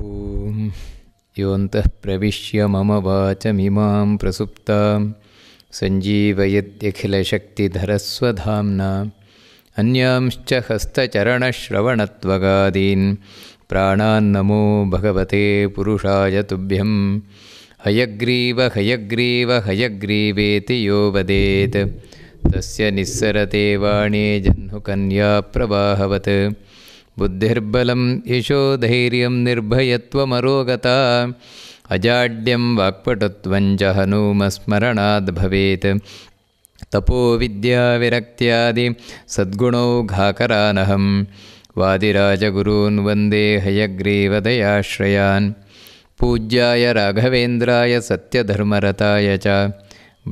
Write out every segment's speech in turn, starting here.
ॐ योऽन्तः प्रविश्य मम वाचमिमां प्रसुप्तां सञ्जीवयत्यखिलशक्तिधरस्वधाम्ना अन्यांश्च हस्तचरणश्रवणत्वगादीन् प्राणान्नमो भगवते पुरुषाय तुभ्यं हयग्रीव हयग्रीव हयग्रीवेति यो वदेत् तस्य निःसरते वाणी जह्नुकन्या प्रवाहवत् बुद्धिर्बलम् इशो धैर्यं निर्भयत्वमरोगता अजाड्यं वाक्पटुत्वं च हनूम स्मरणाद्भवेत् सद्गुणो घाकरानहं वादिराजगुरोन् वन्दे हयग्रीवदयाश्रयान् पूज्याय राघवेन्द्राय सत्यधर्मरताय च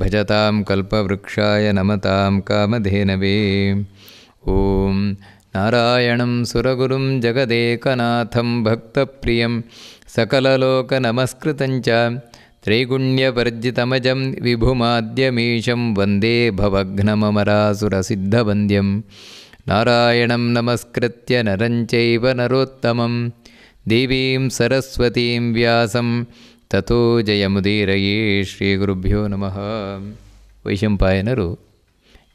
भजतां कल्पवृक्षाय नमतां कामधेनवे ॐ नारायणं सुरगुरुं जगदेकनाथं भक्तप्रियं सकललोकनमस्कृतं च त्रैगुण्यवर्जितमजं विभुमाद्यमीशं वन्दे भवघ्नमरासुरसिद्धवन्द्यं नारायणं नमस्कृत्य नरं चैव नरोत्तमं देवीं सरस्वतीं व्यासं ततो जयमुदीरये श्रीगुरुभ्यो नमः वैशम्पायनरु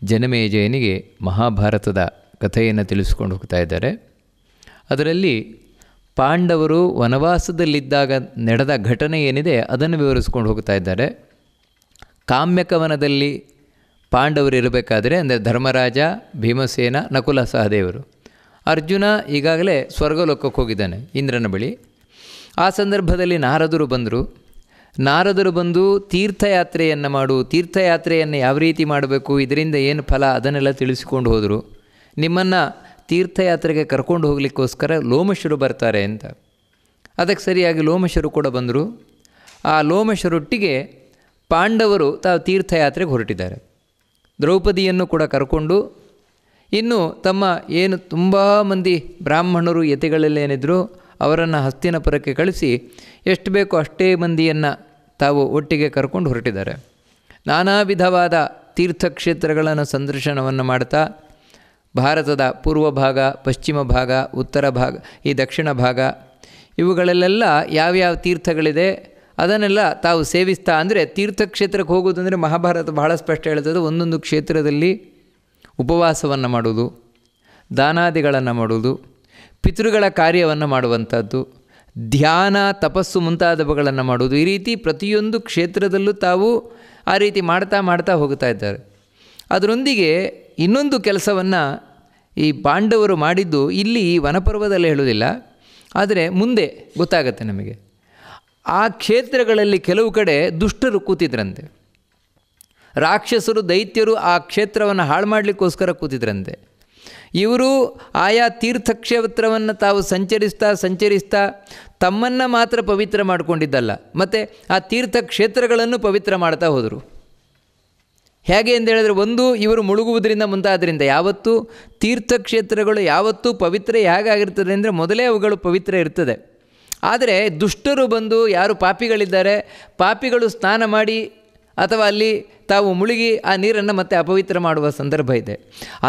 जनमेजयनिगे महाभारतद ಕಥೆಯನ್ನು ತಿಳಿಸ್ಕೊಂಡು ಹೋಗ್ತಾ ಇದ್ದಾರೆ ಅದರಲ್ಲಿ ಪಾಂಡವರು ವನವಾಸದಲ್ಲಿದ್ದಾಗ ನಡೆದ ಘಟನೆ ಏನಿದೆ ಅದನ್ನು ವಿವರಿಸ್ಕೊಂಡು ಹೋಗ್ತಾ ಇದ್ದಾರೆ ಕಾಮ್ಯಕವನದಲ್ಲಿ ಪಾಂಡವರು ಇರಬೇಕಾದರೆ ಅಂದರೆ ಧರ್ಮರಾಜ ಭೀಮಸೇನ ನಕುಲ ಸಹದೇವರು ಅರ್ಜುನ ಈಗಾಗಲೇ ಸ್ವರ್ಗಲೋಕಕ್ಕೆ ಹೋಗಿದ್ದಾನೆ ಇಂದ್ರನ ಬಳಿ ಆ ಸಂದರ್ಭದಲ್ಲಿ ನಾರದರು ಬಂದರು ನಾರದರು ಬಂದು ತೀರ್ಥಯಾತ್ರೆಯನ್ನು ಮಾಡು ತೀರ್ಥಯಾತ್ರೆಯನ್ನು ಯಾವ ರೀತಿ ಮಾಡಬೇಕು ಇದರಿಂದ ಏನು ಫಲ ಅದನ್ನೆಲ್ಲ ತಿಳಿಸಿಕೊಂಡು ಹೋದರು ನಿಮ್ಮನ್ನು ತೀರ್ಥಯಾತ್ರೆಗೆ ಕರ್ಕೊಂಡು ಹೋಗಲಿಕ್ಕೋಸ್ಕರ ಲೋಮಶರು ಬರ್ತಾರೆ ಅಂತ ಅದಕ್ಕೆ ಸರಿಯಾಗಿ ಲೋಮಶರು ಕೂಡ ಬಂದರು ಆ ಲೋಮಶರೊಟ್ಟಿಗೆ ಪಾಂಡವರು ತಾವು ತೀರ್ಥಯಾತ್ರೆಗೆ ಹೊರಟಿದ್ದಾರೆ ದ್ರೌಪದಿಯನ್ನು ಕೂಡ ಕರ್ಕೊಂಡು ಇನ್ನು ತಮ್ಮ ಏನು ತುಂಬ ಮಂದಿ ಬ್ರಾಹ್ಮಣರು ಏನಿದ್ರು ಅವರನ್ನು ಹಸ್ತಿನಪುರಕ್ಕೆ ಕಳಿಸಿ ಎಷ್ಟು ಬೇಕೋ ಅಷ್ಟೇ ಮಂದಿಯನ್ನು ತಾವು ಒಟ್ಟಿಗೆ ಕರ್ಕೊಂಡು ಹೊರಟಿದ್ದಾರೆ ನಾನಾ ವಿಧವಾದ ತೀರ್ಥಕ್ಷೇತ್ರಗಳನ್ನು ಸಂದರ್ಶನವನ್ನು ಮಾಡ್ತಾ ಭಾರತದ ಪೂರ್ವ ಭಾಗ ಪಶ್ಚಿಮ ಭಾಗ ಉತ್ತರ ಭಾಗ ಈ ದಕ್ಷಿಣ ಭಾಗ ಇವುಗಳಲ್ಲೆಲ್ಲ ಯಾವ್ಯಾವ ತೀರ್ಥಗಳಿದೆ ಅದನ್ನೆಲ್ಲ ತಾವು ಸೇವಿಸ್ತಾ ಅಂದರೆ ತೀರ್ಥಕ್ಷೇತ್ರಕ್ಕೆ ಹೋಗೋದು ಮಹಾಭಾರತ ಬಹಳ ಸ್ಪಷ್ಟ ಹೇಳ್ತದೆ ಒಂದೊಂದು ಕ್ಷೇತ್ರದಲ್ಲಿ ಉಪವಾಸವನ್ನು ಮಾಡುವುದು ದಾನಾದಿಗಳನ್ನು ಮಾಡುವುದು ಪಿತೃಗಳ ಕಾರ್ಯವನ್ನು ಮಾಡುವಂಥದ್ದು ಧ್ಯಾನ ತಪಸ್ಸು ಮುಂತಾದವುಗಳನ್ನು ಮಾಡುವುದು ಈ ರೀತಿ ಪ್ರತಿಯೊಂದು ಕ್ಷೇತ್ರದಲ್ಲೂ ತಾವು ಆ ರೀತಿ ಮಾಡ್ತಾ ಮಾಡ್ತಾ ಹೋಗ್ತಾ ಇದ್ದಾರೆ ಅದರೊಂದಿಗೆ ಇನ್ನೊಂದು ಕೆಲಸವನ್ನು ಈ ಪಾಂಡವರು ಮಾಡಿದ್ದು ಇಲ್ಲಿ ವನಪರ್ವದಲ್ಲಿ ಹೇಳುವುದಿಲ್ಲ ಆದರೆ ಮುಂದೆ ಗೊತ್ತಾಗತ್ತೆ ನಮಗೆ ಆ ಕ್ಷೇತ್ರಗಳಲ್ಲಿ ಕೆಲವು ಕಡೆ ದುಷ್ಟರು ಕೂತಿದ್ರಂತೆ ರಾಕ್ಷಸರು ದೈತ್ಯರು ಆ ಕ್ಷೇತ್ರವನ್ನು ಹಾಳು ಮಾಡಲಿಕ್ಕೋಸ್ಕರ ಕೂತಿದ್ರಂತೆ ಇವರು ಆಯಾ ತೀರ್ಥಕ್ಷೇತ್ರವನ್ನು ತಾವು ಸಂಚರಿಸ್ತಾ ಸಂಚರಿಸ್ತಾ ತಮ್ಮನ್ನು ಮಾತ್ರ ಪವಿತ್ರ ಮಾಡಿಕೊಂಡಿದ್ದಲ್ಲ ಮತ್ತು ಆ ತೀರ್ಥಕ್ಷೇತ್ರಗಳನ್ನು ಪವಿತ್ರ ಮಾಡ್ತಾ ಹೋದರು ಹೇಗೆ ಅಂತ ಹೇಳಿದ್ರೆ ಒಂದು ಇವರು ಮುಳುಗುವುದರಿಂದ ಮುಂತಾದ್ರಿಂದ ಯಾವತ್ತು ತೀರ್ಥಕ್ಷೇತ್ರಗಳು ಯಾವತ್ತೂ ಪವಿತ್ರ ಹೇಗಾಗಿರ್ತದೆ ಅಂದರೆ ಮೊದಲೇ ಅವುಗಳು ಪವಿತ್ರ ಇರ್ತದೆ ಆದರೆ ದುಷ್ಟರು ಬಂದು ಯಾರು ಪಾಪಿಗಳಿದ್ದಾರೆ ಪಾಪಿಗಳು ಸ್ನಾನ ಮಾಡಿ ಅಥವಾ ಅಲ್ಲಿ ತಾವು ಮುಳುಗಿ ಆ ನೀರನ್ನು ಮತ್ತೆ ಅಪವಿತ್ರ ಮಾಡುವ ಸಂದರ್ಭ ಇದೆ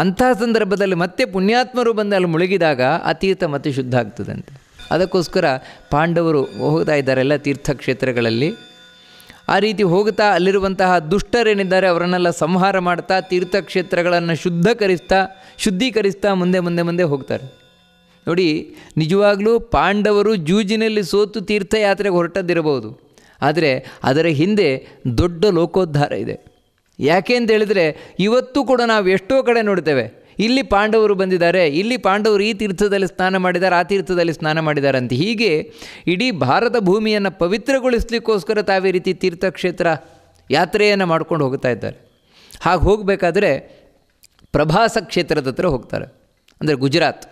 ಅಂತಹ ಸಂದರ್ಭದಲ್ಲಿ ಮತ್ತೆ ಪುಣ್ಯಾತ್ಮರು ಬಂದು ಅಲ್ಲಿ ಮುಳುಗಿದಾಗ ಆ ತೀರ್ಥ ಮತ್ತೆ ಶುದ್ಧ ಆಗ್ತದಂತೆ ಅದಕ್ಕೋಸ್ಕರ ಪಾಂಡವರು ಹೋಗ್ತಾ ಇದ್ದಾರೆಲ್ಲ ತೀರ್ಥಕ್ಷೇತ್ರಗಳಲ್ಲಿ ಆ ರೀತಿ ಹೋಗ್ತಾ ಅಲ್ಲಿರುವಂತಹ ದುಷ್ಟರೇನಿದ್ದಾರೆ ಅವರನ್ನೆಲ್ಲ ಸಂಹಾರ ಮಾಡ್ತಾ ತೀರ್ಥಕ್ಷೇತ್ರಗಳನ್ನು ಶುದ್ಧಕರಿಸ್ತಾ ಶುದ್ಧೀಕರಿಸ್ತಾ ಮುಂದೆ ಮುಂದೆ ಮುಂದೆ ಹೋಗ್ತಾರೆ ನೋಡಿ ನಿಜವಾಗಲೂ ಪಾಂಡವರು ಜೂಜಿನಲ್ಲಿ ಸೋತು ತೀರ್ಥಯಾತ್ರೆಗೆ ಹೊರಟದ್ದಿರಬಹುದು ಆದರೆ ಅದರ ಹಿಂದೆ ದೊಡ್ಡ ಲೋಕೋದ್ಧಾರ ಇದೆ ಯಾಕೆ ಅಂತ ಹೇಳಿದರೆ ಇವತ್ತು ಕೂಡ ನಾವು ಎಷ್ಟೋ ಕಡೆ ನೋಡ್ತೇವೆ ಇಲ್ಲಿ ಪಾಂಡವರು ಬಂದಿದ್ದಾರೆ ಇಲ್ಲಿ ಪಾಂಡವರು ಈ ತೀರ್ಥದಲ್ಲಿ ಸ್ನಾನ ಮಾಡಿದ್ದಾರೆ ಆ ತೀರ್ಥದಲ್ಲಿ ಸ್ನಾನ ಮಾಡಿದ್ದಾರೆ ಅಂತ ಹೀಗೆ ಇಡೀ ಭಾರತ ಭೂಮಿಯನ್ನು ಪವಿತ್ರಗೊಳಿಸ್ಲಿಕ್ಕೋಸ್ಕರ ತಾವೇ ರೀತಿ ತೀರ್ಥಕ್ಷೇತ್ರ ಯಾತ್ರೆಯನ್ನು ಮಾಡ್ಕೊಂಡು ಹೋಗ್ತಾ ಇದ್ದಾರೆ ಹಾಗೆ ಹೋಗಬೇಕಾದ್ರೆ ಪ್ರಭಾಸ ಕ್ಷೇತ್ರದ ಹತ್ರ ಹೋಗ್ತಾರೆ ಅಂದರೆ ಗುಜರಾತ್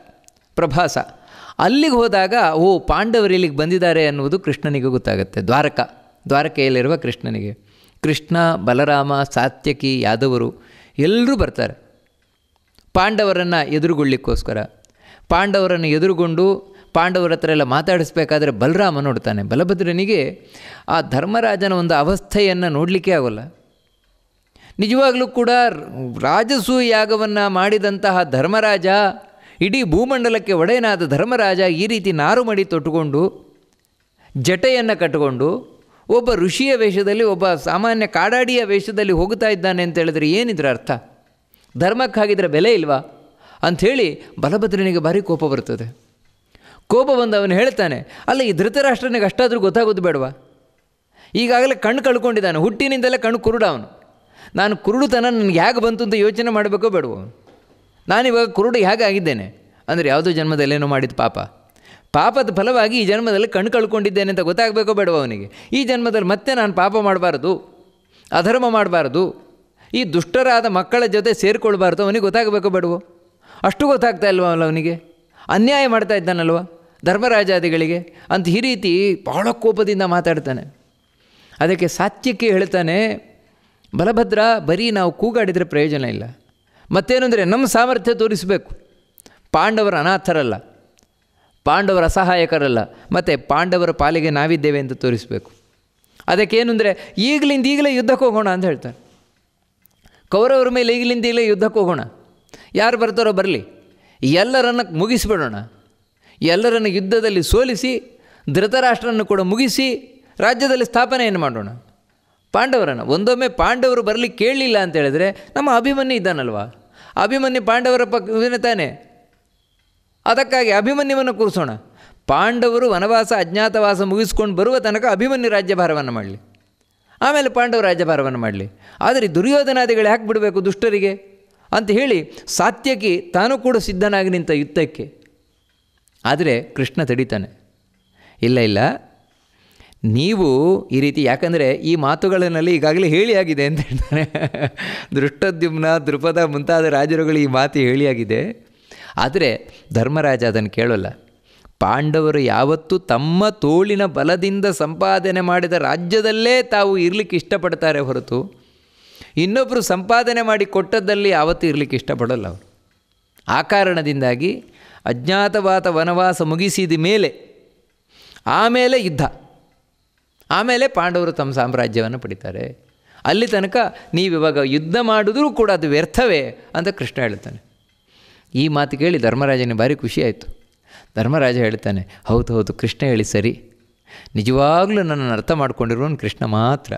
ಪ್ರಭಾಸ ಅಲ್ಲಿಗೆ ಹೋದಾಗ ಓ ಪಾಂಡವರು ಇಲ್ಲಿಗೆ ಬಂದಿದ್ದಾರೆ ಅನ್ನುವುದು ಕೃಷ್ಣನಿಗೆ ಗೊತ್ತಾಗುತ್ತೆ ದ್ವಾರಕ ದ್ವಾರಕೆಯಲ್ಲಿರುವ ಕೃಷ್ಣನಿಗೆ ಕೃಷ್ಣ ಬಲರಾಮ ಸಾತ್ಯಕಿ ಯಾದವರು ಎಲ್ಲರೂ ಬರ್ತಾರೆ ಪಾಂಡವರನ್ನು ಎದುರುಗೊಳ್ಳಿಕ್ಕೋಸ್ಕರ ಪಾಂಡವರನ್ನು ಎದುರುಗೊಂಡು ಪಾಂಡವರ ಹತ್ರ ಎಲ್ಲ ಮಾತಾಡಿಸ್ಬೇಕಾದ್ರೆ ಬಲರಾಮ ನೋಡ್ತಾನೆ ಬಲಭದ್ರನಿಗೆ ಆ ಧರ್ಮರಾಜನ ಒಂದು ಅವಸ್ಥೆಯನ್ನು ನೋಡಲಿಕ್ಕೆ ಆಗೋಲ್ಲ ನಿಜವಾಗಲೂ ಕೂಡ ರಾಜಸು ಯಾಗವನ್ನು ಮಾಡಿದಂತಹ ಧರ್ಮರಾಜ ಇಡೀ ಭೂಮಂಡಲಕ್ಕೆ ಒಡೆಯನಾದ ಧರ್ಮರಾಜ ಈ ರೀತಿ ನಾರು ಮಡಿ ತೊಟ್ಟುಕೊಂಡು ಜಟೆಯನ್ನು ಕಟ್ಟಿಕೊಂಡು ಒಬ್ಬ ಋಷಿಯ ವೇಷದಲ್ಲಿ ಒಬ್ಬ ಸಾಮಾನ್ಯ ಕಾಡಾಡಿಯ ವೇಷದಲ್ಲಿ ಹೋಗ್ತಾ ಇದ್ದಾನೆ ಅಂತ ಹೇಳಿದ್ರೆ ಏನಿದ್ರ ಅರ್ಥ ಧರ್ಮಕ್ಕಾಗಿದ್ರೆ ಬೆಲೆ ಇಲ್ವಾ ಅಂಥೇಳಿ ಬಲಭದ್ರನಿಗೆ ಭಾರಿ ಕೋಪ ಬರ್ತದೆ ಕೋಪ ಬಂದು ಅವನು ಹೇಳ್ತಾನೆ ಅಲ್ಲ ಈ ಧೃತರಾಷ್ಟ್ರನಿಗೆ ಅಷ್ಟಾದರೂ ಗೊತ್ತಾಗೋದು ಬೇಡವಾ ಈಗಾಗಲೇ ಕಣ್ಣು ಕಳ್ಕೊಂಡಿದ್ದಾನೆ ಹುಟ್ಟಿನಿಂದಲೇ ಕಣ್ಣು ಕುರುಡ ಅವನು ನಾನು ಕುರುಡುತನ ನನಗೆ ಹೇಗೆ ಬಂತು ಅಂತ ಯೋಚನೆ ಮಾಡಬೇಕೋ ಬೇಡವು ನಾನಿವಾಗ ಕುರುಡು ಹೇಗೆ ಆಗಿದ್ದೇನೆ ಅಂದರೆ ಯಾವುದೋ ಜನ್ಮದಲ್ಲೇನೋ ಮಾಡಿದ್ದು ಪಾಪ ಪಾಪದ ಫಲವಾಗಿ ಈ ಜನ್ಮದಲ್ಲಿ ಕಣ್ಣು ಕಳ್ಕೊಂಡಿದ್ದೇನೆ ಅಂತ ಗೊತ್ತಾಗಬೇಕೋ ಬೇಡವ ಅವನಿಗೆ ಈ ಜನ್ಮದಲ್ಲಿ ಮತ್ತೆ ನಾನು ಪಾಪ ಮಾಡಬಾರ್ದು ಅಧರ್ಮ ಮಾಡಬಾರ್ದು ಈ ದುಷ್ಟರಾದ ಮಕ್ಕಳ ಜೊತೆ ಸೇರಿಕೊಳ್ಬಾರ್ದು ಅವನಿಗೆ ಗೊತ್ತಾಗಬೇಕು ಬಡವು ಅಷ್ಟು ಗೊತ್ತಾಗ್ತಾ ಇಲ್ವ ಅಲ್ಲ ಅವನಿಗೆ ಅನ್ಯಾಯ ಮಾಡ್ತಾ ಇದ್ದಾನಲ್ವ ಧರ್ಮರಾಜಾದಿಗಳಿಗೆ ಅಂತ ಈ ರೀತಿ ಬಹಳ ಕೋಪದಿಂದ ಮಾತಾಡ್ತಾನೆ ಅದಕ್ಕೆ ಸಾತ್ಯಕ್ಕೆ ಹೇಳ್ತಾನೆ ಬಲಭದ್ರ ಬರೀ ನಾವು ಕೂಗಾಡಿದರೆ ಪ್ರಯೋಜನ ಇಲ್ಲ ಮತ್ತೇನೆಂದರೆ ನಮ್ಮ ಸಾಮರ್ಥ್ಯ ತೋರಿಸಬೇಕು ಪಾಂಡವರ ಅನಾಥರಲ್ಲ ಪಾಂಡವರ ಅಸಹಾಯಕರಲ್ಲ ಮತ್ತು ಪಾಂಡವರ ಪಾಲಿಗೆ ನಾವಿದ್ದೇವೆ ಅಂತ ತೋರಿಸಬೇಕು ಅದಕ್ಕೇನು ಅಂದರೆ ಈಗಲಿಂದ ಈಗಲೇ ಯುದ್ಧಕ್ಕೆ ಹೋಗೋಣ ಅಂತ ಹೇಳ್ತಾನೆ ಕೌರವರ ಮೇಲೆ ಈಗಲಿಂದ ಈಗಲೇ ಯುದ್ಧಕ್ಕೆ ಹೋಗೋಣ ಯಾರು ಬರ್ತಾರೋ ಬರಲಿ ಎಲ್ಲರನ್ನು ಮುಗಿಸಿಬಿಡೋಣ ಎಲ್ಲರನ್ನು ಯುದ್ಧದಲ್ಲಿ ಸೋಲಿಸಿ ಧೃತರಾಷ್ಟ್ರನ್ನು ಕೂಡ ಮುಗಿಸಿ ರಾಜ್ಯದಲ್ಲಿ ಸ್ಥಾಪನೆಯನ್ನು ಮಾಡೋಣ ಪಾಂಡವರನ್ನು ಒಂದೊಮ್ಮೆ ಪಾಂಡವರು ಬರಲಿ ಕೇಳಲಿಲ್ಲ ಅಂತ ಹೇಳಿದ್ರೆ ನಮ್ಮ ಅಭಿಮನ್ಯು ಇದ್ದಾನಲ್ವಾ ಅಭಿಮನ್ಯು ಪಾಂಡವರ ಪಕ್ಕ ತಾನೆ ಅದಕ್ಕಾಗಿ ಅಭಿಮನ್ಯುವನ್ನು ಕೂರಿಸೋಣ ಪಾಂಡವರು ವನವಾಸ ಅಜ್ಞಾತವಾಸ ಮುಗಿಸ್ಕೊಂಡು ಬರುವ ತನಕ ಅಭಿಮನ್ಯು ರಾಜ್ಯಭಾರವನ್ನು ಮಾಡಲಿ ಆಮೇಲೆ ಪಾಂಡವ ರಾಜ್ಯಭಾರವನ್ನು ಮಾಡಲಿ ಆದರೆ ದುರ್ಯೋಧನಾದಿಗಳು ಯಾಕೆ ಬಿಡಬೇಕು ದುಷ್ಟರಿಗೆ ಅಂತ ಹೇಳಿ ಸಾತ್ಯಕಿ ತಾನೂ ಕೂಡ ಸಿದ್ಧನಾಗಿ ನಿಂತ ಯುದ್ಧಕ್ಕೆ ಆದರೆ ಕೃಷ್ಣ ತಡಿತಾನೆ ಇಲ್ಲ ಇಲ್ಲ ನೀವು ಈ ರೀತಿ ಯಾಕಂದರೆ ಈ ಮಾತುಗಳನ್ನಲ್ಲಿ ಈಗಾಗಲೇ ಹೇಳಿಯಾಗಿದೆ ಅಂತ ಹೇಳ್ತಾನೆ ದೃಷ್ಟದ್ಯುಮ್ನ ದೃಪದ ಮುಂತಾದ ರಾಜರುಗಳು ಈ ಮಾತು ಹೇಳಿಯಾಗಿದೆ ಆದರೆ ಧರ್ಮರಾಜ ಅದನ್ನು ಕೇಳೋಲ್ಲ ಪಾಂಡವರು ಯಾವತ್ತೂ ತಮ್ಮ ತೋಳಿನ ಬಲದಿಂದ ಸಂಪಾದನೆ ಮಾಡಿದ ರಾಜ್ಯದಲ್ಲೇ ತಾವು ಇರಲಿಕ್ಕೆ ಇಷ್ಟಪಡ್ತಾರೆ ಹೊರತು ಇನ್ನೊಬ್ಬರು ಸಂಪಾದನೆ ಮಾಡಿ ಕೊಟ್ಟದ್ದಲ್ಲಿ ಯಾವತ್ತೂ ಇರಲಿಕ್ಕೆ ಇಷ್ಟಪಡಲ್ಲ ಅವರು ಆ ಕಾರಣದಿಂದಾಗಿ ಅಜ್ಞಾತವಾದ ವನವಾಸ ಮುಗಿಸಿದ ಮೇಲೆ ಆಮೇಲೆ ಯುದ್ಧ ಆಮೇಲೆ ಪಾಂಡವರು ತಮ್ಮ ಸಾಮ್ರಾಜ್ಯವನ್ನು ಪಡಿತಾರೆ ಅಲ್ಲಿ ತನಕ ನೀವಿವಾಗ ಯುದ್ಧ ಮಾಡಿದ್ರೂ ಕೂಡ ಅದು ವ್ಯರ್ಥವೇ ಅಂತ ಕೃಷ್ಣ ಹೇಳ್ತಾನೆ ಈ ಮಾತು ಕೇಳಿ ಧರ್ಮರಾಜನಿಗೆ ಭಾರಿ ಖುಷಿಯಾಯಿತು ಧರ್ಮರಾಜ ಹೇಳ್ತಾನೆ ಹೌದು ಹೌದು ಕೃಷ್ಣ ಹೇಳಿ ಸರಿ ನಿಜವಾಗಲೂ ನನ್ನನ್ನು ಅರ್ಥ ಮಾಡ್ಕೊಂಡಿರೋನು ಕೃಷ್ಣ ಮಾತ್ರ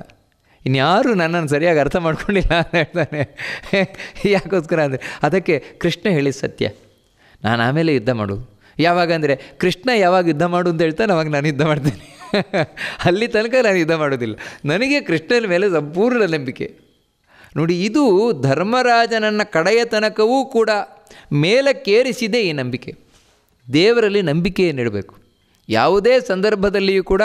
ಇನ್ಯಾರೂ ನನ್ನನ್ನು ಸರಿಯಾಗಿ ಅರ್ಥ ಮಾಡ್ಕೊಂಡಿಲ್ಲ ಅಂತ ಹೇಳ್ತಾನೆ ಯಾಕೋಸ್ಕರ ಅಂದರೆ ಅದಕ್ಕೆ ಕೃಷ್ಣ ಹೇಳಿ ಸತ್ಯ ನಾನು ಆಮೇಲೆ ಯುದ್ಧ ಮಾಡೋದು ಯಾವಾಗ ಅಂದರೆ ಕೃಷ್ಣ ಯಾವಾಗ ಯುದ್ಧ ಮಾಡು ಅಂತ ಹೇಳ್ತಾನೆ ಅವಾಗ ನಾನು ಯುದ್ಧ ಮಾಡ್ತೇನೆ ಅಲ್ಲಿ ತನಕ ನಾನು ಯುದ್ಧ ಮಾಡೋದಿಲ್ಲ ನನಗೆ ಕೃಷ್ಣನ ಮೇಲೆ ಸಂಪೂರ್ಣ ನಂಬಿಕೆ ನೋಡಿ ಇದು ಧರ್ಮರಾಜನನ್ನ ಕಡೆಯ ತನಕವೂ ಕೂಡ ಮೇಲಕ್ಕೇರಿಸಿದೆ ಈ ನಂಬಿಕೆ ದೇವರಲ್ಲಿ ನಂಬಿಕೆಯನ್ನಿಡಬೇಕು ಯಾವುದೇ ಸಂದರ್ಭದಲ್ಲಿಯೂ ಕೂಡ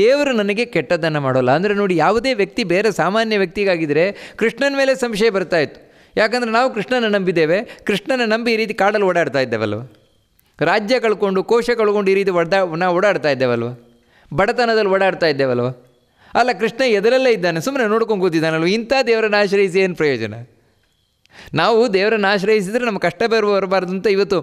ದೇವರು ನನಗೆ ಕೆಟ್ಟದ್ದನ್ನು ಮಾಡೋಲ್ಲ ಅಂದರೆ ನೋಡಿ ಯಾವುದೇ ವ್ಯಕ್ತಿ ಬೇರೆ ಸಾಮಾನ್ಯ ವ್ಯಕ್ತಿಗಾಗಿದ್ದರೆ ಕೃಷ್ಣನ ಮೇಲೆ ಸಂಶಯ ಬರ್ತಾ ಇತ್ತು ಯಾಕಂದರೆ ನಾವು ಕೃಷ್ಣನ ನಂಬಿದ್ದೇವೆ ಕೃಷ್ಣನ ನಂಬಿ ಈ ರೀತಿ ಕಾಡಲ್ಲಿ ಓಡಾಡ್ತಾ ಇದ್ದೇವಲ್ವ ರಾಜ್ಯ ಕಳ್ಕೊಂಡು ಕೋಶ ಕಳ್ಕೊಂಡು ಈ ರೀತಿ ಒಡ್ದಾ ನಾವು ಓಡಾಡ್ತಾ ಇದ್ದೇವಲ್ವ ಬಡತನದಲ್ಲಿ ಓಡಾಡ್ತಾ ಇದ್ದೇವಲ್ವ ಅಲ್ಲ ಕೃಷ್ಣ ಎದರಲ್ಲೇ ಇದ್ದಾನೆ ಸುಮ್ಮನೆ ನೋಡ್ಕೊಂಡು ಕೂತಿದ್ದಾನಲ್ವ ಇಂಥ ದೇವರನ್ನು ಆಶ್ರಯಿಸಿ ಏನು ಪ್ರಯೋಜನ ನಾವು ದೇವರನ್ನು ಆಶ್ರಯಿಸಿದರೆ ನಮ್ಮ ಕಷ್ಟ ಬರುವ ಬರಬಾರ್ದು ಅಂತ ಇವತ್ತು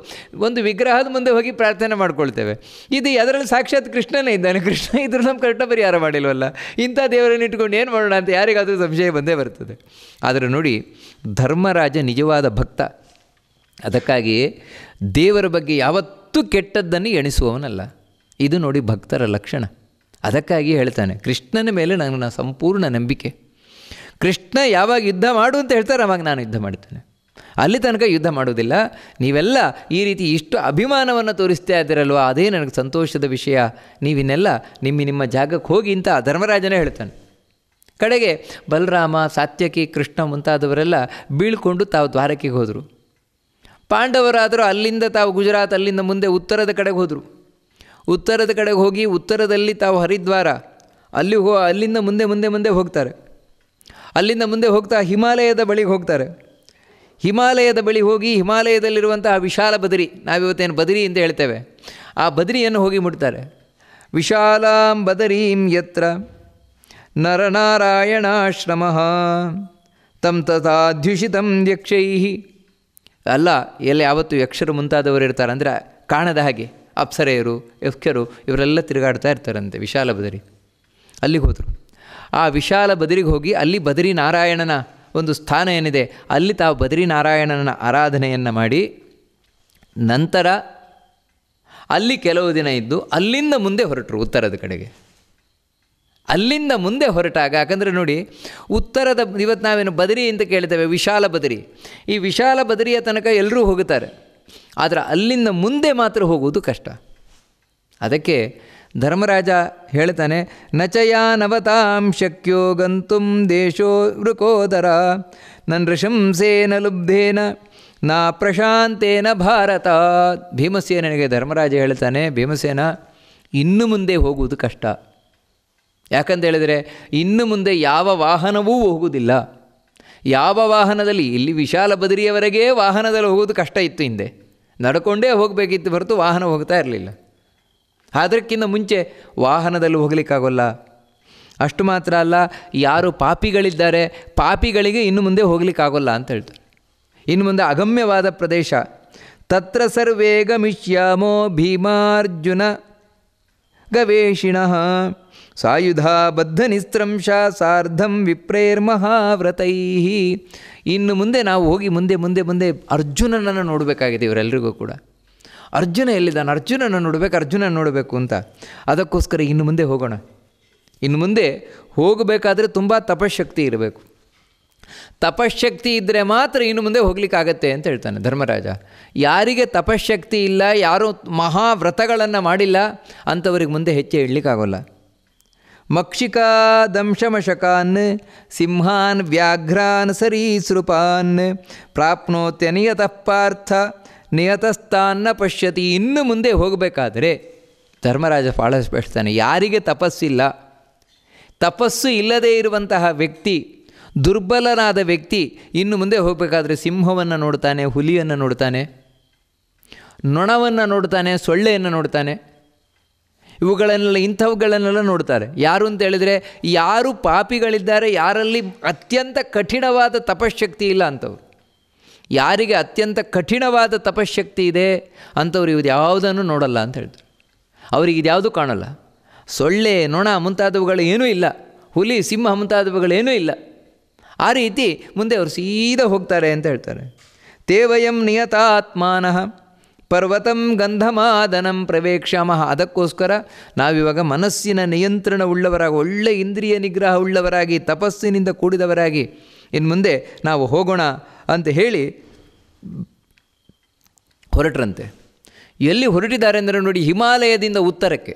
ಒಂದು ವಿಗ್ರಹದ ಮುಂದೆ ಹೋಗಿ ಪ್ರಾರ್ಥನೆ ಮಾಡ್ಕೊಳ್ತೇವೆ ಇದು ಅದರಲ್ಲಿ ಸಾಕ್ಷಾತ್ ಕೃಷ್ಣನೇ ಇದ್ದಾನೆ ಕೃಷ್ಣ ಇದ್ರೂ ನಮ್ಮ ಕಷ್ಟ ಪರಿಹಾರ ಮಾಡಿಲ್ವಲ್ಲ ಇಂಥ ದೇವರನ್ನು ಇಟ್ಕೊಂಡು ಏನು ಮಾಡೋಣ ಅಂತ ಯಾರಿಗಾದರೂ ಸಂಶಯ ಬಂದೇ ಬರ್ತದೆ ಆದರೆ ನೋಡಿ ಧರ್ಮರಾಜ ನಿಜವಾದ ಭಕ್ತ ಅದಕ್ಕಾಗಿ ದೇವರ ಬಗ್ಗೆ ಯಾವತ್ತೂ ಕೆಟ್ಟದ್ದನ್ನು ಎಣಿಸುವವನಲ್ಲ ಇದು ನೋಡಿ ಭಕ್ತರ ಲಕ್ಷಣ ಅದಕ್ಕಾಗಿ ಹೇಳ್ತಾನೆ ಕೃಷ್ಣನ ಮೇಲೆ ನನ್ನ ಸಂಪೂರ್ಣ ನಂಬಿಕೆ ಕೃಷ್ಣ ಯಾವಾಗ ಯುದ್ಧ ಮಾಡು ಅಂತ ಹೇಳ್ತಾರೆ ಅವಾಗ ನಾನು ಯುದ್ಧ ಮಾಡ್ತೇನೆ ಅಲ್ಲಿ ತನಕ ಯುದ್ಧ ಮಾಡುವುದಿಲ್ಲ ನೀವೆಲ್ಲ ಈ ರೀತಿ ಇಷ್ಟು ಅಭಿಮಾನವನ್ನು ತೋರಿಸ್ತಾ ಇದ್ದೀರಲ್ವ ಅದೇ ನನಗೆ ಸಂತೋಷದ ವಿಷಯ ನೀವಿನ್ನೆಲ್ಲ ನಿಮ್ಮ ನಿಮ್ಮ ಜಾಗಕ್ಕೆ ಹೋಗಿ ಅಂತ ಧರ್ಮರಾಜನೇ ಹೇಳ್ತಾನೆ ಕಡೆಗೆ ಬಲರಾಮ ಸಾತ್ಯಕಿ ಕೃಷ್ಣ ಮುಂತಾದವರೆಲ್ಲ ಬೀಳ್ಕೊಂಡು ತಾವು ದ್ವಾರಕ್ಕೆ ಹೋದರು ಪಾಂಡವರಾದರೂ ಅಲ್ಲಿಂದ ತಾವು ಗುಜರಾತ್ ಅಲ್ಲಿಂದ ಮುಂದೆ ಉತ್ತರದ ಕಡೆಗೆ ಹೋದರು ಉತ್ತರದ ಕಡೆಗೆ ಹೋಗಿ ಉತ್ತರದಲ್ಲಿ ತಾವು ಹರಿದ್ವಾರ ಅಲ್ಲಿ ಹೋ ಅಲ್ಲಿಂದ ಮುಂದೆ ಮುಂದೆ ಮುಂದೆ ಹೋಗ್ತಾರೆ ಅಲ್ಲಿಂದ ಮುಂದೆ ಹೋಗ್ತಾ ಹಿಮಾಲಯದ ಬಳಿಗೆ ಹೋಗ್ತಾರೆ ಹಿಮಾಲಯದ ಬಳಿ ಹೋಗಿ ಹಿಮಾಲಯದಲ್ಲಿರುವಂತಹ ವಿಶಾಲ ಬದರಿ ನಾವಿವತ್ತೇನು ಬದರಿ ಅಂತ ಹೇಳ್ತೇವೆ ಆ ಬದರಿಯನ್ನು ಹೋಗಿ ಮುಟ್ತಾರೆ ವಿಶಾಲಾಂ ಬದರೀಂ ಯತ್ರ ನರನಾರಾಯಣಾಶ್ರಮ ತಂ ತಥಾಧ್ಯುಷಿತಂ ಯಕ್ಷೈ ಅಲ್ಲ ಎಲ್ಲಿ ಯಾವತ್ತು ಯಕ್ಷರು ಮುಂತಾದವರು ಇರ್ತಾರೆ ಅಂದರೆ ಕಾಣದ ಹಾಗೆ ಅಪ್ಸರೆಯರು ಯಕ್ಷರು ಇವರೆಲ್ಲ ತಿರುಗಾಡ್ತಾ ಇರ್ತಾರಂತೆ ವಿಶಾಲ ಬದರಿ ಅಲ್ಲಿಗೆ ಹೋದರು ಆ ವಿಶಾಲ ಬದರಿಗೆ ಹೋಗಿ ಅಲ್ಲಿ ಬದರಿ ನಾರಾಯಣನ ಒಂದು ಸ್ಥಾನ ಏನಿದೆ ಅಲ್ಲಿ ತಾವು ನಾರಾಯಣನ ಆರಾಧನೆಯನ್ನು ಮಾಡಿ ನಂತರ ಅಲ್ಲಿ ಕೆಲವು ದಿನ ಇದ್ದು ಅಲ್ಲಿಂದ ಮುಂದೆ ಹೊರಟರು ಉತ್ತರದ ಕಡೆಗೆ ಅಲ್ಲಿಂದ ಮುಂದೆ ಹೊರಟಾಗ ಯಾಕಂದರೆ ನೋಡಿ ಉತ್ತರದ ಇವತ್ತು ನಾವೇನು ಬದರಿ ಅಂತ ಕೇಳ್ತೇವೆ ವಿಶಾಲ ಬದರಿ ಈ ವಿಶಾಲ ಬದರಿಯ ತನಕ ಎಲ್ಲರೂ ಹೋಗುತ್ತಾರೆ ಆದರೆ ಅಲ್ಲಿಂದ ಮುಂದೆ ಮಾತ್ರ ಹೋಗುವುದು ಕಷ್ಟ ಅದಕ್ಕೆ ಧರ್ಮರಾಜ ಹೇಳ್ತಾನೆ ನಚಯಾನವತಾಂ ಶಕ್ಯೋ ಗಂತುಂ ದೇಶೋ ವೃಕೋದರ ನನ್ನ ಋಷಂಸೇನ ಲುಬ್ಧೇನ ನಾ ಪ್ರಶಾಂತೇನ ಭಾರತ ಭೀಮಸೇನಿಗೆ ಧರ್ಮರಾಜ ಹೇಳ್ತಾನೆ ಭೀಮಸೇನ ಇನ್ನು ಮುಂದೆ ಹೋಗುವುದು ಕಷ್ಟ ಯಾಕಂತ ಹೇಳಿದರೆ ಇನ್ನು ಮುಂದೆ ಯಾವ ವಾಹನವೂ ಹೋಗುವುದಿಲ್ಲ ಯಾವ ವಾಹನದಲ್ಲಿ ಇಲ್ಲಿ ವಿಶಾಲ ಬದರಿಯವರೆಗೆ ವಾಹನದಲ್ಲಿ ಹೋಗುವುದು ಕಷ್ಟ ಇತ್ತು ಹಿಂದೆ ನಡ್ಕೊಂಡೇ ಹೋಗಬೇಕಿತ್ತು ಹೊರತು ವಾಹನ ಹೋಗ್ತಾ ಇರಲಿಲ್ಲ ಅದಕ್ಕಿಂತ ಮುಂಚೆ ವಾಹನದಲ್ಲಿ ಹೋಗಲಿಕ್ಕಾಗೋಲ್ಲ ಅಷ್ಟು ಮಾತ್ರ ಅಲ್ಲ ಯಾರು ಪಾಪಿಗಳಿದ್ದಾರೆ ಪಾಪಿಗಳಿಗೆ ಇನ್ನು ಮುಂದೆ ಹೋಗಲಿಕ್ಕಾಗೋಲ್ಲ ಅಂತ ಹೇಳ್ತಾರೆ ಇನ್ನು ಮುಂದೆ ಅಗಮ್ಯವಾದ ಪ್ರದೇಶ ತತ್ರ ಸರ್ವೇ ಗಮಿಷ್ಯಾಮೋ ಭೀಮಾರ್ಜುನ ಗವೇಷಿಣ ಸಾಯುಧ ಬದ್ಧ ನಿಸ್ತ್ರಂಶ ಸಾರ್ಧಂ ವಿಪ್ರೇರ್ ಮಹಾವ್ರತೈ ಇನ್ನು ಮುಂದೆ ನಾವು ಹೋಗಿ ಮುಂದೆ ಮುಂದೆ ಮುಂದೆ ಅರ್ಜುನನನ್ನು ನೋಡಬೇಕಾಗಿದೆ ಇವರೆಲ್ಲರಿಗೂ ಕೂಡ ಅರ್ಜುನ ಎಲ್ಲಿದ್ದಾನೆ ಅರ್ಜುನನ ನೋಡಬೇಕು ಅರ್ಜುನ ನೋಡಬೇಕು ಅಂತ ಅದಕ್ಕೋಸ್ಕರ ಇನ್ನು ಮುಂದೆ ಹೋಗೋಣ ಇನ್ನು ಮುಂದೆ ಹೋಗಬೇಕಾದ್ರೆ ತುಂಬ ತಪಶಕ್ತಿ ಇರಬೇಕು ತಪಶಕ್ತಿ ಇದ್ದರೆ ಮಾತ್ರ ಇನ್ನು ಮುಂದೆ ಹೋಗ್ಲಿಕ್ಕಾಗತ್ತೆ ಅಂತ ಹೇಳ್ತಾನೆ ಧರ್ಮರಾಜ ಯಾರಿಗೆ ತಪಶಕ್ತಿ ಇಲ್ಲ ಯಾರು ಮಹಾವ್ರತಗಳನ್ನು ಮಾಡಿಲ್ಲ ಅಂಥವ್ರಿಗೆ ಮುಂದೆ ಹೆಚ್ಚೆ ಹೇಳ್ಲಿಕ್ಕಾಗೋಲ್ಲ ಮಕ್ಷಿಕಾ ದಂಶಮಶಕಾನ್ ಸಿಂಹಾನ್ ವ್ಯಾಘ್ರಾನ್ ಸರೀಸೃಪಾನ್ ಪ್ರಾಪ್ನೋತ್ಯನಿಯತಃ ತಪ್ಪಾರ್ಥ ನಿಯತಸ್ಥಾನ ಪಶ್ಯತಿ ಇನ್ನು ಮುಂದೆ ಹೋಗಬೇಕಾದರೆ ಧರ್ಮರಾಜ ಪಾಳಿಸ್ಬೇಡ್ತಾನೆ ಯಾರಿಗೆ ತಪಸ್ಸಿಲ್ಲ ತಪಸ್ಸು ಇಲ್ಲದೇ ಇರುವಂತಹ ವ್ಯಕ್ತಿ ದುರ್ಬಲನಾದ ವ್ಯಕ್ತಿ ಇನ್ನು ಮುಂದೆ ಹೋಗಬೇಕಾದ್ರೆ ಸಿಂಹವನ್ನು ನೋಡ್ತಾನೆ ಹುಲಿಯನ್ನು ನೋಡ್ತಾನೆ ನೊಣವನ್ನು ನೋಡ್ತಾನೆ ಸೊಳ್ಳೆಯನ್ನು ನೋಡ್ತಾನೆ ಇವುಗಳನ್ನೆಲ್ಲ ಇಂಥವುಗಳನ್ನೆಲ್ಲ ನೋಡ್ತಾರೆ ಯಾರು ಅಂತ ಹೇಳಿದರೆ ಯಾರು ಪಾಪಿಗಳಿದ್ದಾರೆ ಯಾರಲ್ಲಿ ಅತ್ಯಂತ ಕಠಿಣವಾದ ತಪಶಕ್ತಿ ಇಲ್ಲ ಅಂಥವ್ರು ಯಾರಿಗೆ ಅತ್ಯಂತ ಕಠಿಣವಾದ ತಪಶಕ್ತಿ ಇದೆ ಅಂಥವ್ರು ಇದು ಯಾವುದನ್ನು ನೋಡಲ್ಲ ಅಂತ ಹೇಳ್ತಾರೆ ಅವ್ರಿಗೆ ಇದ್ಯಾವುದೂ ಕಾಣಲ್ಲ ಸೊಳ್ಳೆ ನೊಣ ಮುಂತಾದವುಗಳು ಏನೂ ಇಲ್ಲ ಹುಲಿ ಸಿಂಹ ಮುಂತಾದವುಗಳೇನೂ ಇಲ್ಲ ಆ ರೀತಿ ಮುಂದೆ ಅವರು ಸೀದಾ ಹೋಗ್ತಾರೆ ಅಂತ ಹೇಳ್ತಾರೆ ತೇವಯಂ ನಿಯತಾತ್ಮಾನ ಪರ್ವತಂ ಗಂಧಮಾದನಂ ಪ್ರವೇಕ್ಷಾಮಃ ಅದಕ್ಕೋಸ್ಕರ ನಾವಿವಾಗ ಮನಸ್ಸಿನ ನಿಯಂತ್ರಣ ಉಳ್ಳವರಾಗಿ ಒಳ್ಳೆ ಇಂದ್ರಿಯ ನಿಗ್ರಹ ಉಳ್ಳವರಾಗಿ ತಪಸ್ಸಿನಿಂದ ಕೂಡಿದವರಾಗಿ ಇನ್ನು ಮುಂದೆ ನಾವು ಹೋಗೋಣ ಅಂತ ಹೇಳಿ ಹೊರಟ್ರಂತೆ ಎಲ್ಲಿ ಹೊರಟಿದ್ದಾರೆ ಅಂದರೆ ನೋಡಿ ಹಿಮಾಲಯದಿಂದ ಉತ್ತರಕ್ಕೆ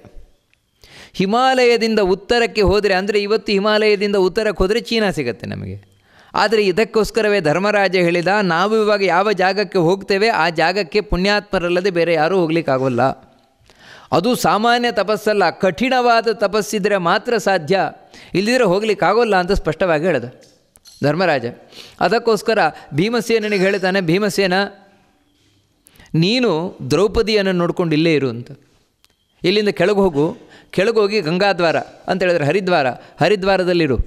ಹಿಮಾಲಯದಿಂದ ಉತ್ತರಕ್ಕೆ ಹೋದರೆ ಅಂದರೆ ಇವತ್ತು ಹಿಮಾಲಯದಿಂದ ಉತ್ತರಕ್ಕೆ ಹೋದರೆ ಚೀನಾ ಸಿಗತ್ತೆ ನಮಗೆ ಆದರೆ ಇದಕ್ಕೋಸ್ಕರವೇ ಧರ್ಮರಾಜ ಹೇಳಿದ ನಾವು ಇವಾಗ ಯಾವ ಜಾಗಕ್ಕೆ ಹೋಗ್ತೇವೆ ಆ ಜಾಗಕ್ಕೆ ಪುಣ್ಯಾತ್ಮರಲ್ಲದೆ ಬೇರೆ ಯಾರೂ ಹೋಗ್ಲಿಕ್ಕಾಗೋಲ್ಲ ಅದು ಸಾಮಾನ್ಯ ತಪಸ್ಸಲ್ಲ ಕಠಿಣವಾದ ತಪಸ್ಸಿದ್ರೆ ಮಾತ್ರ ಸಾಧ್ಯ ಇಲ್ಲದಿದ್ರೆ ಹೋಗ್ಲಿಕ್ಕಾಗೋಲ್ಲ ಅಂತ ಸ್ಪಷ್ಟವಾಗಿ ಹೇಳಿದೆ ಧರ್ಮರಾಜ ಅದಕ್ಕೋಸ್ಕರ ಭೀಮಸೇನನಿಗೆ ಹೇಳ್ತಾನೆ ಭೀಮಸೇನ ನೀನು ದ್ರೌಪದಿಯನ್ನು ನೋಡ್ಕೊಂಡು ಇಲ್ಲೇ ಇರು ಅಂತ ಇಲ್ಲಿಂದ ಕೆಳಗೆ ಹೋಗು ಕೆಳಗೆ ಹೋಗಿ ಗಂಗಾದ್ವಾರ ಅಂತ ಹೇಳಿದ್ರೆ ಹರಿದ್ವಾರ ಹರಿದ್ವಾರದಲ್ಲಿರು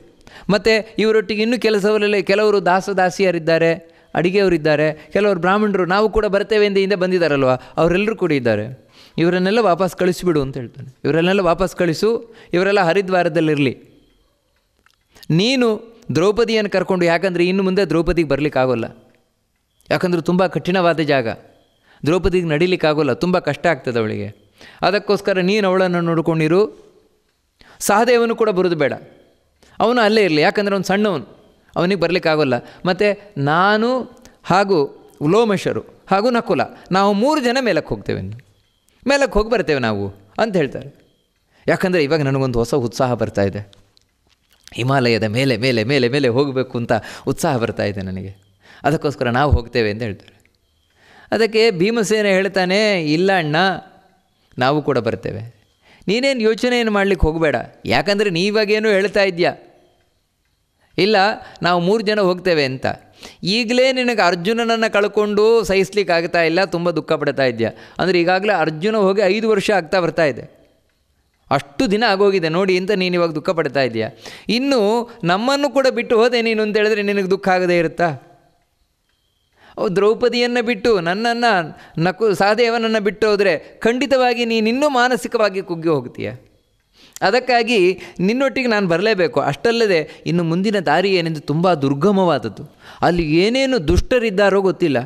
ಮತ್ತು ಇವರೊಟ್ಟಿಗೆ ಇನ್ನೂ ಕೆಲಸವರಲ್ಲಿ ಕೆಲವರು ದಾಸದಾಸಿಯರಿದ್ದಾರೆ ಅಡಿಗೆಯವರಿದ್ದಾರೆ ಕೆಲವರು ಬ್ರಾಹ್ಮಣರು ನಾವು ಕೂಡ ಬರ್ತೇವೆ ಎಂದು ಹಿಂದೆ ಬಂದಿದ್ದಾರಲ್ವ ಅವರೆಲ್ಲರೂ ಕೂಡ ಇದ್ದಾರೆ ಇವರನ್ನೆಲ್ಲ ವಾಪಸ್ ಕಳಿಸಿಬಿಡು ಅಂತ ಹೇಳ್ತಾನೆ ಇವರನ್ನೆಲ್ಲ ವಾಪಸ್ ಕಳಿಸು ಇವರೆಲ್ಲ ಹರಿದ್ವಾರದಲ್ಲಿರಲಿ ನೀನು ದ್ರೌಪದಿಯನ್ನು ಕರ್ಕೊಂಡು ಯಾಕಂದರೆ ಇನ್ನು ಮುಂದೆ ದ್ರೌಪದಿಗೆ ಬರಲಿಕ್ಕಾಗೋಲ್ಲ ಯಾಕಂದರೆ ತುಂಬ ಕಠಿಣವಾದ ಜಾಗ ದ್ರೌಪದಿಗೆ ನಡಿಲಿಕ್ಕಾಗೋಲ್ಲ ತುಂಬ ಕಷ್ಟ ಆಗ್ತದೆ ಅವಳಿಗೆ ಅದಕ್ಕೋಸ್ಕರ ನೀನು ಅವಳನ್ನು ನೋಡಿಕೊಂಡಿರು ಸಹದೇವನು ಕೂಡ ಬರೋದು ಬೇಡ ಅವನು ಅಲ್ಲೇ ಇರಲಿ ಯಾಕಂದರೆ ಅವನು ಸಣ್ಣವನು ಅವನಿಗೆ ಬರಲಿಕ್ಕಾಗೋಲ್ಲ ಮತ್ತು ನಾನು ಹಾಗೂ ಲೋಮಶರು ಹಾಗೂ ನಕುಲ ನಾವು ಮೂರು ಜನ ಮೇಲಕ್ಕೆ ಹೋಗ್ತೇವೆ ಮೇಲಕ್ಕೆ ಹೋಗಿ ಬರ್ತೇವೆ ನಾವು ಅಂತ ಹೇಳ್ತಾರೆ ಯಾಕಂದರೆ ಇವಾಗ ನನಗೊಂದು ಹೊಸ ಉತ್ಸಾಹ ಬರ್ತಾ ಇದೆ ಹಿಮಾಲಯದ ಮೇಲೆ ಮೇಲೆ ಮೇಲೆ ಮೇಲೆ ಹೋಗಬೇಕು ಅಂತ ಉತ್ಸಾಹ ಬರ್ತಾ ಇದೆ ನನಗೆ ಅದಕ್ಕೋಸ್ಕರ ನಾವು ಹೋಗ್ತೇವೆ ಅಂತ ಹೇಳ್ತಾರೆ ಅದಕ್ಕೆ ಭೀಮಸೇನ ಹೇಳ್ತಾನೆ ಇಲ್ಲ ಅಣ್ಣ ನಾವು ಕೂಡ ಬರ್ತೇವೆ ನೀನೇನು ಯೋಚನೆ ಏನು ಮಾಡಲಿಕ್ಕೆ ಹೋಗಬೇಡ ಯಾಕಂದರೆ ನೀವಾಗೇನು ಹೇಳ್ತಾ ಇದೆಯಾ ಇಲ್ಲ ನಾವು ಮೂರು ಜನ ಹೋಗ್ತೇವೆ ಅಂತ ಈಗಲೇ ನಿನಗೆ ಅರ್ಜುನನನ್ನು ಕಳ್ಕೊಂಡು ಸಹಿಸ್ಲಿಕ್ಕೆ ಆಗ್ತಾ ಇಲ್ಲ ತುಂಬ ದುಃಖ ಪಡ್ತಾ ಇದೆಯಾ ಅಂದರೆ ಈಗಾಗಲೇ ಅರ್ಜುನ ಹೋಗಿ ಐದು ವರ್ಷ ಆಗ್ತಾ ಬರ್ತಾ ಇದೆ ಅಷ್ಟು ದಿನ ಆಗೋಗಿದೆ ನೋಡಿ ಅಂತ ನೀನು ಇವಾಗ ದುಃಖ ಪಡ್ತಾ ಇದೆಯಾ ಇನ್ನು ನಮ್ಮನ್ನು ಕೂಡ ಬಿಟ್ಟು ಹೋದೆ ನೀನು ಅಂತ ಹೇಳಿದ್ರೆ ನಿನಗೆ ದುಃಖ ಆಗದೇ ಇರುತ್ತಾ ದ್ರೌಪದಿಯನ್ನು ಬಿಟ್ಟು ನನ್ನನ್ನು ನಕು ಸಹದೇವನನ್ನು ಬಿಟ್ಟು ಹೋದರೆ ಖಂಡಿತವಾಗಿ ನೀನಿನ್ನೂ ಮಾನಸಿಕವಾಗಿ ಕುಗ್ಗಿ ಹೋಗ್ತೀಯ ಅದಕ್ಕಾಗಿ ನಿನ್ನೊಟ್ಟಿಗೆ ನಾನು ಬರಲೇಬೇಕು ಅಷ್ಟಲ್ಲದೆ ಇನ್ನು ಮುಂದಿನ ದಾರಿ ಏನೆಂದು ತುಂಬ ದುರ್ಗಮವಾದದ್ದು ಅಲ್ಲಿ ಏನೇನು ದುಷ್ಟರಿದ್ದಾರೋ ಗೊತ್ತಿಲ್ಲ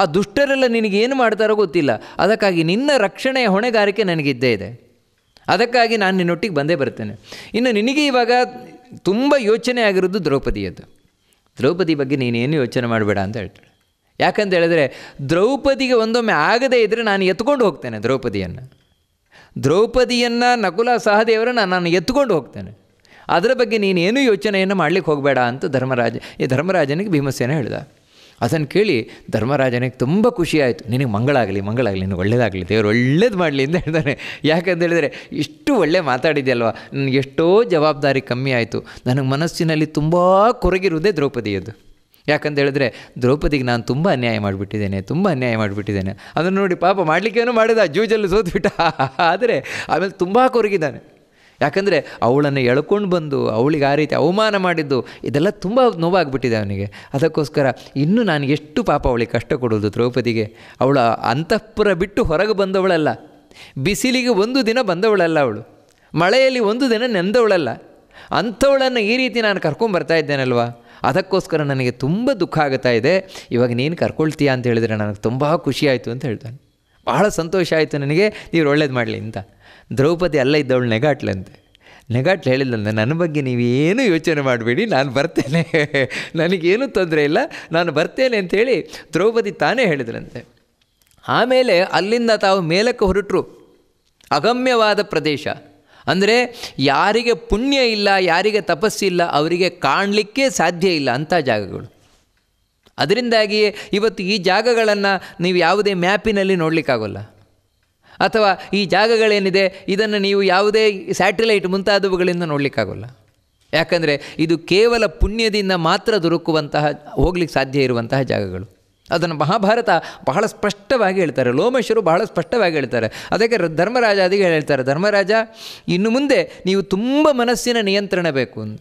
ಆ ದುಷ್ಟರೆಲ್ಲ ನಿನಗೇನು ಮಾಡ್ತಾರೋ ಗೊತ್ತಿಲ್ಲ ಅದಕ್ಕಾಗಿ ನಿನ್ನ ರಕ್ಷಣೆಯ ಹೊಣೆಗಾರಿಕೆ ನನಗಿದ್ದೇ ಇದೆ ಅದಕ್ಕಾಗಿ ನಾನು ನಿನ್ನೊಟ್ಟಿಗೆ ಬಂದೇ ಬರ್ತೇನೆ ಇನ್ನು ನಿನಗೆ ಇವಾಗ ತುಂಬ ಯೋಚನೆ ಆಗಿರೋದು ದ್ರೌಪದಿಯದ್ದು ದ್ರೌಪದಿ ಬಗ್ಗೆ ನೀನೇನು ಯೋಚನೆ ಮಾಡಬೇಡ ಅಂತ ಹೇಳ್ತಾಳೆ ಯಾಕಂತ ಹೇಳಿದ್ರೆ ದ್ರೌಪದಿಗೆ ಒಂದೊಮ್ಮೆ ಆಗದೇ ಇದ್ದರೆ ನಾನು ಎತ್ಕೊಂಡು ಹೋಗ್ತೇನೆ ದ್ರೌಪದಿಯನ್ನು ದ್ರೌಪದಿಯನ್ನು ನಕುಲ ಸಹದೇವರನ್ನ ನಾನು ಎತ್ಕೊಂಡು ಹೋಗ್ತೇನೆ ಅದರ ಬಗ್ಗೆ ನೀನೇನು ಯೋಚನೆಯನ್ನು ಮಾಡಲಿಕ್ಕೆ ಹೋಗಬೇಡ ಅಂತ ಧರ್ಮರಾಜ ಈ ಧರ್ಮರಾಜನಿಗೆ ಭೀಮಸೇನ ಹೇಳಿದ ಅದನ್ನು ಕೇಳಿ ಧರ್ಮರಾಜನಿಗೆ ತುಂಬ ಖುಷಿಯಾಯಿತು ನಿನಗೆ ಮಂಗಳಾಗಲಿ ಮಂಗಳಾಗಲಿ ನಿನಗೆ ಒಳ್ಳೇದಾಗಲಿ ದೇವರು ಒಳ್ಳೇದು ಮಾಡಲಿ ಅಂತ ಹೇಳ್ತಾನೆ ಯಾಕಂತ ಹೇಳಿದರೆ ಇಷ್ಟು ಒಳ್ಳೆ ಮಾತಾಡಿದೆಯಲ್ವ ನನಗೆ ಎಷ್ಟೋ ಜವಾಬ್ದಾರಿ ಕಮ್ಮಿ ಆಯಿತು ನನಗೆ ಮನಸ್ಸಿನಲ್ಲಿ ತುಂಬ ಕೊರಗಿರುವುದೇ ದ್ರೌಪದಿಯದ್ದು ಯಾಕಂತ ಹೇಳಿದ್ರೆ ದ್ರೌಪದಿಗೆ ನಾನು ತುಂಬ ಅನ್ಯಾಯ ಮಾಡಿಬಿಟ್ಟಿದ್ದೇನೆ ತುಂಬ ಅನ್ಯಾಯ ಮಾಡಿಬಿಟ್ಟಿದ್ದೇನೆ ಅದನ್ನು ನೋಡಿ ಪಾಪ ಮಾಡಲಿಕ್ಕೇನು ಮಾಡಿದ ಜೂಜಲ್ಲಿ ಸೋತ್ಬಿಟ್ಟ ಆದರೆ ಆಮೇಲೆ ತುಂಬ ಕೊರಗಿದ್ದಾನೆ ಯಾಕಂದರೆ ಅವಳನ್ನು ಎಳ್ಕೊಂಡು ಬಂದು ಅವಳಿಗೆ ಆ ರೀತಿ ಅವಮಾನ ಮಾಡಿದ್ದು ಇದೆಲ್ಲ ತುಂಬ ನೋವಾಗ್ಬಿಟ್ಟಿದೆ ಅವನಿಗೆ ಅದಕ್ಕೋಸ್ಕರ ಇನ್ನೂ ನಾನು ಎಷ್ಟು ಪಾಪ ಅವಳಿಗೆ ಕಷ್ಟ ಕೊಡೋದು ದ್ರೌಪದಿಗೆ ಅವಳ ಅಂತಃಪುರ ಬಿಟ್ಟು ಹೊರಗೆ ಬಂದವಳಲ್ಲ ಬಿಸಿಲಿಗೆ ಒಂದು ದಿನ ಬಂದವಳಲ್ಲ ಅವಳು ಮಳೆಯಲ್ಲಿ ಒಂದು ದಿನ ನೆಂದವಳಲ್ಲ ಅಂಥವಳನ್ನು ಈ ರೀತಿ ನಾನು ಕರ್ಕೊಂಬರ್ತಾ ಇದ್ದೇನಲ್ವ ಅದಕ್ಕೋಸ್ಕರ ನನಗೆ ತುಂಬ ದುಃಖ ಆಗುತ್ತಾ ಇದೆ ಇವಾಗ ನೀನು ಕರ್ಕೊಳ್ತೀಯಾ ಅಂತ ಹೇಳಿದರೆ ನನಗೆ ತುಂಬ ಖುಷಿಯಾಯಿತು ಅಂತ ಹೇಳ್ತಾನೆ ಬಹಳ ಸಂತೋಷ ಆಯಿತು ನನಗೆ ನೀವು ಒಳ್ಳೇದು ಮಾಡಲಿ ಅಂತ ದ್ರೌಪದಿ ಅಲ್ಲ ಇದ್ದವಳು ನೆಗಾಟ್ಲಂತೆ ನೆಗಾಟ್ಲು ಹೇಳಿಲ್ಲಂತೆ ನನ್ನ ಬಗ್ಗೆ ನೀವೇನು ಯೋಚನೆ ಮಾಡಬೇಡಿ ನಾನು ಬರ್ತೇನೆ ನನಗೇನು ತೊಂದರೆ ಇಲ್ಲ ನಾನು ಬರ್ತೇನೆ ಅಂಥೇಳಿ ದ್ರೌಪದಿ ತಾನೇ ಹೇಳಿದ್ರಂತೆ ಆಮೇಲೆ ಅಲ್ಲಿಂದ ತಾವು ಮೇಲಕ್ಕೆ ಹೊರಟರು ಅಗಮ್ಯವಾದ ಪ್ರದೇಶ ಅಂದರೆ ಯಾರಿಗೆ ಪುಣ್ಯ ಇಲ್ಲ ಯಾರಿಗೆ ಇಲ್ಲ ಅವರಿಗೆ ಕಾಣಲಿಕ್ಕೆ ಸಾಧ್ಯ ಇಲ್ಲ ಅಂಥ ಜಾಗಗಳು ಅದರಿಂದಾಗಿಯೇ ಇವತ್ತು ಈ ಜಾಗಗಳನ್ನು ನೀವು ಯಾವುದೇ ಮ್ಯಾಪಿನಲ್ಲಿ ನೋಡಲಿಕ್ಕಾಗೋಲ್ಲ ಅಥವಾ ಈ ಜಾಗಗಳೇನಿದೆ ಇದನ್ನು ನೀವು ಯಾವುದೇ ಸ್ಯಾಟಲೈಟ್ ಮುಂತಾದವುಗಳಿಂದ ನೋಡಲಿಕ್ಕಾಗಲ್ಲ ಯಾಕಂದರೆ ಇದು ಕೇವಲ ಪುಣ್ಯದಿಂದ ಮಾತ್ರ ದೊರಕುವಂತಹ ಹೋಗ್ಲಿಕ್ಕೆ ಸಾಧ್ಯ ಇರುವಂತಹ ಜಾಗಗಳು ಅದನ್ನು ಮಹಾಭಾರತ ಬಹಳ ಸ್ಪಷ್ಟವಾಗಿ ಹೇಳ್ತಾರೆ ಲೋಮೇಶ್ವರು ಬಹಳ ಸ್ಪಷ್ಟವಾಗಿ ಹೇಳ್ತಾರೆ ಅದಕ್ಕೆ ಧರ್ಮರಾಜ ಅದಿಗೆ ಹೇಳ್ತಾರೆ ಧರ್ಮರಾಜ ಇನ್ನು ಮುಂದೆ ನೀವು ತುಂಬ ಮನಸ್ಸಿನ ನಿಯಂತ್ರಣ ಬೇಕು ಅಂತ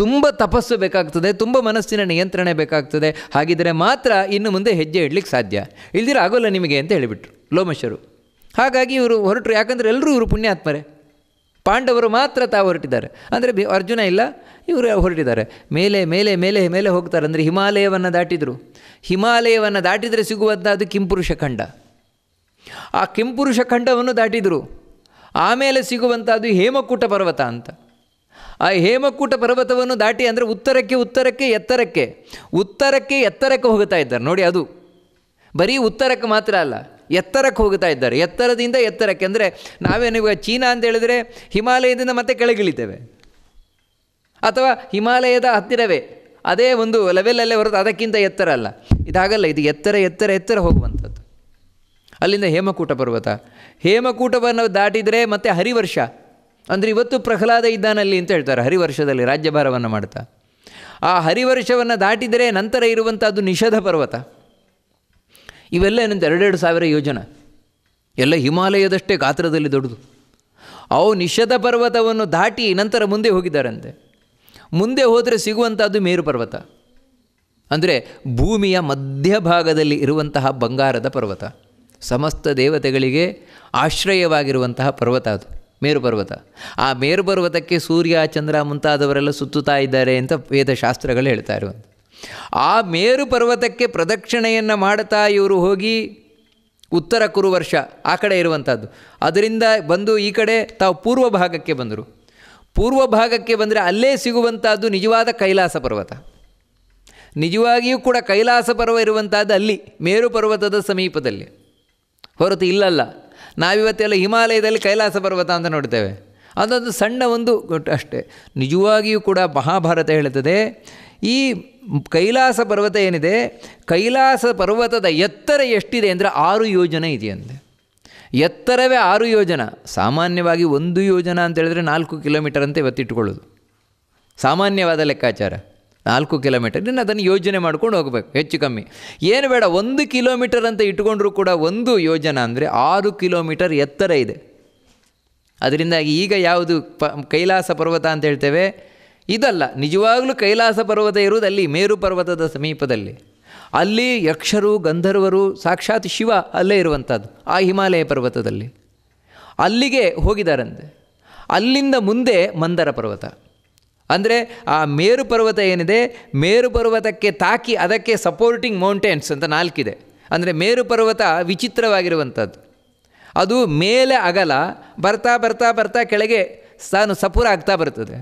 ತುಂಬ ತಪಸ್ಸು ಬೇಕಾಗ್ತದೆ ತುಂಬ ಮನಸ್ಸಿನ ನಿಯಂತ್ರಣ ಬೇಕಾಗ್ತದೆ ಹಾಗಿದ್ದರೆ ಮಾತ್ರ ಇನ್ನು ಮುಂದೆ ಹೆಜ್ಜೆ ಇಡ್ಲಿಕ್ಕೆ ಸಾಧ್ಯ ಇಲ್ದಿರ ಆಗೋಲ್ಲ ನಿಮಗೆ ಅಂತ ಹೇಳಿಬಿಟ್ರು ಲೋಮೇಶ್ವರು ಹಾಗಾಗಿ ಇವರು ಹೊರಟರು ಯಾಕಂದರೆ ಎಲ್ಲರೂ ಇವರು ಪುಣ್ಯಾತ್ಮರೆ ಪಾಂಡವರು ಮಾತ್ರ ತಾವು ಹೊರಟಿದ್ದಾರೆ ಅಂದರೆ ಅರ್ಜುನ ಇಲ್ಲ ಇವರು ಹೊರಟಿದ್ದಾರೆ ಮೇಲೆ ಮೇಲೆ ಮೇಲೆ ಮೇಲೆ ಹೋಗ್ತಾರೆ ಅಂದರೆ ಹಿಮಾಲಯವನ್ನು ದಾಟಿದರು ಹಿಮಾಲಯವನ್ನು ದಾಟಿದರೆ ಸಿಗುವಂಥದ್ದು ಕಿಂಪುರುಷ ಖಂಡ ಆ ಕೆಂಪುರುಷ ಖಂಡವನ್ನು ದಾಟಿದರು ಆಮೇಲೆ ಸಿಗುವಂಥದ್ದು ಹೇಮಕೂಟ ಪರ್ವತ ಅಂತ ಆ ಹೇಮಕೂಟ ಪರ್ವತವನ್ನು ದಾಟಿ ಅಂದರೆ ಉತ್ತರಕ್ಕೆ ಉತ್ತರಕ್ಕೆ ಎತ್ತರಕ್ಕೆ ಉತ್ತರಕ್ಕೆ ಎತ್ತರಕ್ಕೆ ಹೋಗ್ತಾ ಇದ್ದಾರೆ ನೋಡಿ ಅದು ಬರೀ ಉತ್ತರಕ್ಕೆ ಮಾತ್ರ ಅಲ್ಲ ಎತ್ತರಕ್ಕೆ ಹೋಗ್ತಾ ಇದ್ದಾರೆ ಎತ್ತರದಿಂದ ಎತ್ತರಕ್ಕೆ ಅಂದರೆ ನಾವೇನು ಚೀನಾ ಅಂತ ಹೇಳಿದರೆ ಹಿಮಾಲಯದಿಂದ ಮತ್ತೆ ಕೆಳಗಿಳಿತೇವೆ ಅಥವಾ ಹಿಮಾಲಯದ ಹತ್ತಿರವೇ ಅದೇ ಒಂದು ಲೆವೆಲಲ್ಲೇ ಹೊರತು ಅದಕ್ಕಿಂತ ಎತ್ತರ ಅಲ್ಲ ಇದಾಗಲ್ಲ ಇದು ಎತ್ತರ ಎತ್ತರ ಎತ್ತರ ಹೋಗುವಂಥದ್ದು ಅಲ್ಲಿಂದ ಹೇಮಕೂಟ ಪರ್ವತ ಹೇಮಕೂಟವನ್ನು ದಾಟಿದರೆ ಮತ್ತೆ ಹರಿವರ್ಷ ಅಂದರೆ ಇವತ್ತು ಪ್ರಹ್ಲಾದ ಇದ್ದಾನಲ್ಲಿ ಅಂತ ಹೇಳ್ತಾರೆ ಹರಿವರ್ಷದಲ್ಲಿ ರಾಜ್ಯಭಾರವನ್ನು ಮಾಡ್ತಾ ಆ ಹರಿವರ್ಷವನ್ನು ದಾಟಿದರೆ ನಂತರ ಇರುವಂಥದ್ದು ನಿಷಧ ಪರ್ವತ ಇವೆಲ್ಲ ಏನಂತ ಎರಡೆರಡು ಸಾವಿರ ಯೋಜನೆ ಎಲ್ಲ ಹಿಮಾಲಯದಷ್ಟೇ ಗಾತ್ರದಲ್ಲಿ ದೊಡ್ಡದು ಅವು ನಿಷದ ಪರ್ವತವನ್ನು ದಾಟಿ ನಂತರ ಮುಂದೆ ಹೋಗಿದ್ದಾರಂತೆ ಮುಂದೆ ಹೋದರೆ ಸಿಗುವಂಥದ್ದು ಮೇರು ಪರ್ವತ ಅಂದರೆ ಭೂಮಿಯ ಮಧ್ಯಭಾಗದಲ್ಲಿ ಇರುವಂತಹ ಬಂಗಾರದ ಪರ್ವತ ಸಮಸ್ತ ದೇವತೆಗಳಿಗೆ ಆಶ್ರಯವಾಗಿರುವಂತಹ ಪರ್ವತ ಅದು ಮೇರು ಪರ್ವತ ಆ ಮೇರು ಪರ್ವತಕ್ಕೆ ಸೂರ್ಯ ಚಂದ್ರ ಮುಂತಾದವರೆಲ್ಲ ಸುತ್ತುತ್ತಾ ಇದ್ದಾರೆ ಅಂತ ವೇದಶಾಸ್ತ್ರಗಳು ಹೇಳ್ತಾ ಇರುವಂಥ ಆ ಮೇರು ಪರ್ವತಕ್ಕೆ ಪ್ರದಕ್ಷಿಣೆಯನ್ನು ಮಾಡ್ತಾ ಇವರು ಹೋಗಿ ಉತ್ತರ ಕುರುವರ್ಷ ಆ ಕಡೆ ಇರುವಂಥದ್ದು ಅದರಿಂದ ಬಂದು ಈ ಕಡೆ ತಾವು ಪೂರ್ವ ಭಾಗಕ್ಕೆ ಬಂದರು ಪೂರ್ವ ಭಾಗಕ್ಕೆ ಬಂದರೆ ಅಲ್ಲೇ ಸಿಗುವಂಥದ್ದು ನಿಜವಾದ ಕೈಲಾಸ ಪರ್ವತ ನಿಜವಾಗಿಯೂ ಕೂಡ ಕೈಲಾಸ ಪರ್ವ ಇರುವಂಥದ್ದು ಅಲ್ಲಿ ಮೇರು ಪರ್ವತದ ಸಮೀಪದಲ್ಲಿ ಹೊರತು ಇಲ್ಲಲ್ಲ ನಾವಿವತ್ತೆಲ್ಲ ಹಿಮಾಲಯದಲ್ಲಿ ಕೈಲಾಸ ಪರ್ವತ ಅಂತ ನೋಡ್ತೇವೆ ಅದೊಂದು ಸಣ್ಣ ಒಂದು ಅಷ್ಟೇ ನಿಜವಾಗಿಯೂ ಕೂಡ ಮಹಾಭಾರತ ಹೇಳುತ್ತದೆ ಈ ಕೈಲಾಸ ಪರ್ವತ ಏನಿದೆ ಕೈಲಾಸ ಪರ್ವತದ ಎತ್ತರ ಎಷ್ಟಿದೆ ಅಂದರೆ ಆರು ಯೋಜನೆ ಇದೆಯಂತೆ ಎತ್ತರವೇ ಆರು ಯೋಜನ ಸಾಮಾನ್ಯವಾಗಿ ಒಂದು ಯೋಜನ ಅಂತ ಹೇಳಿದ್ರೆ ನಾಲ್ಕು ಕಿಲೋಮೀಟರ್ ಅಂತ ಇವತ್ತಿಟ್ಟುಕೊಳ್ಳೋದು ಸಾಮಾನ್ಯವಾದ ಲೆಕ್ಕಾಚಾರ ನಾಲ್ಕು ಕಿಲೋಮೀಟರ್ ಇನ್ನು ಅದನ್ನು ಯೋಜನೆ ಮಾಡ್ಕೊಂಡು ಹೋಗಬೇಕು ಹೆಚ್ಚು ಕಮ್ಮಿ ಏನು ಬೇಡ ಒಂದು ಕಿಲೋಮೀಟರ್ ಅಂತ ಇಟ್ಕೊಂಡ್ರೂ ಕೂಡ ಒಂದು ಯೋಜನೆ ಅಂದರೆ ಆರು ಕಿಲೋಮೀಟರ್ ಎತ್ತರ ಇದೆ ಅದರಿಂದಾಗಿ ಈಗ ಯಾವುದು ಪ ಕೈಲಾಸ ಪರ್ವತ ಅಂತ ಹೇಳ್ತೇವೆ ಇದಲ್ಲ ನಿಜವಾಗಲೂ ಕೈಲಾಸ ಪರ್ವತ ಅಲ್ಲಿ ಮೇರು ಪರ್ವತದ ಸಮೀಪದಲ್ಲಿ ಅಲ್ಲಿ ಯಕ್ಷರು ಗಂಧರ್ವರು ಸಾಕ್ಷಾತ್ ಶಿವ ಅಲ್ಲೇ ಇರುವಂಥದ್ದು ಆ ಹಿಮಾಲಯ ಪರ್ವತದಲ್ಲಿ ಅಲ್ಲಿಗೆ ಹೋಗಿದ್ದಾರಂತೆ ಅಲ್ಲಿಂದ ಮುಂದೆ ಮಂದರ ಪರ್ವತ ಅಂದರೆ ಆ ಮೇರು ಪರ್ವತ ಏನಿದೆ ಮೇರು ಪರ್ವತಕ್ಕೆ ತಾಕಿ ಅದಕ್ಕೆ ಸಪೋರ್ಟಿಂಗ್ ಮೌಂಟೇನ್ಸ್ ಅಂತ ನಾಲ್ಕಿದೆ ಅಂದರೆ ಮೇರು ಪರ್ವತ ವಿಚಿತ್ರವಾಗಿರುವಂಥದ್ದು ಅದು ಮೇಲೆ ಅಗಲ ಬರ್ತಾ ಬರ್ತಾ ಬರ್ತಾ ಕೆಳಗೆ ತಾನು ಸಪುರ ಆಗ್ತಾ ಬರ್ತದೆ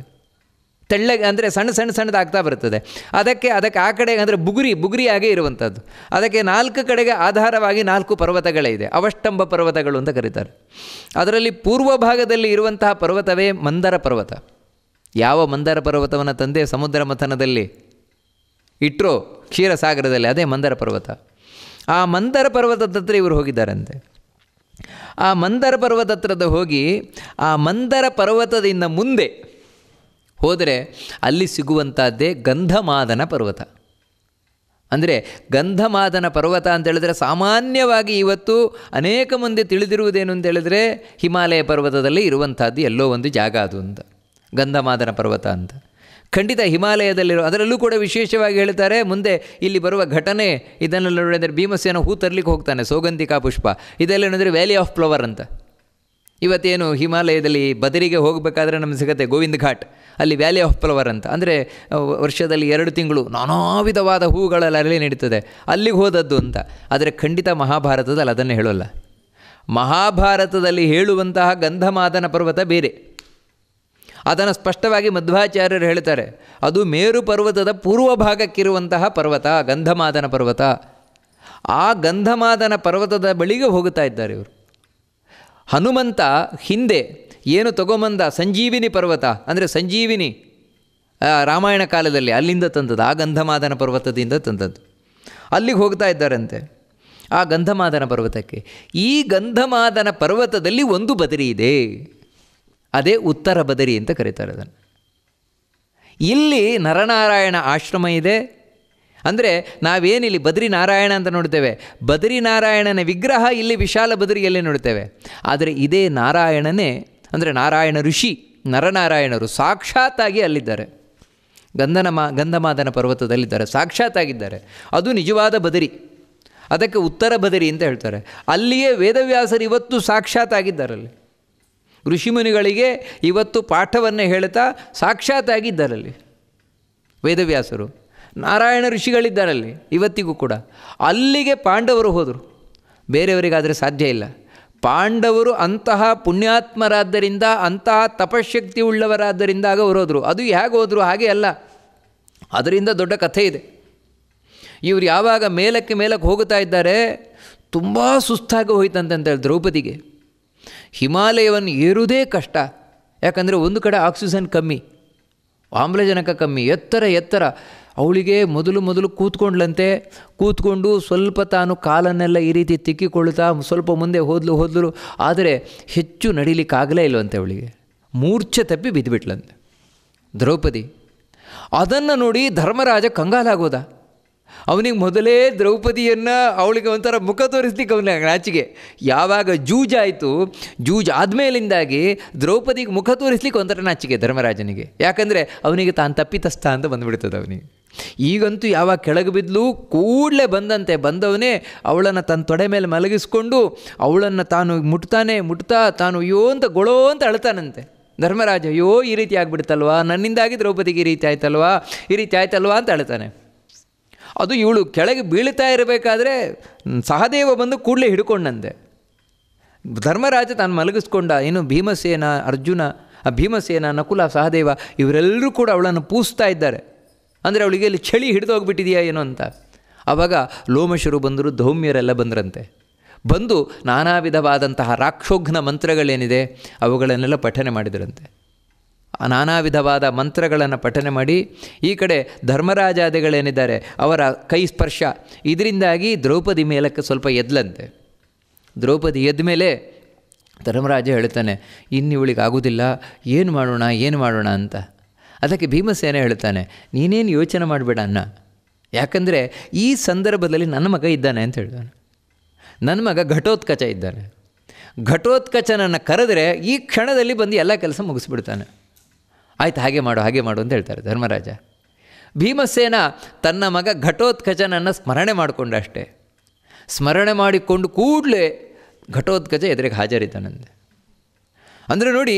ತೆಳ್ಳಗೆ ಅಂದರೆ ಸಣ್ಣ ಸಣ್ಣ ಸಣ್ಣದಾಗ್ತಾ ಬರ್ತದೆ ಅದಕ್ಕೆ ಅದಕ್ಕೆ ಆ ಕಡೆ ಅಂದರೆ ಬುಗುರಿ ಬುಗುರಿಯಾಗೆ ಇರುವಂಥದ್ದು ಅದಕ್ಕೆ ನಾಲ್ಕು ಕಡೆಗೆ ಆಧಾರವಾಗಿ ನಾಲ್ಕು ಪರ್ವತಗಳೇ ಇದೆ ಅವಷ್ಟಂಬ ಪರ್ವತಗಳು ಅಂತ ಕರೀತಾರೆ ಅದರಲ್ಲಿ ಪೂರ್ವ ಭಾಗದಲ್ಲಿ ಇರುವಂತಹ ಪರ್ವತವೇ ಮಂದರ ಪರ್ವತ ಯಾವ ಮಂದರ ಪರ್ವತವನ್ನು ತಂದೆ ಸಮುದ್ರ ಮಥನದಲ್ಲಿ ಇಟ್ರೋ ಕ್ಷೀರಸಾಗರದಲ್ಲಿ ಅದೇ ಮಂದರ ಪರ್ವತ ಆ ಮಂದರ ಪರ್ವತದ ಹತ್ರ ಇವರು ಹೋಗಿದ್ದಾರಂತೆ ಆ ಮಂದರ ಪರ್ವತ ಹತ್ರದ ಹೋಗಿ ಆ ಮಂದರ ಪರ್ವತದಿಂದ ಮುಂದೆ ಹೋದರೆ ಅಲ್ಲಿ ಸಿಗುವಂಥದ್ದೇ ಗಂಧಮಾದನ ಪರ್ವತ ಅಂದರೆ ಗಂಧಮಾದನ ಪರ್ವತ ಅಂತ ಹೇಳಿದ್ರೆ ಸಾಮಾನ್ಯವಾಗಿ ಇವತ್ತು ಅನೇಕ ಮಂದಿ ತಿಳಿದಿರುವುದೇನು ಅಂತ ಹೇಳಿದರೆ ಹಿಮಾಲಯ ಪರ್ವತದಲ್ಲಿ ಇರುವಂಥದ್ದು ಎಲ್ಲೋ ಒಂದು ಜಾಗ ಅದು ಅಂತ ಗಂಧಮಾದನ ಪರ್ವತ ಅಂತ ಖಂಡಿತ ಹಿಮಾಲಯದಲ್ಲಿರೋ ಅದರಲ್ಲೂ ಕೂಡ ವಿಶೇಷವಾಗಿ ಹೇಳ್ತಾರೆ ಮುಂದೆ ಇಲ್ಲಿ ಬರುವ ಘಟನೆ ಇದನ್ನೆಲ್ಲ ನೋಡಿದರೆ ಭೀಮಸೇನ ಹೂ ತರಲಿಕ್ಕೆ ಹೋಗ್ತಾನೆ ಸೌಗಂಧಿಕಾ ಪುಷ್ಪ ಇದೆಲ್ಲ ನೋಡಿದರೆ ವ್ಯಾಲಿ ಆಫ್ ಫ್ಲವರ್ ಅಂತ ಇವತ್ತೇನು ಹಿಮಾಲಯದಲ್ಲಿ ಬದರಿಗೆ ಹೋಗಬೇಕಾದ್ರೆ ನಮಗೆ ಸಿಗುತ್ತೆ ಗೋವಿಂದ ಘಾಟ್ ಅಲ್ಲಿ ವ್ಯಾಲಿ ಆಫ್ ಫ್ಲವರ್ ಅಂತ ಅಂದರೆ ವರ್ಷದಲ್ಲಿ ಎರಡು ತಿಂಗಳು ನಾನಾ ವಿಧವಾದ ಹೂಗಳಲ್ಲಿ ಅರಳಿ ನಡೀತದೆ ಅಲ್ಲಿಗೆ ಹೋದದ್ದು ಅಂತ ಆದರೆ ಖಂಡಿತ ಮಹಾಭಾರತದಲ್ಲಿ ಅದನ್ನು ಹೇಳೋಲ್ಲ ಮಹಾಭಾರತದಲ್ಲಿ ಹೇಳುವಂತಹ ಗಂಧಮಾದನ ಪರ್ವತ ಬೇರೆ ಅದನ್ನು ಸ್ಪಷ್ಟವಾಗಿ ಮಧ್ವಾಚಾರ್ಯರು ಹೇಳ್ತಾರೆ ಅದು ಮೇರು ಪರ್ವತದ ಪೂರ್ವ ಭಾಗಕ್ಕಿರುವಂತಹ ಪರ್ವತ ಗಂಧಮಾದನ ಪರ್ವತ ಆ ಗಂಧಮಾದನ ಪರ್ವತದ ಬಳಿಗೆ ಹೋಗುತ್ತಾ ಇದ್ದಾರೆ ಇವರು ಹನುಮಂತ ಹಿಂದೆ ಏನು ತಗೊಂಬಂದ ಸಂಜೀವಿನಿ ಪರ್ವತ ಅಂದರೆ ಸಂಜೀವಿನಿ ರಾಮಾಯಣ ಕಾಲದಲ್ಲಿ ಅಲ್ಲಿಂದ ತಂದದ್ದು ಆ ಗಂಧಮಾದನ ಪರ್ವತದಿಂದ ತಂದದ್ದು ಅಲ್ಲಿಗೆ ಹೋಗ್ತಾ ಇದ್ದಾರಂತೆ ಆ ಗಂಧಮಾದನ ಪರ್ವತಕ್ಕೆ ಈ ಗಂಧಮಾದನ ಪರ್ವತದಲ್ಲಿ ಒಂದು ಬದರಿ ಇದೆ ಅದೇ ಉತ್ತರ ಬದರಿ ಅಂತ ಕರೀತಾರೆ ಅದನ್ನು ಇಲ್ಲಿ ನರನಾರಾಯಣ ಆಶ್ರಮ ಇದೆ ಅಂದರೆ ನಾವೇನಿಲ್ಲಿ ನಾರಾಯಣ ಅಂತ ನೋಡ್ತೇವೆ ನಾರಾಯಣನ ವಿಗ್ರಹ ಇಲ್ಲಿ ವಿಶಾಲ ಬದರಿಯಲ್ಲಿ ನೋಡ್ತೇವೆ ಆದರೆ ಇದೇ ನಾರಾಯಣನೇ ಅಂದರೆ ನಾರಾಯಣ ಋಷಿ ನರನಾರಾಯಣರು ಸಾಕ್ಷಾತ್ತಾಗಿ ಅಲ್ಲಿದ್ದಾರೆ ಗಂಧನ ಮಾ ಗಂಧಮಾದನ ಪರ್ವತದಲ್ಲಿದ್ದಾರೆ ಸಾಕ್ಷಾತ್ತಾಗಿದ್ದಾರೆ ಅದು ನಿಜವಾದ ಬದರಿ ಅದಕ್ಕೆ ಉತ್ತರ ಬದರಿ ಅಂತ ಹೇಳ್ತಾರೆ ಅಲ್ಲಿಯೇ ವೇದವ್ಯಾಸರು ಇವತ್ತು ಸಾಕ್ಷಾತ್ತಾಗಿದ್ದಾರಲ್ಲಿ ಋಷಿಮುನಿಗಳಿಗೆ ಇವತ್ತು ಪಾಠವನ್ನು ಹೇಳ್ತಾ ಸಾಕ್ಷಾತ್ತಾಗಿದ್ದಾರಲ್ಲಿ ವೇದವ್ಯಾಸರು ನಾರಾಯಣ ಋಷಿಗಳಿದ್ದಾರಲ್ಲಿ ಇವತ್ತಿಗೂ ಕೂಡ ಅಲ್ಲಿಗೆ ಪಾಂಡವರು ಹೋದರು ಬೇರೆಯವರಿಗಾದರೆ ಸಾಧ್ಯ ಇಲ್ಲ ಪಾಂಡವರು ಅಂತಹ ಪುಣ್ಯಾತ್ಮರಾದ್ದರಿಂದ ಅಂತಹ ತಪಶಕ್ತಿ ಉಳ್ಳವರಾದ್ದರಿಂದ ಆಗ ಹೋದರು ಅದು ಹೇಗೆ ಹೋದರು ಹಾಗೆ ಅಲ್ಲ ಅದರಿಂದ ದೊಡ್ಡ ಕಥೆ ಇದೆ ಇವರು ಯಾವಾಗ ಮೇಲಕ್ಕೆ ಮೇಲಕ್ಕೆ ಹೋಗುತ್ತಾ ಇದ್ದಾರೆ ತುಂಬ ಸುಸ್ತಾಗಿ ಹೋಯ್ತಂತಂತೇಳಿ ದ್ರೌಪದಿಗೆ ಹಿಮಾಲಯವನ್ನು ಏರುವುದೇ ಕಷ್ಟ ಯಾಕಂದರೆ ಒಂದು ಕಡೆ ಆಕ್ಸಿಜನ್ ಕಮ್ಮಿ ಆಮ್ಲಜನಕ ಕಮ್ಮಿ ಎತ್ತರ ಎತ್ತರ ಅವಳಿಗೆ ಮೊದಲು ಮೊದಲು ಕೂತ್ಕೊಂಡ್ಲಂತೆ ಕೂತ್ಕೊಂಡು ಸ್ವಲ್ಪ ತಾನು ಕಾಲನ್ನೆಲ್ಲ ಈ ರೀತಿ ತಿಕ್ಕಿಕೊಳ್ತಾ ಸ್ವಲ್ಪ ಮುಂದೆ ಹೋದ್ಲು ಹೋದಲು ಆದರೆ ಹೆಚ್ಚು ನಡೀಲಿಕ್ಕಾಗಲೇ ಇಲ್ವಂತೆ ಅವಳಿಗೆ ಮೂರ್ಛೆ ತಪ್ಪಿ ಬಿದ್ದುಬಿಟ್ಲಂತೆ ದ್ರೌಪದಿ ಅದನ್ನು ನೋಡಿ ಧರ್ಮರಾಜ ಕಂಗಾಲಾಗೋದ ಅವನಿಗೆ ಮೊದಲೇ ದ್ರೌಪದಿಯನ್ನು ಅವಳಿಗೆ ಒಂಥರ ಮುಖ ತೋರಿಸ್ಲಿಕ್ಕೆ ಅವನ ಆಚೆಗೆ ಯಾವಾಗ ಜೂಜಾಯಿತು ಜೂಜ್ ಆದಮೇಲಿಂದಾಗಿ ದ್ರೌಪದಿಗೆ ಮುಖ ತೋರಿಸ್ಲಿಕ್ಕೆ ಒಂಥರ ನಾಚಿಕೆ ಧರ್ಮರಾಜನಿಗೆ ಯಾಕಂದರೆ ಅವನಿಗೆ ತಾನು ತಪ್ಪಿತಸ್ಥ ಅಂತ ಬಂದುಬಿಡ್ತದೆ ಅವನಿಗೆ ಈಗಂತೂ ಯಾವ ಕೆಳಗೆ ಬಿದ್ದಲು ಕೂಡಲೇ ಬಂದಂತೆ ಬಂದವನೇ ಅವಳನ್ನು ತನ್ನ ತೊಡೆ ಮೇಲೆ ಮಲಗಿಸ್ಕೊಂಡು ಅವಳನ್ನು ತಾನು ಮುಟ್ತಾನೆ ಮುಟ್ತಾ ತಾನು ಅಯ್ಯೋ ಅಂತ ಗೊಳೋ ಅಂತ ಅಳ್ತಾನಂತೆ ಧರ್ಮರಾಜ ಅಯ್ಯೋ ಈ ರೀತಿ ಆಗಿಬಿಡ್ತಲ್ವಾ ನನ್ನಿಂದಾಗಿ ದ್ರೌಪದಿಗೆ ಈ ರೀತಿ ಆಯ್ತಲ್ವಾ ಈ ರೀತಿ ಆಯ್ತಲ್ವಾ ಅಂತ ಅಳ್ತಾನೆ ಅದು ಇವಳು ಕೆಳಗೆ ಬೀಳ್ತಾ ಇರಬೇಕಾದ್ರೆ ಸಹದೇವ ಬಂದು ಕೂಡಲೇ ಹಿಡ್ಕೊಂಡಂತೆ ಧರ್ಮರಾಜ ತಾನು ಮಲಗಿಸ್ಕೊಂಡ ಏನು ಭೀಮಸೇನ ಅರ್ಜುನ ಆ ಭೀಮಸೇನ ನಕುಲ ಸಹದೇವ ಇವರೆಲ್ಲರೂ ಕೂಡ ಅವಳನ್ನು ಪೂಸ್ತಾ ಇದ್ದಾರೆ ಅಂದರೆ ಅವಳಿಗೆ ಇಲ್ಲಿ ಚಳಿ ಹೋಗಿಬಿಟ್ಟಿದೆಯಾ ಏನೋ ಅಂತ ಆವಾಗ ಲೋಮಶರು ಬಂದರು ಧೌಮ್ಯರೆಲ್ಲ ಬಂದರಂತೆ ಬಂದು ನಾನಾ ವಿಧವಾದಂತಹ ರಾಕ್ಷೋಘ್ನ ಮಂತ್ರಗಳೇನಿದೆ ಅವುಗಳನ್ನೆಲ್ಲ ಪಠನೆ ಮಾಡಿದರಂತೆ ನಾನಾ ವಿಧವಾದ ಮಂತ್ರಗಳನ್ನು ಪಠನೆ ಮಾಡಿ ಈ ಕಡೆ ಧರ್ಮರಾಜಾದಿಗಳೇನಿದ್ದಾರೆ ಅವರ ಕೈ ಸ್ಪರ್ಶ ಇದರಿಂದಾಗಿ ದ್ರೌಪದಿ ಮೇಲಕ್ಕೆ ಸ್ವಲ್ಪ ಎದ್ಲಂತೆ ದ್ರೌಪದಿ ಎದ್ದ ಮೇಲೆ ಧರ್ಮರಾಜ ಹೇಳ್ತಾನೆ ಆಗೋದಿಲ್ಲ ಏನು ಮಾಡೋಣ ಏನು ಮಾಡೋಣ ಅಂತ ಅದಕ್ಕೆ ಭೀಮಸೇನೆ ಹೇಳ್ತಾನೆ ನೀನೇನು ಯೋಚನೆ ಮಾಡಬೇಡ ಅನ್ನ ಯಾಕಂದರೆ ಈ ಸಂದರ್ಭದಲ್ಲಿ ನನ್ನ ಮಗ ಇದ್ದಾನೆ ಅಂತ ಹೇಳ್ತಾನೆ ನನ್ನ ಮಗ ಘಟೋತ್ಕಚ ಇದ್ದಾನೆ ಘಟೋತ್ಕಚನನ್ನು ಕರೆದರೆ ಈ ಕ್ಷಣದಲ್ಲಿ ಬಂದು ಎಲ್ಲ ಕೆಲಸ ಮುಗಿಸ್ಬಿಡ್ತಾನೆ ಆಯ್ತು ಹಾಗೆ ಮಾಡು ಹಾಗೆ ಮಾಡು ಅಂತ ಹೇಳ್ತಾರೆ ಧರ್ಮರಾಜ ಭೀಮಸೇನ ತನ್ನ ಮಗ ಘಟೋತ್ಕಚನನ್ನು ಸ್ಮರಣೆ ಮಾಡಿಕೊಂಡ ಅಷ್ಟೇ ಸ್ಮರಣೆ ಮಾಡಿಕೊಂಡು ಕೂಡಲೇ ಘಟೋತ್ಕಚ ಎದುರಿಗೆ ಹಾಜರಿದ್ದಾನಂತೆ ಅಂದರೆ ನೋಡಿ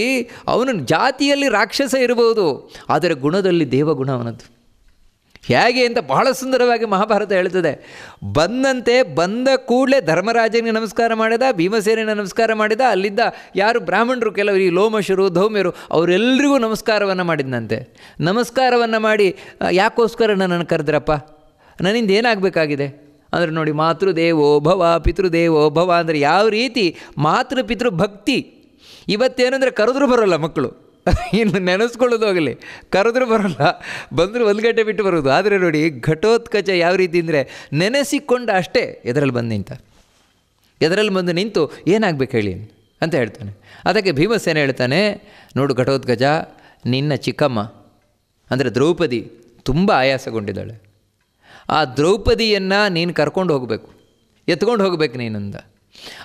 ಅವನ ಜಾತಿಯಲ್ಲಿ ರಾಕ್ಷಸ ಇರಬಹುದು ಆದರೆ ಗುಣದಲ್ಲಿ ದೇವಗುಣ ಅವನದ್ದು ಹೇಗೆ ಅಂತ ಬಹಳ ಸುಂದರವಾಗಿ ಮಹಾಭಾರತ ಹೇಳ್ತದೆ ಬಂದಂತೆ ಬಂದ ಕೂಡಲೇ ಧರ್ಮರಾಜನಿಗೆ ನಮಸ್ಕಾರ ಮಾಡಿದ ಭೀಮಸೇನ ನಮಸ್ಕಾರ ಮಾಡಿದ ಅಲ್ಲಿದ್ದ ಯಾರು ಬ್ರಾಹ್ಮಣರು ಕೆಲವರು ಈ ಲೋಮಶರು ಧೌಮ್ಯರು ಅವರೆಲ್ಲರಿಗೂ ನಮಸ್ಕಾರವನ್ನು ಮಾಡಿದ್ದಂತೆ ನಮಸ್ಕಾರವನ್ನು ಮಾಡಿ ಯಾಕೋಸ್ಕರ ನನ್ನನ್ನು ಕರೆದ್ರಪ್ಪ ನನ್ನಿಂದ ಏನಾಗಬೇಕಾಗಿದೆ ಅಂದರೆ ನೋಡಿ ಮಾತೃದೇವೋ ಭವ ಪಿತೃದೇವೋ ಭವ ಅಂದರೆ ಯಾವ ರೀತಿ ಮಾತೃ ಪಿತೃ ಭಕ್ತಿ ಇವತ್ತೇನೆಂದರೆ ಕರೆದ್ರೂ ಬರೋಲ್ಲ ಮಕ್ಕಳು ಇನ್ನು ನೆನೆಸ್ಕೊಳ್ಳೋದು ಹೋಗಲಿ ಕರೆದ್ರೂ ಬರೋಲ್ಲ ಬಂದರೂ ಒಂದು ಗಂಟೆ ಬಿಟ್ಟು ಬರೋದು ಆದರೆ ನೋಡಿ ಘಟೋತ್ಕಚ ಯಾವ ರೀತಿ ಅಂದರೆ ನೆನೆಸಿಕೊಂಡ ಅಷ್ಟೇ ಎದರಲ್ಲಿ ಬಂದು ನಿಂತ ಎದರಲ್ಲಿ ಬಂದು ನಿಂತು ಏನಾಗಬೇಕು ಹೇಳಿ ಅಂತ ಹೇಳ್ತಾನೆ ಅದಕ್ಕೆ ಭೀಮಸೇನ ಹೇಳ್ತಾನೆ ನೋಡು ಘಟೋತ್ಕಜ ನಿನ್ನ ಚಿಕ್ಕಮ್ಮ ಅಂದರೆ ದ್ರೌಪದಿ ತುಂಬ ಆಯಾಸಗೊಂಡಿದ್ದಾಳೆ ಆ ದ್ರೌಪದಿಯನ್ನು ನೀನು ಕರ್ಕೊಂಡು ಹೋಗಬೇಕು ಎತ್ಕೊಂಡು ಹೋಗಬೇಕು ನೀನಂದ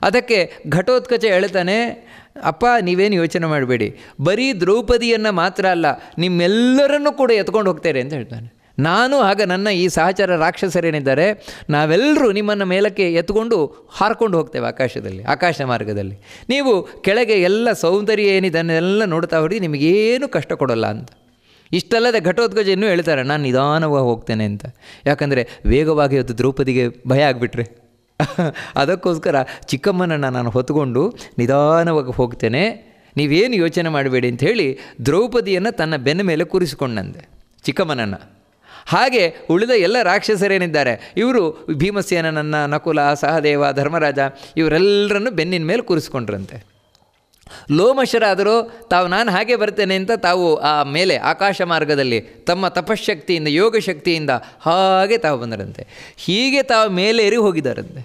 ಅದಕ್ಕೆ ಘಟೋತ್ಕಚ ಹೇಳ್ತಾನೆ ಅಪ್ಪ ನೀವೇನು ಯೋಚನೆ ಮಾಡಬೇಡಿ ಬರೀ ದ್ರೌಪದಿಯನ್ನು ಮಾತ್ರ ಅಲ್ಲ ನಿಮ್ಮೆಲ್ಲರನ್ನೂ ಕೂಡ ಎತ್ಕೊಂಡು ಹೋಗ್ತಾರೆ ಅಂತ ಹೇಳ್ತಾನೆ ನಾನು ಆಗ ನನ್ನ ಈ ಸಹಚರ ರಾಕ್ಷಸರೇನಿದ್ದಾರೆ ನಾವೆಲ್ಲರೂ ನಿಮ್ಮನ್ನು ಮೇಲಕ್ಕೆ ಎತ್ಕೊಂಡು ಹಾರ್ಕೊಂಡು ಹೋಗ್ತೇವೆ ಆಕಾಶದಲ್ಲಿ ಆಕಾಶ ಮಾರ್ಗದಲ್ಲಿ ನೀವು ಕೆಳಗೆ ಎಲ್ಲ ಸೌಂದರ್ಯ ಏನಿದನ್ನೆಲ್ಲ ನೋಡ್ತಾ ಹೊಡಿ ನಿಮಗೇನು ಕಷ್ಟ ಕೊಡೋಲ್ಲ ಅಂತ ಇಷ್ಟಲ್ಲದೆ ಘಟೋತ್ಕಜ ಇನ್ನೂ ಹೇಳ್ತಾರೆ ನಾನು ನಿಧಾನವಾಗಿ ಹೋಗ್ತೇನೆ ಅಂತ ಯಾಕಂದರೆ ವೇಗವಾಗಿ ಅದು ದ್ರೌಪದಿಗೆ ಭಯ ಆಗಿಬಿಟ್ರೆ ಅದಕ್ಕೋಸ್ಕರ ಚಿಕ್ಕಮ್ಮನನ್ನು ನಾನು ಹೊತ್ಕೊಂಡು ನಿಧಾನವಾಗಿ ಹೋಗ್ತೇನೆ ನೀವೇನು ಯೋಚನೆ ಮಾಡಬೇಡಿ ಅಂತ ಹೇಳಿ ದ್ರೌಪದಿಯನ್ನು ತನ್ನ ಬೆನ್ನ ಮೇಲೆ ಕೂರಿಸ್ಕೊಂಡಂತೆ ಚಿಕ್ಕಮ್ಮನನ್ನು ಹಾಗೆ ಉಳಿದ ಎಲ್ಲ ರಾಕ್ಷಸರೇನಿದ್ದಾರೆ ಇವರು ಭೀಮಸೇನನನ್ನು ನಕುಲ ಸಹದೇವ ಧರ್ಮರಾಜ ಇವರೆಲ್ಲರನ್ನು ಬೆನ್ನಿನ ಮೇಲೆ ಕೂರಿಸ್ಕೊಂಡ್ರಂತೆ ಲೋಮಶರಾದರೂ ತಾವು ನಾನು ಹಾಗೆ ಬರ್ತೇನೆ ಅಂತ ತಾವು ಆ ಮೇಲೆ ಆಕಾಶ ಮಾರ್ಗದಲ್ಲಿ ತಮ್ಮ ತಪಶಕ್ತಿಯಿಂದ ಯೋಗ ಶಕ್ತಿಯಿಂದ ಹಾಗೆ ತಾವು ಬಂದರಂತೆ ಹೀಗೆ ತಾವು ಮೇಲೆ ಏರಿ ಹೋಗಿದ್ದಾರಂತೆ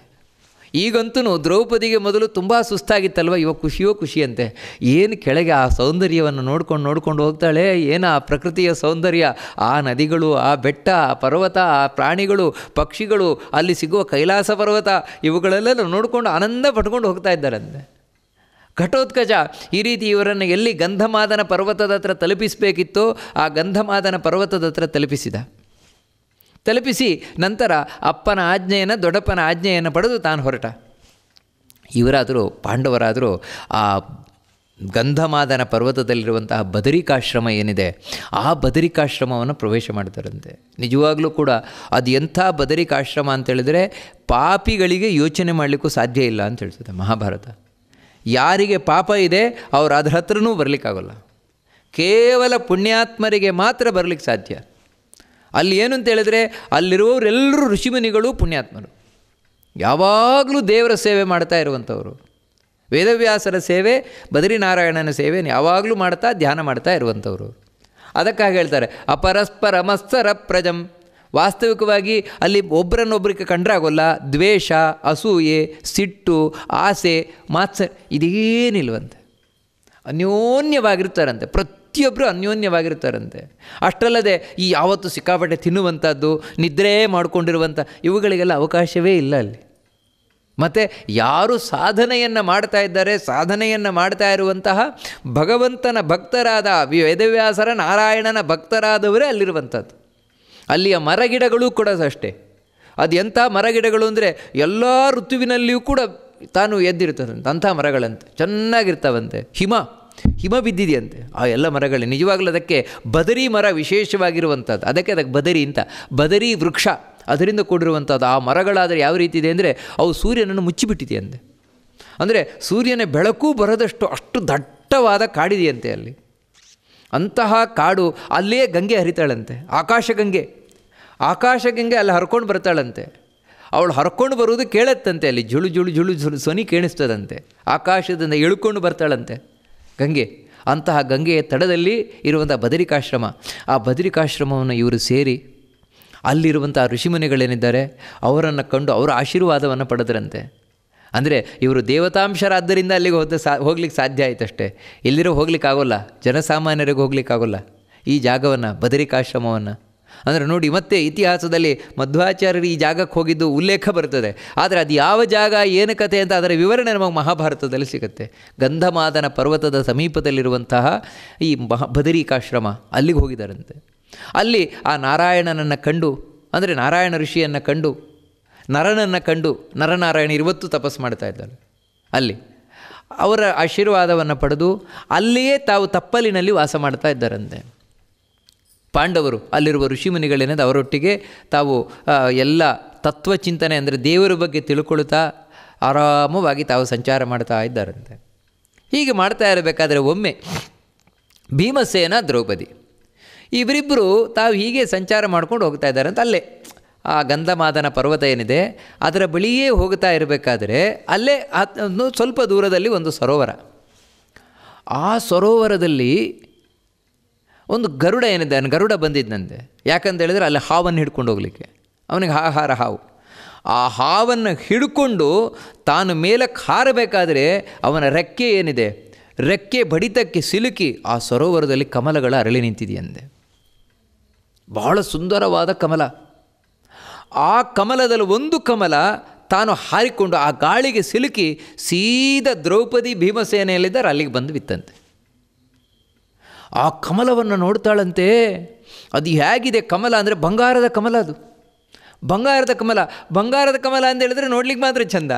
ಈಗಂತೂ ದ್ರೌಪದಿಗೆ ಮೊದಲು ತುಂಬ ಸುಸ್ತಾಗಿತ್ತಲ್ವ ಇವಾಗ ಖುಷಿಯೋ ಖುಷಿಯಂತೆ ಏನು ಕೆಳಗೆ ಆ ಸೌಂದರ್ಯವನ್ನು ನೋಡ್ಕೊಂಡು ನೋಡ್ಕೊಂಡು ಹೋಗ್ತಾಳೆ ಏನು ಆ ಪ್ರಕೃತಿಯ ಸೌಂದರ್ಯ ಆ ನದಿಗಳು ಆ ಬೆಟ್ಟ ಆ ಪರ್ವತ ಆ ಪ್ರಾಣಿಗಳು ಪಕ್ಷಿಗಳು ಅಲ್ಲಿ ಸಿಗುವ ಕೈಲಾಸ ಪರ್ವತ ಇವುಗಳೆಲ್ಲ ನೋಡಿಕೊಂಡು ಆನಂದ ಪಟ್ಕೊಂಡು ಹೋಗ್ತಾ ಇದ್ದಾರಂತೆ ಘಟೋತ್ಕಜ ಈ ರೀತಿ ಇವರನ್ನು ಎಲ್ಲಿ ಗಂಧಮಾದನ ಪರ್ವತದ ಹತ್ರ ತಲುಪಿಸಬೇಕಿತ್ತೋ ಆ ಗಂಧಮಾದನ ಪರ್ವತದ ಹತ್ರ ತಲುಪಿಸಿದ ತಲುಪಿಸಿ ನಂತರ ಅಪ್ಪನ ಆಜ್ಞೆಯನ್ನು ದೊಡ್ಡಪ್ಪನ ಆಜ್ಞೆಯನ್ನು ಪಡೆದು ತಾನು ಹೊರಟ ಇವರಾದರೂ ಪಾಂಡವರಾದರೂ ಆ ಗಂಧಮಾದನ ಪರ್ವತದಲ್ಲಿರುವಂತಹ ಬದರಿಕಾಶ್ರಮ ಏನಿದೆ ಆ ಬದರಿಕಾಶ್ರಮವನ್ನು ಪ್ರವೇಶ ಮಾಡ್ತಾರಂತೆ ನಿಜವಾಗಲೂ ಕೂಡ ಅದು ಎಂಥ ಬದರಿಕಾಶ್ರಮ ಅಂತೇಳಿದರೆ ಪಾಪಿಗಳಿಗೆ ಯೋಚನೆ ಮಾಡಲಿಕ್ಕೂ ಸಾಧ್ಯ ಇಲ್ಲ ಅಂತ ಹೇಳ್ತದೆ ಮಹಾಭಾರತ ಯಾರಿಗೆ ಪಾಪ ಇದೆ ಅವ್ರು ಅದ್ರ ಹತ್ರನೂ ಬರಲಿಕ್ಕಾಗಲ್ಲ ಕೇವಲ ಪುಣ್ಯಾತ್ಮರಿಗೆ ಮಾತ್ರ ಬರಲಿಕ್ಕೆ ಸಾಧ್ಯ ಅಲ್ಲಿ ಏನು ಅಂತೇಳಿದರೆ ಅಲ್ಲಿರುವವರೆಲ್ಲರೂ ಋಷಿಮುನಿಗಳು ಪುಣ್ಯಾತ್ಮರು ಯಾವಾಗಲೂ ದೇವರ ಸೇವೆ ಮಾಡ್ತಾ ಇರುವಂಥವರು ವೇದವ್ಯಾಸರ ಸೇವೆ ಬದರಿನಾರಾಯಣನ ಸೇವೆ ಯಾವಾಗಲೂ ಮಾಡ್ತಾ ಧ್ಯಾನ ಮಾಡ್ತಾ ಇರುವಂಥವರು ಅದಕ್ಕಾಗಿ ಹೇಳ್ತಾರೆ ಅಪರಸ್ಪರ ಮಸ್ತರ ಪ್ರಜಂ ವಾಸ್ತವಿಕವಾಗಿ ಅಲ್ಲಿ ಒಬ್ಬರನ್ನೊಬ್ಬರಿಗೆ ಕಂಡ್ರೆ ದ್ವೇಷ ಅಸೂಯೆ ಸಿಟ್ಟು ಆಸೆ ಮಾತ್ಸ ಇದೇನಿಲ್ವಂತೆ ಅನ್ಯೋನ್ಯವಾಗಿರ್ತಾರಂತೆ ಪ್ರತಿಯೊಬ್ಬರು ಅನ್ಯೋನ್ಯವಾಗಿರ್ತಾರಂತೆ ಅಷ್ಟಲ್ಲದೆ ಈ ಯಾವತ್ತು ಸಿಕ್ಕಾಪಟ್ಟೆ ತಿನ್ನುವಂಥದ್ದು ನಿದ್ರೆ ಮಾಡಿಕೊಂಡಿರುವಂಥ ಇವುಗಳಿಗೆಲ್ಲ ಅವಕಾಶವೇ ಇಲ್ಲ ಅಲ್ಲಿ ಮತ್ತು ಯಾರು ಸಾಧನೆಯನ್ನು ಮಾಡ್ತಾ ಇದ್ದಾರೆ ಸಾಧನೆಯನ್ನು ಮಾಡ್ತಾ ಇರುವಂತಹ ಭಗವಂತನ ಭಕ್ತರಾದ ವೇದವ್ಯಾಸರ ನಾರಾಯಣನ ಭಕ್ತರಾದವರೇ ಅಲ್ಲಿರುವಂಥದ್ದು ಅಲ್ಲಿಯ ಮರಗಿಡಗಳು ಕೂಡ ಅಷ್ಟೇ ಅದು ಎಂಥ ಮರಗಿಡಗಳು ಅಂದರೆ ಎಲ್ಲ ಋತುವಿನಲ್ಲಿಯೂ ಕೂಡ ತಾನು ಎದ್ದಿರ್ತದಂತೆ ಅಂಥ ಮರಗಳಂತೆ ಚೆನ್ನಾಗಿರ್ತಾವಂತೆ ಹಿಮ ಹಿಮ ಬಿದ್ದಿದೆಯಂತೆ ಆ ಎಲ್ಲ ಮರಗಳೇ ನಿಜವಾಗ್ಲೂ ಅದಕ್ಕೆ ಬದರಿ ಮರ ವಿಶೇಷವಾಗಿರುವಂಥದ್ದು ಅದಕ್ಕೆ ಅದಕ್ಕೆ ಬದರಿ ಅಂತ ಬದರಿ ವೃಕ್ಷ ಅದರಿಂದ ಕೂಡಿರುವಂಥದ್ದು ಆ ಮರಗಳಾದರೆ ಯಾವ ರೀತಿ ಇದೆ ಅಂದರೆ ಅವು ಸೂರ್ಯನನ್ನು ಮುಚ್ಚಿಬಿಟ್ಟಿದೆಯಂತೆ ಅಂದರೆ ಸೂರ್ಯನ ಬೆಳಕು ಬರದಷ್ಟು ಅಷ್ಟು ದಟ್ಟವಾದ ಕಾಡಿದೆಯಂತೆ ಅಲ್ಲಿ ಅಂತಹ ಕಾಡು ಅಲ್ಲಿಯೇ ಗಂಗೆ ಹರಿತಾಳಂತೆ ಆಕಾಶಗಂಗೆ ಆಕಾಶಗಂಗೆ ಅಲ್ಲಿ ಹರ್ಕೊಂಡು ಬರ್ತಾಳಂತೆ ಅವಳು ಹರ್ಕೊಂಡು ಬರುವುದು ಕೇಳತ್ತಂತೆ ಅಲ್ಲಿ ಜುಳು ಜುಳು ಜುಳು ಜುಳು ಸೊನಿ ಕೇಳಿಸ್ತದಂತೆ ಆಕಾಶದಿಂದ ಇಳ್ಕೊಂಡು ಬರ್ತಾಳಂತೆ ಗಂಗೆ ಅಂತಹ ಗಂಗೆಯ ತಡದಲ್ಲಿ ಇರುವಂಥ ಬದರಿಕಾಶ್ರಮ ಆ ಬದರಿಕಾಶ್ರಮವನ್ನು ಇವರು ಸೇರಿ ಅಲ್ಲಿರುವಂಥ ಋಷಿಮುನಿಗಳೇನಿದ್ದಾರೆ ಅವರನ್ನು ಕಂಡು ಅವರ ಆಶೀರ್ವಾದವನ್ನು ಪಡೆದರಂತೆ ಅಂದರೆ ಇವರು ದೇವತಾಂಶರಾದ್ದರಿಂದ ಅಲ್ಲಿಗೆ ಹೋದ ಸಾ ಹೋಗ್ಲಿಕ್ಕೆ ಸಾಧ್ಯ ಆಯ್ತಷ್ಟೇ ಎಲ್ಲಿರೋ ಹೋಗ್ಲಿಕ್ಕಾಗೋಲ್ಲ ಜನಸಾಮಾನ್ಯರಿಗೆ ಹೋಗ್ಲಿಕ್ಕಾಗೋಲ್ಲ ಈ ಜಾಗವನ್ನು ಬದರಿಕಾಶ್ರಮವನ್ನು ಅಂದರೆ ನೋಡಿ ಮತ್ತೆ ಇತಿಹಾಸದಲ್ಲಿ ಮಧ್ವಾಚಾರ್ಯರು ಈ ಜಾಗಕ್ಕೆ ಹೋಗಿದ್ದು ಉಲ್ಲೇಖ ಬರ್ತದೆ ಆದರೆ ಅದು ಯಾವ ಜಾಗ ಏನು ಕಥೆ ಅಂತ ಅದರ ವಿವರಣೆ ನಮಗೆ ಮಹಾಭಾರತದಲ್ಲಿ ಸಿಗುತ್ತೆ ಗಂಧಮಾದನ ಪರ್ವತದ ಸಮೀಪದಲ್ಲಿರುವಂತಹ ಈ ಮಹ ಬದರಿಕಾಶ್ರಮ ಅಲ್ಲಿಗೆ ಹೋಗಿದ್ದಾರಂತೆ ಅಲ್ಲಿ ಆ ನಾರಾಯಣನನ್ನು ಕಂಡು ಅಂದರೆ ನಾರಾಯಣ ಋಷಿಯನ್ನು ಕಂಡು ನರನನ್ನು ಕಂಡು ನರನಾರಾಯಣ ಇವತ್ತು ತಪಸ್ಸು ಮಾಡ್ತಾ ಇದ್ದಾರೆ ಅಲ್ಲಿ ಅವರ ಆಶೀರ್ವಾದವನ್ನು ಪಡೆದು ಅಲ್ಲಿಯೇ ತಾವು ತಪ್ಪಲಿನಲ್ಲಿ ವಾಸ ಮಾಡ್ತಾ ಇದ್ದಾರಂತೆ ಪಾಂಡವರು ಅಲ್ಲಿರುವ ಋಷಿಮುನಿಗಳೇನದು ಅವರೊಟ್ಟಿಗೆ ತಾವು ಎಲ್ಲ ತತ್ವಚಿಂತನೆ ಅಂದರೆ ದೇವರ ಬಗ್ಗೆ ತಿಳ್ಕೊಳ್ತಾ ಆರಾಮವಾಗಿ ತಾವು ಸಂಚಾರ ಮಾಡ್ತಾ ಇದ್ದಾರಂತೆ ಹೀಗೆ ಮಾಡ್ತಾ ಇರಬೇಕಾದ್ರೆ ಒಮ್ಮೆ ಭೀಮಸೇನ ದ್ರೌಪದಿ ಇವರಿಬ್ಬರು ತಾವು ಹೀಗೆ ಸಂಚಾರ ಮಾಡ್ಕೊಂಡು ಹೋಗ್ತಾ ಇದ್ದಾರೆ ಅಂತ ಅಲ್ಲೇ ಆ ಗಂಧಮಾದನ ಪರ್ವತ ಏನಿದೆ ಅದರ ಬಳಿಯೇ ಹೋಗ್ತಾ ಇರಬೇಕಾದ್ರೆ ಅಲ್ಲೇ ಅದನ್ನು ಸ್ವಲ್ಪ ದೂರದಲ್ಲಿ ಒಂದು ಸರೋವರ ಆ ಸರೋವರದಲ್ಲಿ ಒಂದು ಗರುಡ ಏನಿದೆ ಅವನು ಗರುಡ ಬಂದಿದ್ದಂತೆ ಹೇಳಿದರೆ ಅಲ್ಲಿ ಹಾವನ್ನು ಹಿಡ್ಕೊಂಡು ಹೋಗಲಿಕ್ಕೆ ಅವನಿಗೆ ಆಹಾರ ಹಾವು ಆ ಹಾವನ್ನು ಹಿಡ್ಕೊಂಡು ತಾನು ಮೇಲಕ್ಕೆ ಹಾರಬೇಕಾದರೆ ಅವನ ರೆಕ್ಕೆ ಏನಿದೆ ರೆಕ್ಕೆ ಬಡಿತಕ್ಕೆ ಸಿಲುಕಿ ಆ ಸರೋವರದಲ್ಲಿ ಕಮಲಗಳ ಅರಳಿ ನಿಂತಿದೆಯಂತೆ ಬಹಳ ಸುಂದರವಾದ ಕಮಲ ಆ ಕಮಲದಲ್ಲಿ ಒಂದು ಕಮಲ ತಾನು ಹಾರಿಕೊಂಡು ಆ ಗಾಳಿಗೆ ಸಿಲುಕಿ ಸೀದಾ ದ್ರೌಪದಿ ಭೀಮಸೇನೆಯಲ್ಲಿದ್ದಾರೆ ಅಲ್ಲಿಗೆ ಬಂದು ಬಿತ್ತಂತೆ ಆ ಕಮಲವನ್ನು ನೋಡ್ತಾಳಂತೆ ಅದು ಹೇಗಿದೆ ಕಮಲ ಅಂದರೆ ಬಂಗಾರದ ಕಮಲ ಅದು ಬಂಗಾರದ ಕಮಲ ಬಂಗಾರದ ಕಮಲ ಅಂತ ಹೇಳಿದ್ರೆ ನೋಡ್ಲಿಕ್ಕೆ ಮಾತ್ರ ಚಂದ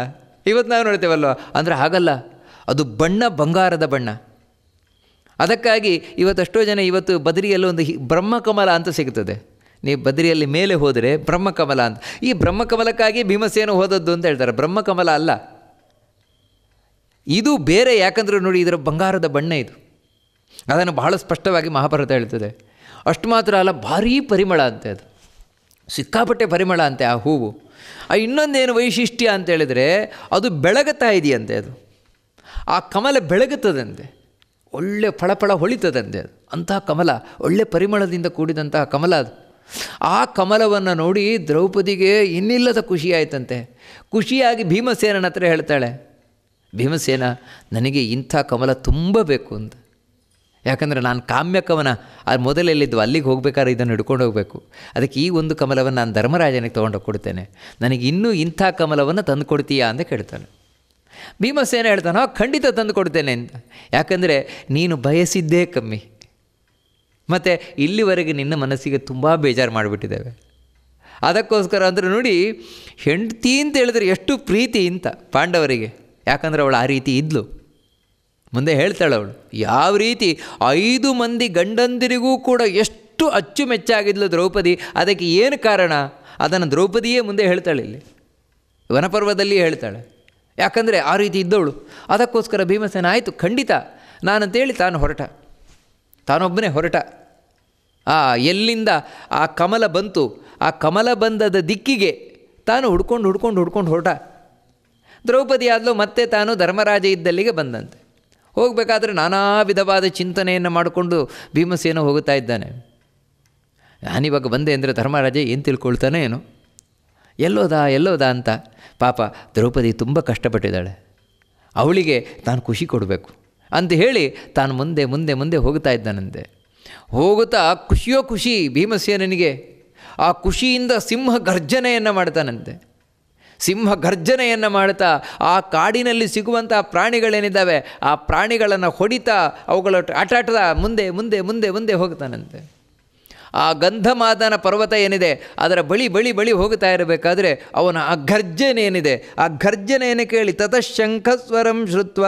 ಇವತ್ತು ನಾವು ನೋಡ್ತೇವಲ್ವ ಅಂದರೆ ಹಾಗಲ್ಲ ಅದು ಬಣ್ಣ ಬಂಗಾರದ ಬಣ್ಣ ಅದಕ್ಕಾಗಿ ಇವತ್ತಷ್ಟೋ ಜನ ಇವತ್ತು ಬದರಿಯಲ್ಲಿ ಒಂದು ಕಮಲ ಅಂತ ಸಿಗ್ತದೆ ನೀವು ಬದರಿಯಲ್ಲಿ ಮೇಲೆ ಹೋದರೆ ಬ್ರಹ್ಮಕಮಲ ಅಂತ ಈ ಬ್ರಹ್ಮಕಮಲಕ್ಕಾಗಿ ಭೀಮಸೇನ ಹೋದದ್ದು ಅಂತ ಹೇಳ್ತಾರೆ ಬ್ರಹ್ಮಕಮಲ ಅಲ್ಲ ಇದು ಬೇರೆ ಯಾಕಂದರೆ ನೋಡಿ ಇದರ ಬಂಗಾರದ ಬಣ್ಣ ಇದು ಅದನ್ನು ಬಹಳ ಸ್ಪಷ್ಟವಾಗಿ ಮಹಾಭಾರತ ಹೇಳ್ತದೆ ಅಷ್ಟು ಮಾತ್ರ ಅಲ್ಲ ಭಾರೀ ಪರಿಮಳ ಅಂತೆ ಅದು ಸಿಕ್ಕಾಪಟ್ಟೆ ಪರಿಮಳ ಅಂತೆ ಆ ಹೂವು ಆ ಇನ್ನೊಂದೇನು ವೈಶಿಷ್ಟ್ಯ ಅಂತ ಹೇಳಿದರೆ ಅದು ಬೆಳಗುತ್ತಾ ಇದೆಯಂತೆ ಅದು ಆ ಕಮಲ ಬೆಳಗುತ್ತದಂತೆ ಒಳ್ಳೆ ಫಳಫಳ ಹೊಳಿತದಂತೆ ಅದು ಅಂತಹ ಕಮಲ ಒಳ್ಳೆ ಪರಿಮಳದಿಂದ ಕೂಡಿದಂತಹ ಕಮಲ ಅದು ಆ ಕಮಲವನ್ನು ನೋಡಿ ದ್ರೌಪದಿಗೆ ಇನ್ನಿಲ್ಲದ ಖುಷಿಯಾಯ್ತಂತೆ ಖುಷಿಯಾಗಿ ಭೀಮಸೇನನ ಹತ್ರ ಹೇಳ್ತಾಳೆ ಭೀಮಸೇನ ನನಗೆ ಇಂಥ ಕಮಲ ತುಂಬ ಬೇಕು ಅಂತ ಯಾಕಂದರೆ ನಾನು ಕಾಮ್ಯಕವನ ಅದು ಮೊದಲೆಲ್ಲಿದ್ದು ಅಲ್ಲಿಗೆ ಹೋಗ್ಬೇಕಾದ್ರೆ ಇದನ್ನು ಹಿಡ್ಕೊಂಡು ಹೋಗಬೇಕು ಅದಕ್ಕೆ ಈ ಒಂದು ಕಮಲವನ್ನು ನಾನು ಧರ್ಮರಾಜನಿಗೆ ತೊಗೊಂಡು ಕೊಡ್ತೇನೆ ನನಗೆ ಇನ್ನೂ ಇಂಥ ಕಮಲವನ್ನು ತಂದು ಕೊಡ್ತೀಯಾ ಅಂತ ಕೇಳ್ತಾನೆ ಭೀಮಸೇನ ಹೇಳ್ತಾನೋ ಖಂಡಿತ ತಂದು ಕೊಡ್ತೇನೆ ಅಂತ ಯಾಕಂದರೆ ನೀನು ಬಯಸಿದ್ದೇ ಕಮ್ಮಿ ಮತ್ತು ಇಲ್ಲಿವರೆಗೆ ನಿನ್ನ ಮನಸ್ಸಿಗೆ ತುಂಬ ಬೇಜಾರು ಮಾಡಿಬಿಟ್ಟಿದ್ದೇವೆ ಅದಕ್ಕೋಸ್ಕರ ಅಂದರೆ ನೋಡಿ ಹೆಂಡತಿ ಅಂತ ಹೇಳಿದ್ರೆ ಎಷ್ಟು ಪ್ರೀತಿ ಅಂತ ಪಾಂಡವರಿಗೆ ಯಾಕಂದರೆ ಅವಳು ಆ ರೀತಿ ಇದ್ಲು ಮುಂದೆ ಹೇಳ್ತಾಳೆ ಅವಳು ಯಾವ ರೀತಿ ಐದು ಮಂದಿ ಗಂಡಂದಿರಿಗೂ ಕೂಡ ಎಷ್ಟು ಅಚ್ಚುಮೆಚ್ಚಾಗಿದ್ಲು ದ್ರೌಪದಿ ಅದಕ್ಕೆ ಏನು ಕಾರಣ ಅದನ್ನು ದ್ರೌಪದಿಯೇ ಮುಂದೆ ಹೇಳ್ತಾಳೆ ಇಲ್ಲಿ ವನಪರ್ವದಲ್ಲಿ ಹೇಳ್ತಾಳೆ ಯಾಕಂದರೆ ಆ ರೀತಿ ಇದ್ದವಳು ಅದಕ್ಕೋಸ್ಕರ ಭೀಮಸೇನ ಆಯಿತು ಖಂಡಿತ ನಾನಂತೇಳಿ ತಾನು ಹೊರಟ ತಾನೊಬ್ಬನೇ ಹೊರಟ ಆ ಎಲ್ಲಿಂದ ಆ ಕಮಲ ಬಂತು ಆ ಕಮಲ ಬಂದದ ದಿಕ್ಕಿಗೆ ತಾನು ಹುಡ್ಕೊಂಡು ಹುಡ್ಕೊಂಡು ಹುಡ್ಕೊಂಡು ಹೊರಟ ದ್ರೌಪದಿ ಆದಲೂ ಮತ್ತೆ ತಾನು ಧರ್ಮರಾಜ ಇದ್ದಲ್ಲಿಗೆ ಬಂದಂತೆ ಹೋಗಬೇಕಾದ್ರೆ ನಾನಾ ವಿಧವಾದ ಚಿಂತನೆಯನ್ನು ಮಾಡಿಕೊಂಡು ಭೀಮಸೇನ ಹೋಗುತ್ತಾ ಇದ್ದಾನೆ ನಾನಿವಾಗ ಬಂದೆ ಅಂದರೆ ಧರ್ಮರಾಜ ಏನು ತಿಳ್ಕೊಳ್ತಾನೆ ಏನು ಎಲ್ಲೋದಾ ಎಲ್ಲೋದಾ ಅಂತ ಪಾಪ ದ್ರೌಪದಿ ತುಂಬ ಕಷ್ಟಪಟ್ಟಿದ್ದಾಳೆ ಅವಳಿಗೆ ನಾನು ಖುಷಿ ಕೊಡಬೇಕು ಅಂತ ಹೇಳಿ ತಾನು ಮುಂದೆ ಮುಂದೆ ಮುಂದೆ ಹೋಗ್ತಾ ಇದ್ದಾನಂತೆ ಹೋಗುತ್ತಾ ಖುಷಿಯೋ ಖುಷಿ ಭೀಮಸೇನನಿಗೆ ಆ ಖುಷಿಯಿಂದ ಸಿಂಹ ಗರ್ಜನೆಯನ್ನು ಮಾಡ್ತಾನಂತೆ ಸಿಂಹ ಗರ್ಜನೆಯನ್ನು ಮಾಡ್ತಾ ಆ ಕಾಡಿನಲ್ಲಿ ಸಿಗುವಂಥ ಪ್ರಾಣಿಗಳೇನಿದ್ದಾವೆ ಆ ಪ್ರಾಣಿಗಳನ್ನು ಹೊಡಿತಾ ಅವುಗಳ ಆಟಾಟದ ಮುಂದೆ ಮುಂದೆ ಮುಂದೆ ಮುಂದೆ ಹೋಗ್ತಾನಂತೆ ಆ ಗಂಧಮಾದನ ಪರ್ವತ ಏನಿದೆ ಅದರ ಬಳಿ ಬಳಿ ಬಳಿ ಹೋಗ್ತಾ ಇರಬೇಕಾದ್ರೆ ಅವನ ಆ ಗರ್ಜನೆ ಏನಿದೆ ಆ ಗರ್ಜನೆಯನ್ನು ಕೇಳಿ ತತಃ ಶಂಖಸ್ವರಂ ಶ್ರುತ್ವ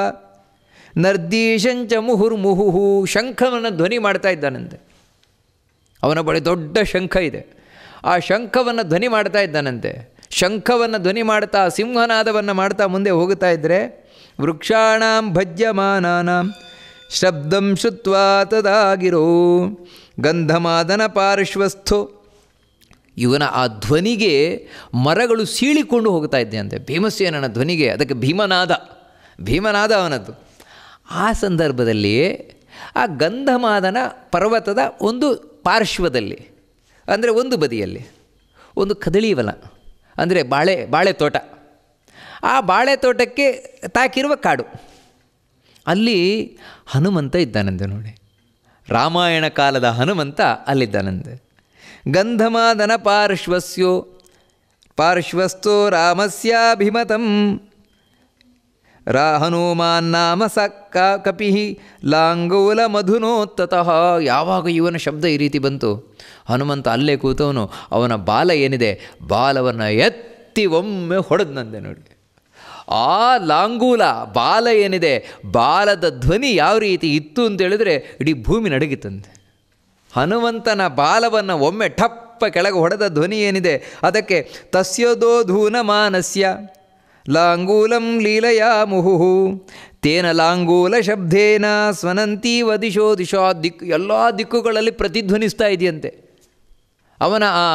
ನರ್ದೀಶಂಚ ಮುಹುರ್ಮುಹುಹು ಶಂಖವನ್ನು ಧ್ವನಿ ಮಾಡ್ತಾ ಇದ್ದಾನಂತೆ ಅವನ ಬಳಿ ದೊಡ್ಡ ಶಂಖ ಇದೆ ಆ ಶಂಖವನ್ನು ಧ್ವನಿ ಮಾಡ್ತಾ ಇದ್ದಾನಂತೆ ಶಂಖವನ್ನು ಧ್ವನಿ ಮಾಡ್ತಾ ಸಿಂಹನಾದವನ್ನು ಮಾಡ್ತಾ ಮುಂದೆ ಹೋಗುತ್ತಾ ಇದ್ದರೆ ವೃಕ್ಷಾಣಾಂ ಭಜ್ಯಮಾನ ಶಬ್ದಂ ಶುತ್ವ ತದಾಗಿರೋ ಗಂಧಮಾದನ ಪಾರ್ಶ್ವಸ್ಥೋ ಇವನ ಆ ಧ್ವನಿಗೆ ಮರಗಳು ಸೀಳಿಕೊಂಡು ಹೋಗ್ತಾ ಇದ್ದೆ ಅಂತೆ ಭೀಮಸೇನನ ಧ್ವನಿಗೆ ಅದಕ್ಕೆ ಭೀಮನಾದ ಭೀಮನಾದ ಅವನದ್ದು ಆ ಸಂದರ್ಭದಲ್ಲಿ ಆ ಗಂಧಮಾದನ ಪರ್ವತದ ಒಂದು ಪಾರ್ಶ್ವದಲ್ಲಿ ಅಂದರೆ ಒಂದು ಬದಿಯಲ್ಲಿ ಒಂದು ಕದಳೀವನ ಅಂದರೆ ಬಾಳೆ ಬಾಳೆ ತೋಟ ಆ ಬಾಳೆ ತೋಟಕ್ಕೆ ತಾಕಿರುವ ಕಾಡು ಅಲ್ಲಿ ಹನುಮಂತ ಇದ್ದಾನಂದೆ ನೋಡಿ ರಾಮಾಯಣ ಕಾಲದ ಹನುಮಂತ ಅಲ್ಲಿದ್ದಾನಂದೆ ಗಂಧಮಾದನ ಪಾರ್ಶ್ವಸ್ಯೋ ಪಾರ್ಶ್ವಸ್ಥೋ ರಾಮಸ್ಯಾಭಿಮತಂ ರಾ ನಾಮ ಸ ಕ ಕಪಿಹಿ ಲಾಂಗೂಲ ಮಧುನೋತ್ತತಃ ಯಾವಾಗ ಇವನ ಶಬ್ದ ಈ ರೀತಿ ಬಂತು ಹನುಮಂತ ಅಲ್ಲೇ ಕೂತವನು ಅವನ ಬಾಲ ಏನಿದೆ ಬಾಲವನ್ನು ಎತ್ತಿ ಒಮ್ಮೆ ಹೊಡೆದ್ನಂದೆ ನೋಡಿ ಆ ಲಾಂಗೂಲ ಬಾಲ ಏನಿದೆ ಬಾಲದ ಧ್ವನಿ ಯಾವ ರೀತಿ ಇತ್ತು ಅಂತೇಳಿದ್ರೆ ಇಡೀ ಭೂಮಿ ನಡಗಿತಂತೆ ಹನುಮಂತನ ಬಾಲವನ್ನು ಒಮ್ಮೆ ಠಪ್ಪ ಕೆಳಗೆ ಹೊಡೆದ ಧ್ವನಿ ಏನಿದೆ ಅದಕ್ಕೆ ಧೂನ ಮಾನಸ್ಯ ಲಾಂಗೂಲಂ ಲೀಲಯಾ ಮುಹುಹು ತೇನ ಲಾಂಗೂಲ ಶಬ್ದೇನ ಸ್ವನಂತೀವ ದಿಶೋ ದಿಶೋ ದಿಕ್ಕು ಎಲ್ಲ ದಿಕ್ಕುಗಳಲ್ಲಿ ಪ್ರತಿಧ್ವನಿಸ್ತಾ ಇದೆಯಂತೆ ಅವನ ಆ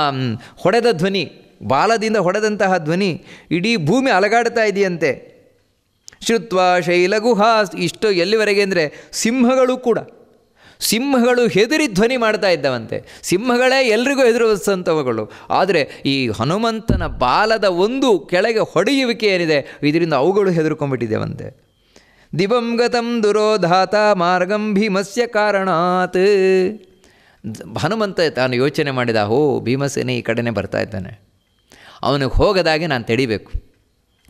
ಹೊಡೆದ ಧ್ವನಿ ಬಾಲದಿಂದ ಹೊಡೆದಂತಹ ಧ್ವನಿ ಇಡೀ ಭೂಮಿ ಅಲಗಾಡ್ತಾ ಇದೆಯಂತೆ ಶೃತ್ವ ಶೈಲಗುಹಾ ಇಷ್ಟು ಎಲ್ಲಿವರೆಗೆ ಅಂದರೆ ಸಿಂಹಗಳು ಕೂಡ ಸಿಂಹಗಳು ಹೆದರಿ ಧ್ವನಿ ಮಾಡ್ತಾ ಇದ್ದವಂತೆ ಸಿಂಹಗಳೇ ಎಲ್ರಿಗೂ ಹೆದರುವಂಥವುಗಳು ಆದರೆ ಈ ಹನುಮಂತನ ಬಾಲದ ಒಂದು ಕೆಳಗೆ ಹೊಡೆಯುವಿಕೆ ಏನಿದೆ ಇದರಿಂದ ಅವುಗಳು ಹೆದರ್ಕೊಂಡ್ಬಿಟ್ಟಿದ್ದೇವಂತೆ ದಿವಂಗತಂ ದುರೋಧಾತ ಮಾರ್ಗಂ ಭೀಮಸ್ಯ ಕಾರಣಾತ್ ಹನುಮಂತ ತಾನು ಯೋಚನೆ ಮಾಡಿದ ಹೋ ಭೀಮಸೇನೆ ಈ ಕಡೆನೇ ಬರ್ತಾ ಇದ್ದಾನೆ ಅವನಿಗೆ ಹೋಗದಾಗೆ ನಾನು ತಡಿಬೇಕು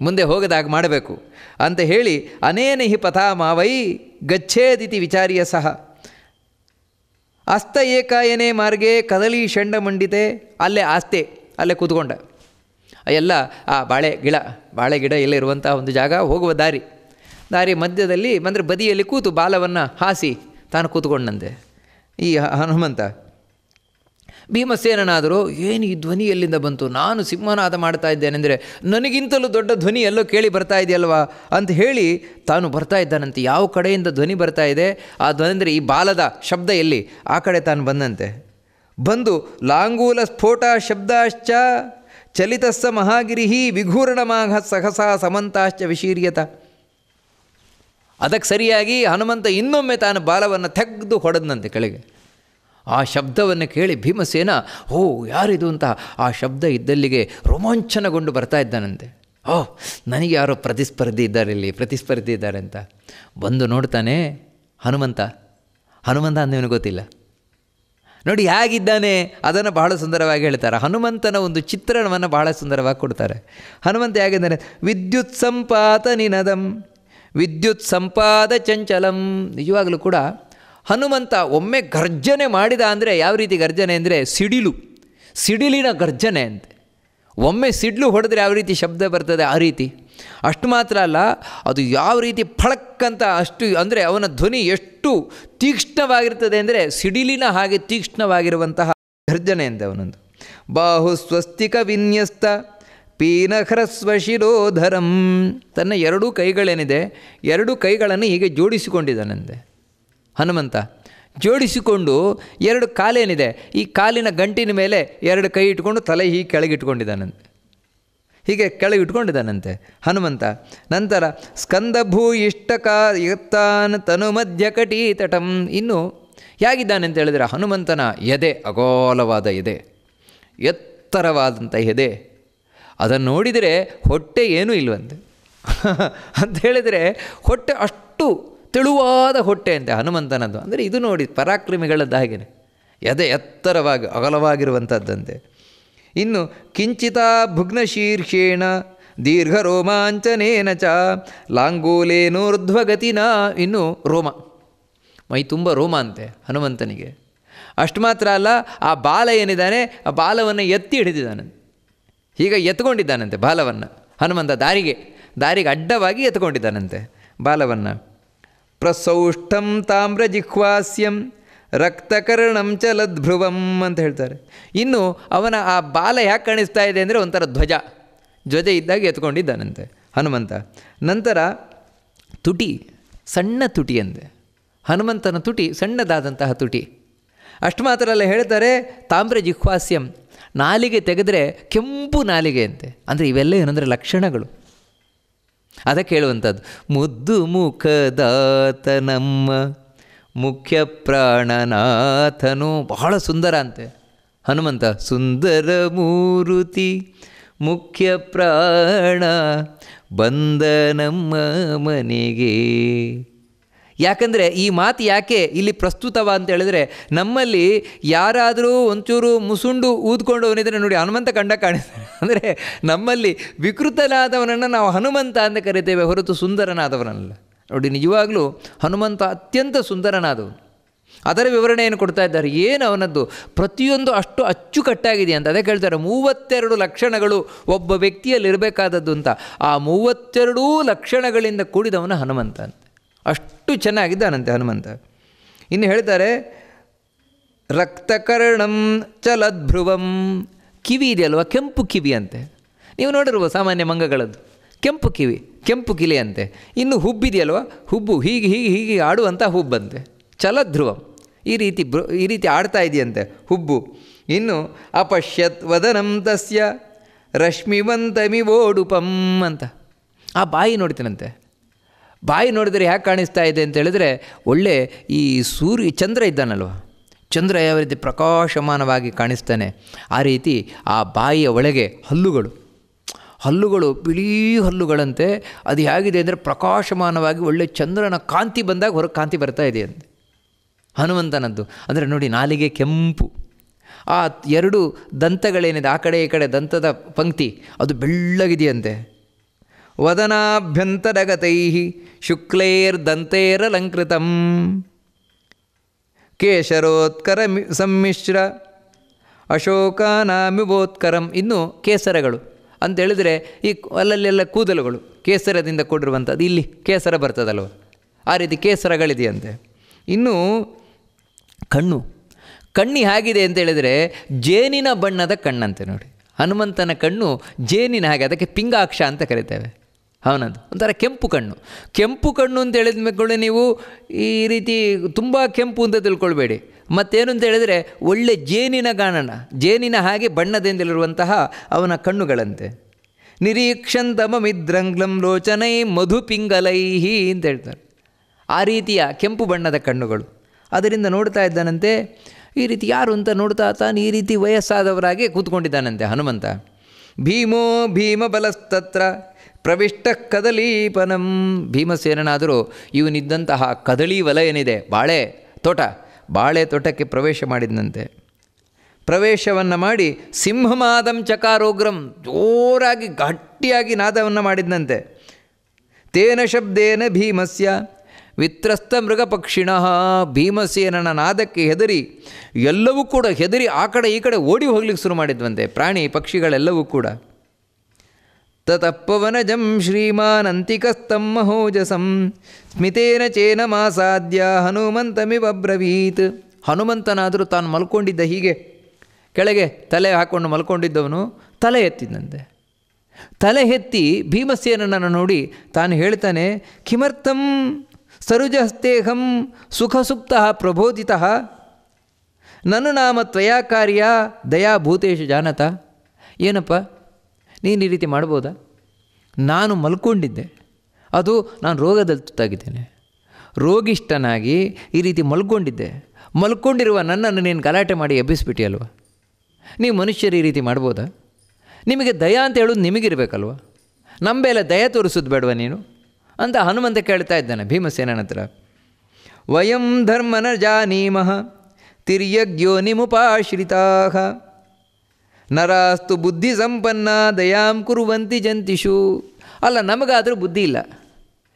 ಮುಂದೆ ಹೋಗದಾಗ ಮಾಡಬೇಕು ಅಂತ ಹೇಳಿ ಅನೇನ ಹಿ ಮಾವೈ ಗಚ್ಚೇದಿತಿ ವಿಚಾರಿಯ ಸಹ ಅಸ್ತ ಏಕಾಯನೇ ಮಾರ್ಗೆ ಕದಲಿ ಮಂಡಿತೆ ಅಲ್ಲೇ ಆಸ್ತೆ ಅಲ್ಲೇ ಕೂತ್ಕೊಂಡ ಎಲ್ಲ ಆ ಬಾಳೆ ಗಿಡ ಬಾಳೆ ಗಿಡ ಎಲ್ಲ ಇರುವಂಥ ಒಂದು ಜಾಗ ಹೋಗುವ ದಾರಿ ದಾರಿ ಮಧ್ಯದಲ್ಲಿ ಅಂದರೆ ಬದಿಯಲ್ಲಿ ಕೂತು ಬಾಲವನ್ನು ಹಾಸಿ ತಾನು ಕೂತ್ಕೊಂಡಂತೆ ಈ ಹನುಮಂತ ಭೀಮಸೇನನಾದರೂ ಏನು ಈ ಧ್ವನಿ ಎಲ್ಲಿಂದ ಬಂತು ನಾನು ಸಿಂಹನಾದ ಮಾಡ್ತಾ ಇದ್ದೇನೆಂದರೆ ನನಗಿಂತಲೂ ದೊಡ್ಡ ಧ್ವನಿ ಎಲ್ಲೋ ಕೇಳಿ ಬರ್ತಾ ಇದೆಯಲ್ವಾ ಅಂತ ಹೇಳಿ ತಾನು ಬರ್ತಾ ಇದ್ದಾನಂತೆ ಯಾವ ಕಡೆಯಿಂದ ಧ್ವನಿ ಬರ್ತಾ ಇದೆ ಆ ಧ್ವನಿ ಅಂದರೆ ಈ ಬಾಲದ ಶಬ್ದ ಎಲ್ಲಿ ಆ ಕಡೆ ತಾನು ಬಂದಂತೆ ಬಂದು ಲಾಂಗೂಲ ಸ್ಫೋಟ ಶಬ್ದಾಶ್ಚ ಚಲಿತಸ್ಸ ಮಹಾಗಿರಿ ಮಾಘ ಸಹಸ ಸಮಂತಾಶ್ಚ ವಿಶೀರ್ಯತ ಅದಕ್ಕೆ ಸರಿಯಾಗಿ ಹನುಮಂತ ಇನ್ನೊಮ್ಮೆ ತಾನು ಬಾಲವನ್ನು ತೆಗೆದು ಹೊಡೆದಂತೆ ಕೆಳಗೆ ಆ ಶಬ್ದವನ್ನು ಕೇಳಿ ಭೀಮಸೇನ ಓ ಯಾರಿದು ಅಂತ ಆ ಶಬ್ದ ಇದ್ದಲ್ಲಿಗೆ ರೋಮಾಂಚನಗೊಂಡು ಬರ್ತಾ ಇದ್ದಾನಂತೆ ಓ ನನಗೆ ಯಾರೋ ಪ್ರತಿಸ್ಪರ್ಧಿ ಇದ್ದಾರೆ ಇಲ್ಲಿ ಪ್ರತಿಸ್ಪರ್ಧಿ ಇದ್ದಾರೆ ಅಂತ ಬಂದು ನೋಡ್ತಾನೆ ಹನುಮಂತ ಹನುಮಂತ ಅಂದವನು ಗೊತ್ತಿಲ್ಲ ನೋಡಿ ಹೇಗಿದ್ದಾನೆ ಅದನ್ನು ಬಹಳ ಸುಂದರವಾಗಿ ಹೇಳ್ತಾರೆ ಹನುಮಂತನ ಒಂದು ಚಿತ್ರಣವನ್ನು ಬಹಳ ಸುಂದರವಾಗಿ ಕೊಡ್ತಾರೆ ಹನುಮಂತ ಹೇಗಿದ್ದಾನೆ ವಿದ್ಯುತ್ ಸಂಪಾತ ನಿನದಂ ವಿದ್ಯುತ್ ಸಂಪಾದ ಚಂಚಲಂ ನಿಜವಾಗಲೂ ಕೂಡ ಹನುಮಂತ ಒಮ್ಮೆ ಗರ್ಜನೆ ಮಾಡಿದ ಅಂದರೆ ಯಾವ ರೀತಿ ಗರ್ಜನೆ ಅಂದರೆ ಸಿಡಿಲು ಸಿಡಿಲಿನ ಗರ್ಜನೆ ಅಂತೆ ಒಮ್ಮೆ ಸಿಡಿಲು ಹೊಡೆದ್ರೆ ಯಾವ ರೀತಿ ಶಬ್ದ ಬರ್ತದೆ ಆ ರೀತಿ ಅಷ್ಟು ಮಾತ್ರ ಅಲ್ಲ ಅದು ಯಾವ ರೀತಿ ಫಳಕ್ಕಂತ ಅಷ್ಟು ಅಂದರೆ ಅವನ ಧ್ವನಿ ಎಷ್ಟು ತೀಕ್ಷ್ಣವಾಗಿರ್ತದೆ ಅಂದರೆ ಸಿಡಿಲಿನ ಹಾಗೆ ತೀಕ್ಷ್ಣವಾಗಿರುವಂತಹ ಗರ್ಜನೆ ಅಂತೆ ಅವನೊಂದು ಬಾಹು ಸ್ವಸ್ತಿಕ ವಿನ್ಯಸ್ತ ಶಿರೋಧರಂ ತನ್ನ ಎರಡೂ ಕೈಗಳೇನಿದೆ ಎರಡೂ ಕೈಗಳನ್ನು ಹೀಗೆ ಜೋಡಿಸಿಕೊಂಡಿದ್ದಾನೆಂದೆ ಹನುಮಂತ ಜೋಡಿಸಿಕೊಂಡು ಎರಡು ಕಾಲೇನಿದೆ ಈ ಕಾಲಿನ ಗಂಟಿನ ಮೇಲೆ ಎರಡು ಕೈ ಇಟ್ಕೊಂಡು ತಲೆ ಹೀಗೆ ಕೆಳಗಿಟ್ಕೊಂಡಿದ್ದಾನಂತೆ ಹೀಗೆ ಕೆಳಗಿಟ್ಕೊಂಡಿದ್ದಾನಂತೆ ಹನುಮಂತ ನಂತರ ಸ್ಕಂದ ಭೂ ಇಷ್ಟಕ ಯುಕ್ತಾನ್ ತನು ಮಧ್ಯ ತಟಂ ಇನ್ನು ಹೇಗಿದ್ದಾನೆ ಹೇಳಿದರೆ ಹನುಮಂತನ ಎದೆ ಅಗೋಲವಾದ ಎದೆ ಎತ್ತರವಾದಂಥ ಎದೆ ಅದನ್ನು ನೋಡಿದರೆ ಹೊಟ್ಟೆ ಏನೂ ಇಲ್ವಂತೆ ಅಂತ ಹೇಳಿದರೆ ಹೊಟ್ಟೆ ಅಷ್ಟು ತೆಳುವಾದ ಹೊಟ್ಟೆಯಂತೆ ಹನುಮಂತನದ್ದು ಅಂದರೆ ಇದು ನೋಡಿ ಪರಾಕ್ರಮಿಗಳದ್ದು ಹಾಗೆಯೇ ಎದೆ ಎತ್ತರವಾಗಿ ಅಗಲವಾಗಿರುವಂಥದ್ದಂತೆ ಇನ್ನು ಕಿಂಚಿತ ಶೀರ್ಷೇಣ ದೀರ್ಘ ರೋಮಾಂಚನೇನ ಚ ಲಾಂಗೋಲೇನೂರ್ಧ್ವಗತಿನ ಇನ್ನು ರೋಮ ಮೈ ತುಂಬ ರೋಮ ಅಂತೆ ಹನುಮಂತನಿಗೆ ಅಷ್ಟು ಮಾತ್ರ ಅಲ್ಲ ಆ ಬಾಲ ಏನಿದ್ದಾನೆ ಆ ಬಾಲವನ್ನು ಎತ್ತಿ ಹಿಡಿದಿದ್ದಾನೆ ಹೀಗೆ ಎತ್ಕೊಂಡಿದ್ದಾನಂತೆ ಬಾಲವನ್ನು ಹನುಮಂತ ದಾರಿಗೆ ದಾರಿಗೆ ಅಡ್ಡವಾಗಿ ಎತ್ಕೊಂಡಿದ್ದಾನಂತೆ ಬಾಲವನ್ನು ಪ್ರಸೌಷ್ಠಂ ತಾಮ್ರಜಿಹ್ವಾಸ್ಯಂ ರಕ್ತಕರ್ಣಂ ಚ ಅಂತ ಹೇಳ್ತಾರೆ ಇನ್ನು ಅವನ ಆ ಬಾಲ ಯಾಕೆ ಕಾಣಿಸ್ತಾ ಇದೆ ಅಂದರೆ ಒಂಥರ ಧ್ವಜ ಧ್ವಜ ಇದ್ದಾಗ ಎತ್ಕೊಂಡಿದ್ದಾನಂತೆ ಹನುಮಂತ ನಂತರ ತುಟಿ ಸಣ್ಣ ತುಟಿ ಅಂದೆ ಹನುಮಂತನ ತುಟಿ ಸಣ್ಣದಾದಂತಹ ತುಟಿ ಅಷ್ಟು ಮಾತ್ರ ಅಲ್ಲ ಹೇಳ್ತಾರೆ ತಾಮ್ರ ಜಿಹ್ವಾಸ್ಯಂ ನಾಲಿಗೆ ತೆಗೆದರೆ ಕೆಂಪು ನಾಲಿಗೆ ಅಂತೆ ಅಂದರೆ ಇವೆಲ್ಲ ಏನಂದರೆ ಲಕ್ಷಣಗಳು ಅದಕ್ಕೆ ಹೇಳುವಂಥದ್ದು ಮುದ್ದು ಮುಖದಾತನಮ್ಮ ಮುಖ್ಯ ಪ್ರಾಣನಾಥನು ಬಹಳ ಸುಂದರ ಅಂತೆ ಹನುಮಂತ ಸುಂದರ ಮೂರುತಿ ಮುಖ್ಯ ಪ್ರಾಣ ಬಂದ ನಮ್ಮ ಮನೆಗೆ ಯಾಕಂದರೆ ಈ ಮಾತು ಯಾಕೆ ಇಲ್ಲಿ ಪ್ರಸ್ತುತವ ಅಂತ ಹೇಳಿದ್ರೆ ನಮ್ಮಲ್ಲಿ ಯಾರಾದರೂ ಒಂಚೂರು ಮುಸುಂಡು ಊದ್ಕೊಂಡವನಿದ್ರೆ ನೋಡಿ ಹನುಮಂತ ಕಂಡ ಕಾಣಿಸ್ತಾನೆ ಅಂದರೆ ನಮ್ಮಲ್ಲಿ ವಿಕೃತನಾದವನನ್ನು ನಾವು ಹನುಮಂತ ಅಂತ ಕರಿತೇವೆ ಹೊರತು ಸುಂದರನಾದವನಲ್ಲ ನೋಡಿ ನಿಜವಾಗಲೂ ಹನುಮಂತ ಅತ್ಯಂತ ಸುಂದರನಾದವನು ಅದರ ವಿವರಣೆಯನ್ನು ಕೊಡ್ತಾ ಇದ್ದಾರೆ ಏನು ಅವನದ್ದು ಪ್ರತಿಯೊಂದು ಅಷ್ಟು ಅಚ್ಚುಕಟ್ಟಾಗಿದೆ ಅಂತ ಅದೇ ಕೇಳ್ತಾರೆ ಮೂವತ್ತೆರಡು ಲಕ್ಷಣಗಳು ಒಬ್ಬ ವ್ಯಕ್ತಿಯಲ್ಲಿರಬೇಕಾದದ್ದು ಅಂತ ಆ ಮೂವತ್ತೆರಡೂ ಲಕ್ಷಣಗಳಿಂದ ಕೂಡಿದವನು ಹನುಮಂತ ಅಂತ ಅಷ್ಟು ಚೆನ್ನಾಗಿದ್ದಾನಂತೆ ಹನುಮಂತ ಇನ್ನು ಹೇಳ್ತಾರೆ ರಕ್ತಕರ್ಣಂ ಚಲದ್ಭ್ರುವಂ ಕಿವಿ ಇದೆಯಲ್ವ ಕೆಂಪು ಕಿವಿ ಅಂತೆ ನೀವು ನೋಡಿರುವ ಸಾಮಾನ್ಯ ಮಂಗಗಳದ್ದು ಕೆಂಪು ಕಿವಿ ಕೆಂಪು ಅಂತೆ ಇನ್ನು ಹುಬ್ಬಿದೆಯಲ್ವ ಹುಬ್ಬು ಹೀಗೆ ಹೀಗೆ ಹೀಗೆ ಆಡುವಂಥ ಹುಬ್ಬಂತೆ ಚಲಧ್ರುವ ಈ ರೀತಿ ಭ್ರ ಈ ರೀತಿ ಆಡ್ತಾ ಇದೆಯಂತೆ ಹುಬ್ಬು ಇನ್ನು ಅಪಶ್ಯತ್ ವದನಂ ತಸ್ಯ ಓಡುಪಂ ಅಂತ ಆ ಬಾಯಿ ನೋಡ್ತೀನಂತೆ ಬಾಯಿ ನೋಡಿದರೆ ಯಾಕೆ ಕಾಣಿಸ್ತಾ ಇದೆ ಅಂತ ಹೇಳಿದ್ರೆ ಒಳ್ಳೆ ಈ ಸೂರ್ಯ ಚಂದ್ರ ಇದ್ದಾನಲ್ವ ಚಂದ್ರ ಯಾವ ರೀತಿ ಪ್ರಕಾಶಮಾನವಾಗಿ ಕಾಣಿಸ್ತಾನೆ ಆ ರೀತಿ ಆ ಬಾಯಿಯ ಒಳಗೆ ಹಲ್ಲುಗಳು ಹಲ್ಲುಗಳು ಬಿಳಿ ಹಲ್ಲುಗಳಂತೆ ಅದು ಹೇಗಿದೆ ಅಂದರೆ ಪ್ರಕಾಶಮಾನವಾಗಿ ಒಳ್ಳೆ ಚಂದ್ರನ ಕಾಂತಿ ಬಂದಾಗ ಹೊರಗೆ ಕಾಂತಿ ಬರ್ತಾ ಇದೆ ಅಂತ ಹನುಮಂತನದ್ದು ಅಂದರೆ ನೋಡಿ ನಾಲಿಗೆ ಕೆಂಪು ಆ ಎರಡು ದಂತಗಳೇನಿದೆ ಆ ಕಡೆ ಈ ಕಡೆ ದಂತದ ಪಂಕ್ತಿ ಅದು ಬೆಳ್ಳಗಿದೆಯಂತೆ ವದನಾಭ್ಯಂತರಗತೈ ಶುಕ್ಲೈರ್ದಂತೈರಲಂಕೃತ ಕೇಶರೋತ್ಕರ ಸಮ್ಮಿಶ್ರ ಅಶೋಕಾನಾಮಿವೋತ್ಕರಂ ಇನ್ನು ಕೇಸರಗಳು ಅಂತ ಹೇಳಿದರೆ ಈ ಅಲ್ಲಲ್ಲೆಲ್ಲ ಕೂದಲುಗಳು ಕೇಸರದಿಂದ ಕೊಡಿರುವಂಥದ್ದು ಇಲ್ಲಿ ಕೇಸರ ಬರ್ತದಲ್ವ ಆ ರೀತಿ ಕೇಸರಗಳಿದೆಯಂತೆ ಇನ್ನು ಕಣ್ಣು ಕಣ್ಣಿ ಹೇಗಿದೆ ಅಂತ ಹೇಳಿದರೆ ಜೇನಿನ ಬಣ್ಣದ ಕಣ್ಣಂತೆ ನೋಡಿ ಹನುಮಂತನ ಕಣ್ಣು ಜೇನಿನ ಹಾಗೆ ಅದಕ್ಕೆ ಪಿಂಗಾಕ್ಷ ಅಂತ ಕರಿತೇವೆ ಅವನದು ಒಂಥರ ಕೆಂಪು ಕಣ್ಣು ಕೆಂಪು ಕಣ್ಣು ಅಂತ ಹೇಳಿದ ಮೇಲೆ ನೀವು ಈ ರೀತಿ ತುಂಬ ಕೆಂಪು ಅಂತ ತಿಳ್ಕೊಳ್ಬೇಡಿ ಮತ್ತೇನು ಅಂತ ಹೇಳಿದರೆ ಒಳ್ಳೆ ಜೇನಿನ ಗಾಣನ ಜೇನಿನ ಹಾಗೆ ಬಣ್ಣದಿಂದಲಿರುವಂತಹ ಅವನ ಕಣ್ಣುಗಳಂತೆ ನಿರೀಕ್ಷಂತಮ ಮಿದ್ರಂಗ್ಲಂ ಲೋಚನೈ ಮಧುಪಿಂಗಲೈಹಿ ಅಂತ ಹೇಳ್ತಾರೆ ಆ ರೀತಿಯ ಕೆಂಪು ಬಣ್ಣದ ಕಣ್ಣುಗಳು ಅದರಿಂದ ನೋಡ್ತಾ ಇದ್ದಾನಂತೆ ಈ ರೀತಿ ಯಾರು ಅಂತ ನೋಡ್ತಾ ತಾನು ಈ ರೀತಿ ವಯಸ್ಸಾದವರಾಗಿ ಕೂತ್ಕೊಂಡಿದ್ದಾನಂತೆ ಹನುಮಂತ ಭೀಮೋ ಭೀಮಬಲಸ್ತತ್ರ ಪ್ರವಿಷ್ಟ ಕದಲೀಪನಂ ಭೀಮಸೇನನಾದರೂ ಇವನಿದ್ದಂತಹ ಕದಳಿ ವಲ ಏನಿದೆ ಬಾಳೆ ತೋಟ ಬಾಳೆ ತೋಟಕ್ಕೆ ಪ್ರವೇಶ ಮಾಡಿದಂತೆ ಪ್ರವೇಶವನ್ನು ಮಾಡಿ ಸಿಂಹಮಾದಂ ಚಕಾರೋಗ್ರಂ ಜೋರಾಗಿ ಗಟ್ಟಿಯಾಗಿ ನಾದವನ್ನು ಮಾಡಿದಂತೆ ತೇನ ಶಬ್ದೇನ ಭೀಮಸ್ಯ ವಿತ್ರಸ್ತ ಮೃಗಪಕ್ಷಿಣ ಭೀಮಸೇನನ ನಾದಕ್ಕೆ ಹೆದರಿ ಎಲ್ಲವೂ ಕೂಡ ಹೆದರಿ ಆ ಕಡೆ ಈ ಕಡೆ ಓಡಿ ಹೋಗ್ಲಿಕ್ಕೆ ಶುರು ಮಾಡಿದ್ವಂತೆ ಪ್ರಾಣಿ ಪಕ್ಷಿಗಳೆಲ್ಲವೂ ಕೂಡ ತತಪ್ಪವನಜಂ ಶ್ರೀಮಾನಂತಿಕಸ್ತಂ ಮಹೋಜಸಂ ಸ್ಮಿತೇನ ಚೇನ ಮಾಸಾಧ್ಯ ಹನುಮಂತಮಿವಬ್ರವೀತ್ ಹನುಮಂತನಾದರೂ ತಾನು ಮಲ್ಕೊಂಡಿದ್ದ ಹೀಗೆ ಕೆಳಗೆ ತಲೆ ಹಾಕ್ಕೊಂಡು ಮಲ್ಕೊಂಡಿದ್ದವನು ತಲೆ ಎತ್ತಿದ್ದಂತೆ ತಲೆ ಎತ್ತಿ ಭೀಮಸೇನನ್ನು ನೋಡಿ ತಾನು ಹೇಳ್ತಾನೆ ಕಿಮರ್ಥಂ ಸರುಜಹಸ್ತೇಹಂ ಸುಖಸುಪ್ತ ಪ್ರಬೋಧಿತ ನನು ನಾಮ ತ್ವಯಾ ಕಾರ್ಯ ದಯಾ ಭೂತೇಶ ಜಾನತ ಏನಪ್ಪ ನೀನು ಈ ರೀತಿ ಮಾಡ್ಬೋದಾ ನಾನು ಮಲ್ಕೊಂಡಿದ್ದೆ ಅದು ನಾನು ರೋಗದಲ್ಲಿ ತುತ್ತಾಗಿದ್ದೇನೆ ರೋಗಿಷ್ಟನಾಗಿ ಈ ರೀತಿ ಮಲ್ಕೊಂಡಿದ್ದೆ ಮಲ್ಕೊಂಡಿರುವ ನನ್ನನ್ನು ನೀನು ಗಲಾಟೆ ಮಾಡಿ ಎಬ್ಬಿಸ್ಬಿಟ್ಟಿಯಲ್ವ ನೀವು ಮನುಷ್ಯರು ಈ ರೀತಿ ಮಾಡ್ಬೋದಾ ನಿಮಗೆ ದಯ ಅಂತ ಹೇಳೋದು ನಿಮಗಿರಬೇಕಲ್ವ ನಂಬೆಲ್ಲ ದಯ ತೋರಿಸೋದು ಬೇಡವಾ ನೀನು ಅಂತ ಹನುಮಂತ ಕೇಳ್ತಾ ಇದ್ದಾನೆ ಭೀಮಸೇನ ಹತ್ರ ವಯಂ ಧರ್ಮನ ಜಾನೀಮಃ ತಿರ್ಯಗ್ಯೋ ನಿಮುಪಾಶ್ರಿತಾ ನರಾಸ್ತು ಬುದ್ಧಿ ಸಂಪನ್ನ ದಯಾಂ ಕುರುವಂತಿ ಜಂತಿಷು ಅಲ್ಲ ನಮಗಾದರೂ ಬುದ್ಧಿ ಇಲ್ಲ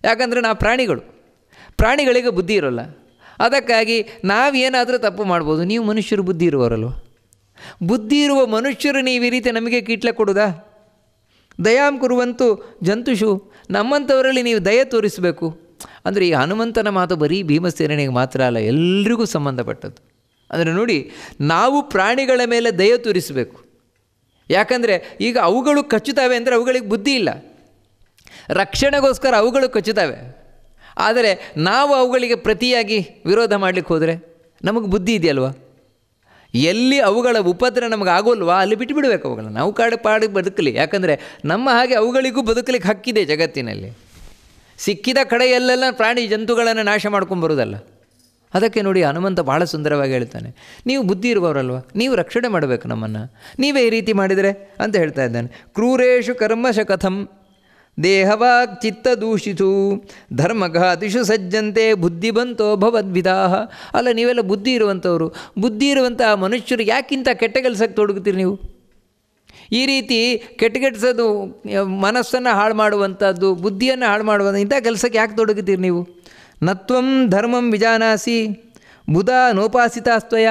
ಯಾಕಂದರೆ ನಾವು ಪ್ರಾಣಿಗಳು ಪ್ರಾಣಿಗಳಿಗೆ ಬುದ್ಧಿ ಇರೋಲ್ಲ ಅದಕ್ಕಾಗಿ ನಾವೇನಾದರೂ ತಪ್ಪು ಮಾಡ್ಬೋದು ನೀವು ಮನುಷ್ಯರು ಬುದ್ಧಿ ಇರುವವರಲ್ವ ಬುದ್ಧಿ ಇರುವ ಮನುಷ್ಯರು ನೀವು ಈ ರೀತಿ ನಮಗೆ ಕೀಟ್ಲೆ ಕೊಡುದಾ ದಯಾಂ ಕುರುವಂತೂ ಜಂತುಷು ನಮ್ಮಂಥವರಲ್ಲಿ ನೀವು ದಯ ತೋರಿಸಬೇಕು ಅಂದರೆ ಈ ಹನುಮಂತನ ಮಾತು ಬರೀ ಭೀಮಸೇನಿಗೆ ಮಾತ್ರ ಅಲ್ಲ ಎಲ್ರಿಗೂ ಸಂಬಂಧಪಟ್ಟದ್ದು ಅಂದರೆ ನೋಡಿ ನಾವು ಪ್ರಾಣಿಗಳ ಮೇಲೆ ದಯ ತೋರಿಸಬೇಕು ಯಾಕಂದರೆ ಈಗ ಅವುಗಳು ಕಚ್ಚುತ್ತವೆ ಅಂದರೆ ಅವುಗಳಿಗೆ ಬುದ್ಧಿ ಇಲ್ಲ ರಕ್ಷಣೆಗೋಸ್ಕರ ಅವುಗಳು ಕಚ್ಚುತ್ತವೆ ಆದರೆ ನಾವು ಅವುಗಳಿಗೆ ಪ್ರತಿಯಾಗಿ ವಿರೋಧ ಮಾಡಲಿಕ್ಕೆ ಹೋದರೆ ನಮಗೆ ಬುದ್ಧಿ ಇದೆಯಲ್ವಾ ಎಲ್ಲಿ ಅವುಗಳ ಉಪದ್ರ ನಮಗೆ ಆಗೋಲ್ವಾ ಅಲ್ಲಿ ಬಿಟ್ಟು ಬಿಡಬೇಕು ಅವುಗಳನ್ನ ನಾವು ಕಾಡು ಪಾಡಿಗೆ ಬದುಕಲಿ ಯಾಕಂದರೆ ನಮ್ಮ ಹಾಗೆ ಅವುಗಳಿಗೂ ಬದುಕಲಿಕ್ಕೆ ಹಕ್ಕಿದೆ ಜಗತ್ತಿನಲ್ಲಿ ಸಿಕ್ಕಿದ ಕಡೆಯಲ್ಲೆಲ್ಲ ಪ್ರಾಣಿ ಜಂತುಗಳನ್ನು ನಾಶ ಮಾಡ್ಕೊಂಡು ಬರೋದಲ್ಲ ಅದಕ್ಕೆ ನೋಡಿ ಹನುಮಂತ ಭಾಳ ಸುಂದರವಾಗಿ ಹೇಳ್ತಾನೆ ನೀವು ಬುದ್ಧಿ ಇರುವವರಲ್ವ ನೀವು ರಕ್ಷಣೆ ಮಾಡಬೇಕು ನಮ್ಮನ್ನು ನೀವೇ ಈ ರೀತಿ ಮಾಡಿದರೆ ಅಂತ ಹೇಳ್ತಾ ಇದ್ದಾನೆ ಕ್ರೂರೇಶು ಕರ್ಮಶ ಕಥಂ ದೇಹವಾಗ್ ಚಿತ್ತ ದೂಷಿತು ಧರ್ಮಘಾತಿಷು ಸಜ್ಜಂತೆ ಬುದ್ಧಿ ಬಂತೋ ಭವದ್ವಿಧಾಹ ಅಲ್ಲ ನೀವೆಲ್ಲ ಬುದ್ಧಿ ಇರುವಂಥವರು ಬುದ್ಧಿ ಇರುವಂಥ ಮನುಷ್ಯರು ಯಾಕಿಂತ ಕೆಟ್ಟ ಕೆಲಸಕ್ಕೆ ತೊಡಗುತ್ತೀರಿ ನೀವು ಈ ರೀತಿ ಕೆಟ್ಟ ಕೆಟ್ಟಿಸೋದು ಮನಸ್ಸನ್ನು ಹಾಳು ಮಾಡುವಂಥದ್ದು ಬುದ್ಧಿಯನ್ನು ಹಾಳು ಮಾಡುವಂಥ ಇಂಥ ಕೆಲಸಕ್ಕೆ ಯಾಕೆ ತೊಡಗುತ್ತೀರಿ ನೀವು ನತ್ವಂ ಧರ್ಮಂ ವಿಜಾನಾಸಿ ಬುಧ ನೋಪಾಸಿತಾಸ್ತ್ವಯ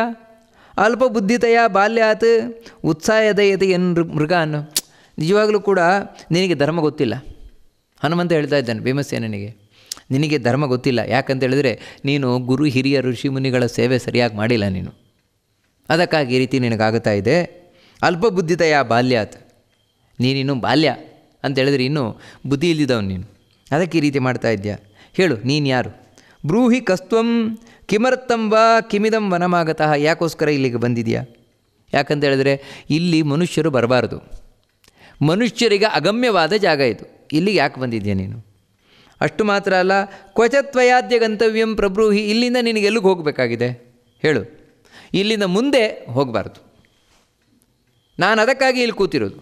ಅಲ್ಪಬುದ್ಧಿತೆಯ ಬಾಲ್ಯಾತ್ ಉತ್ಸಾಹದಯತೆ ಮೃಗ ಮೃಗಾನ್ ನಿಜವಾಗಲೂ ಕೂಡ ನಿನಗೆ ಧರ್ಮ ಗೊತ್ತಿಲ್ಲ ಹನುಮಂತ ಹೇಳ್ತಾ ಇದ್ದಾನೆ ನನಗೆ ನಿನಗೆ ಧರ್ಮ ಗೊತ್ತಿಲ್ಲ ಯಾಕಂತ ನೀನು ಗುರು ಹಿರಿಯ ಋಷಿ ಮುನಿಗಳ ಸೇವೆ ಸರಿಯಾಗಿ ಮಾಡಿಲ್ಲ ನೀನು ಅದಕ್ಕಾಗಿ ಈ ರೀತಿ ನಿನಗಾಗುತ್ತಾ ಇದೆ ಅಲ್ಪಬುದ್ಧಿತೆಯ ಬಾಲ್ಯಾತ್ ನೀನಿನ್ನು ಬಾಲ್ಯ ಅಂತ ಹೇಳಿದರೆ ಇನ್ನೂ ಬುದ್ಧಿ ಇಲ್ಲಿದ್ದವನು ನೀನು ಅದಕ್ಕೆ ಈ ರೀತಿ ಮಾಡ್ತಾ ಇದೆಯಾ ಹೇಳು ನೀನು ಯಾರು ಬ್ರೂಹಿ ಕಸ್ತ್ವಂ ಕಿಮರ್ಥಂ ವಾ ಕಿಮಿದಂ ವನಮಾಗತಃ ಯಾಕೋಸ್ಕರ ಇಲ್ಲಿಗೆ ಬಂದಿದೆಯಾ ಯಾಕಂತ ಹೇಳಿದ್ರೆ ಇಲ್ಲಿ ಮನುಷ್ಯರು ಬರಬಾರದು ಮನುಷ್ಯರಿಗೆ ಅಗಮ್ಯವಾದ ಜಾಗ ಇದು ಇಲ್ಲಿಗೆ ಯಾಕೆ ಬಂದಿದ್ಯಾ ನೀನು ಅಷ್ಟು ಮಾತ್ರ ಅಲ್ಲ ಕ್ವಚತ್ವಯಾದ್ಯ ಗಂತವ್ಯಂ ಪ್ರಬ್ರೂಹಿ ಇಲ್ಲಿಂದ ನಿನಗೆ ಎಲ್ಲಿಗೆ ಹೋಗಬೇಕಾಗಿದೆ ಹೇಳು ಇಲ್ಲಿಂದ ಮುಂದೆ ಹೋಗಬಾರ್ದು ನಾನು ಅದಕ್ಕಾಗಿ ಇಲ್ಲಿ ಕೂತಿರೋದು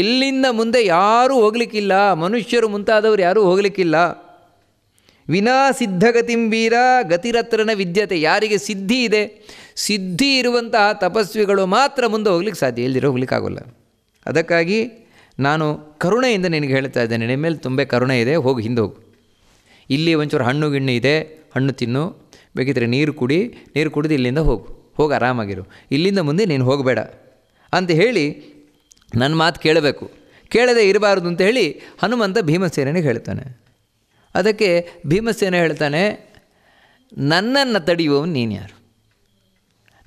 ಇಲ್ಲಿಂದ ಮುಂದೆ ಯಾರೂ ಹೋಗಲಿಕ್ಕಿಲ್ಲ ಮನುಷ್ಯರು ಮುಂತಾದವರು ಯಾರೂ ಹೋಗಲಿಕ್ಕಿಲ್ಲ ವಿನಾ ಸಿದ್ಧಗತಿಂಬೀರ ಗತಿರತ್ರನ ವಿದ್ಯತೆ ಯಾರಿಗೆ ಸಿದ್ಧಿ ಇದೆ ಸಿದ್ಧಿ ಇರುವಂತಹ ತಪಸ್ವಿಗಳು ಮಾತ್ರ ಮುಂದೆ ಹೋಗ್ಲಿಕ್ಕೆ ಸಾಧ್ಯ ಇಲ್ದಿರೋ ಹೋಗ್ಲಿಕ್ಕಾಗೋಲ್ಲ ಅದಕ್ಕಾಗಿ ನಾನು ಕರುಣೆಯಿಂದ ನಿನಗೆ ಹೇಳ್ತಾ ಇದ್ದೇನೆ ನಿಮ್ಮ ಮೇಲೆ ತುಂಬ ಕರುಣೆ ಇದೆ ಹೋಗಿ ಹಿಂದೆ ಹೋಗು ಇಲ್ಲಿ ಒಂಚೂರು ಹಣ್ಣು ಗಿಣ್ಣು ಇದೆ ಹಣ್ಣು ತಿನ್ನು ಬೇಕಿದ್ರೆ ನೀರು ಕುಡಿ ನೀರು ಕುಡಿದು ಇಲ್ಲಿಂದ ಹೋಗು ಹೋಗಿ ಆರಾಮಾಗಿರು ಇಲ್ಲಿಂದ ಮುಂದೆ ನೀನು ಹೋಗಬೇಡ ಅಂತ ಹೇಳಿ ನನ್ನ ಮಾತು ಕೇಳಬೇಕು ಕೇಳದೆ ಇರಬಾರ್ದು ಅಂತ ಹೇಳಿ ಹನುಮಂತ ಭೀಮಸೇನಿಗೆ ಹೇಳ್ತಾನೆ ಅದಕ್ಕೆ ಭೀಮಸೇನ ಹೇಳ್ತಾನೆ ನನ್ನನ್ನು ತಡೆಯುವವನು ನೀನು ಯಾರು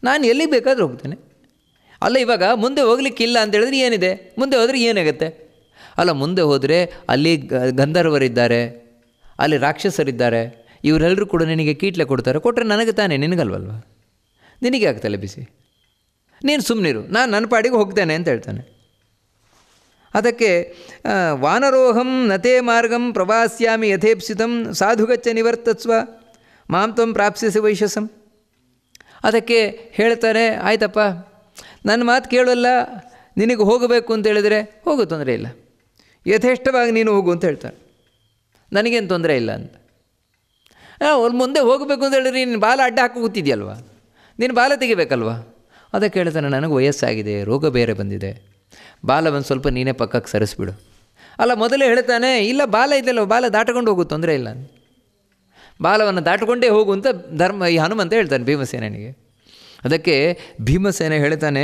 ನಾನು ಎಲ್ಲಿಗೆ ಬೇಕಾದರೂ ಹೋಗ್ತೇನೆ ಅಲ್ಲ ಇವಾಗ ಮುಂದೆ ಹೋಗ್ಲಿಕ್ಕಿಲ್ಲ ಅಂತ ಹೇಳಿದ್ರೆ ಏನಿದೆ ಮುಂದೆ ಹೋದರೆ ಏನಾಗುತ್ತೆ ಅಲ್ಲ ಮುಂದೆ ಹೋದರೆ ಅಲ್ಲಿ ಗಂಧರ್ವರಿದ್ದಾರೆ ಅಲ್ಲಿ ರಾಕ್ಷಸರಿದ್ದಾರೆ ಇವರೆಲ್ಲರೂ ಕೂಡ ನಿನಗೆ ಕೀಟ್ಲೆ ಕೊಡ್ತಾರೆ ಕೊಟ್ಟರೆ ನನಗೆ ತಾನೇ ನಿನಗಲ್ವಲ್ವ ನಿನಗೆ ಆಗ್ತಲ್ಲ ಬಿಸಿ ನೀನು ಸುಮ್ಮನಿರು ನಾನು ನನ್ನ ಪಾಡಿಗೆ ಹೋಗ್ತೇನೆ ಅಂತ ಹೇಳ್ತಾನೆ ಅದಕ್ಕೆ ವಾನರೋಹಂ ನತೆ ಮಾರ್ಗಂ ಪ್ರವಾಸ್ಯಾಮಿ ಯಥೇಪ್ಸಿತಂ ಸಾಧುಗಚ್ಚ ನಿವರ್ತತ್ಸ್ವ ಮಾಂ ತ್ವಂ ಪ್ರಾಪ್ಸಿಸಿ ವೈಶಸಂ ಅದಕ್ಕೆ ಹೇಳ್ತಾರೆ ಆಯ್ತಪ್ಪ ನನ್ನ ಮಾತು ಕೇಳಲ್ಲ ನಿನಗೆ ಹೋಗಬೇಕು ಅಂತ ಹೇಳಿದರೆ ಹೋಗು ತೊಂದರೆ ಇಲ್ಲ ಯಥೇಷ್ಟವಾಗಿ ನೀನು ಹೋಗು ಅಂತ ಹೇಳ್ತಾರೆ ನನಗೇನು ತೊಂದರೆ ಇಲ್ಲ ಅಂತ ಅವ್ರ ಮುಂದೆ ಹೋಗಬೇಕು ಅಂತ ಹೇಳಿದ್ರೆ ನೀನು ಬಾಲ ಅಡ್ಡ ಹಾಕಿ ಕೂತಿದ್ಯಲ್ವ ನೀನು ಬಾಲ ತೆಗಿಬೇಕಲ್ವ ಅದಕ್ಕೆ ಹೇಳ್ತಾನೆ ನನಗೆ ವಯಸ್ಸಾಗಿದೆ ರೋಗ ಬೇರೆ ಬಂದಿದೆ ಬಾಲ ಸ್ವಲ್ಪ ನೀನೇ ಪಕ್ಕಕ್ಕೆ ಸರಿಸ್ಬಿಡು ಅಲ್ಲ ಮೊದಲೇ ಹೇಳ್ತಾನೆ ಇಲ್ಲ ಬಾಲ ಇದೆಯಲ್ಲ ಬಾಲ ದಾಟಕೊಂಡು ಹೋಗು ತೊಂದರೆ ಇಲ್ಲ ಬಾಲವನ್ನು ದಾಟಿಕೊಂಡೇ ಹೋಗು ಅಂತ ಧರ್ಮ ಈ ಹನುಮಂತ ಹೇಳ್ತಾನೆ ಭೀಮಸೇನಿಗೆ ಅದಕ್ಕೆ ಭೀಮಸೇನೆ ಹೇಳ್ತಾನೆ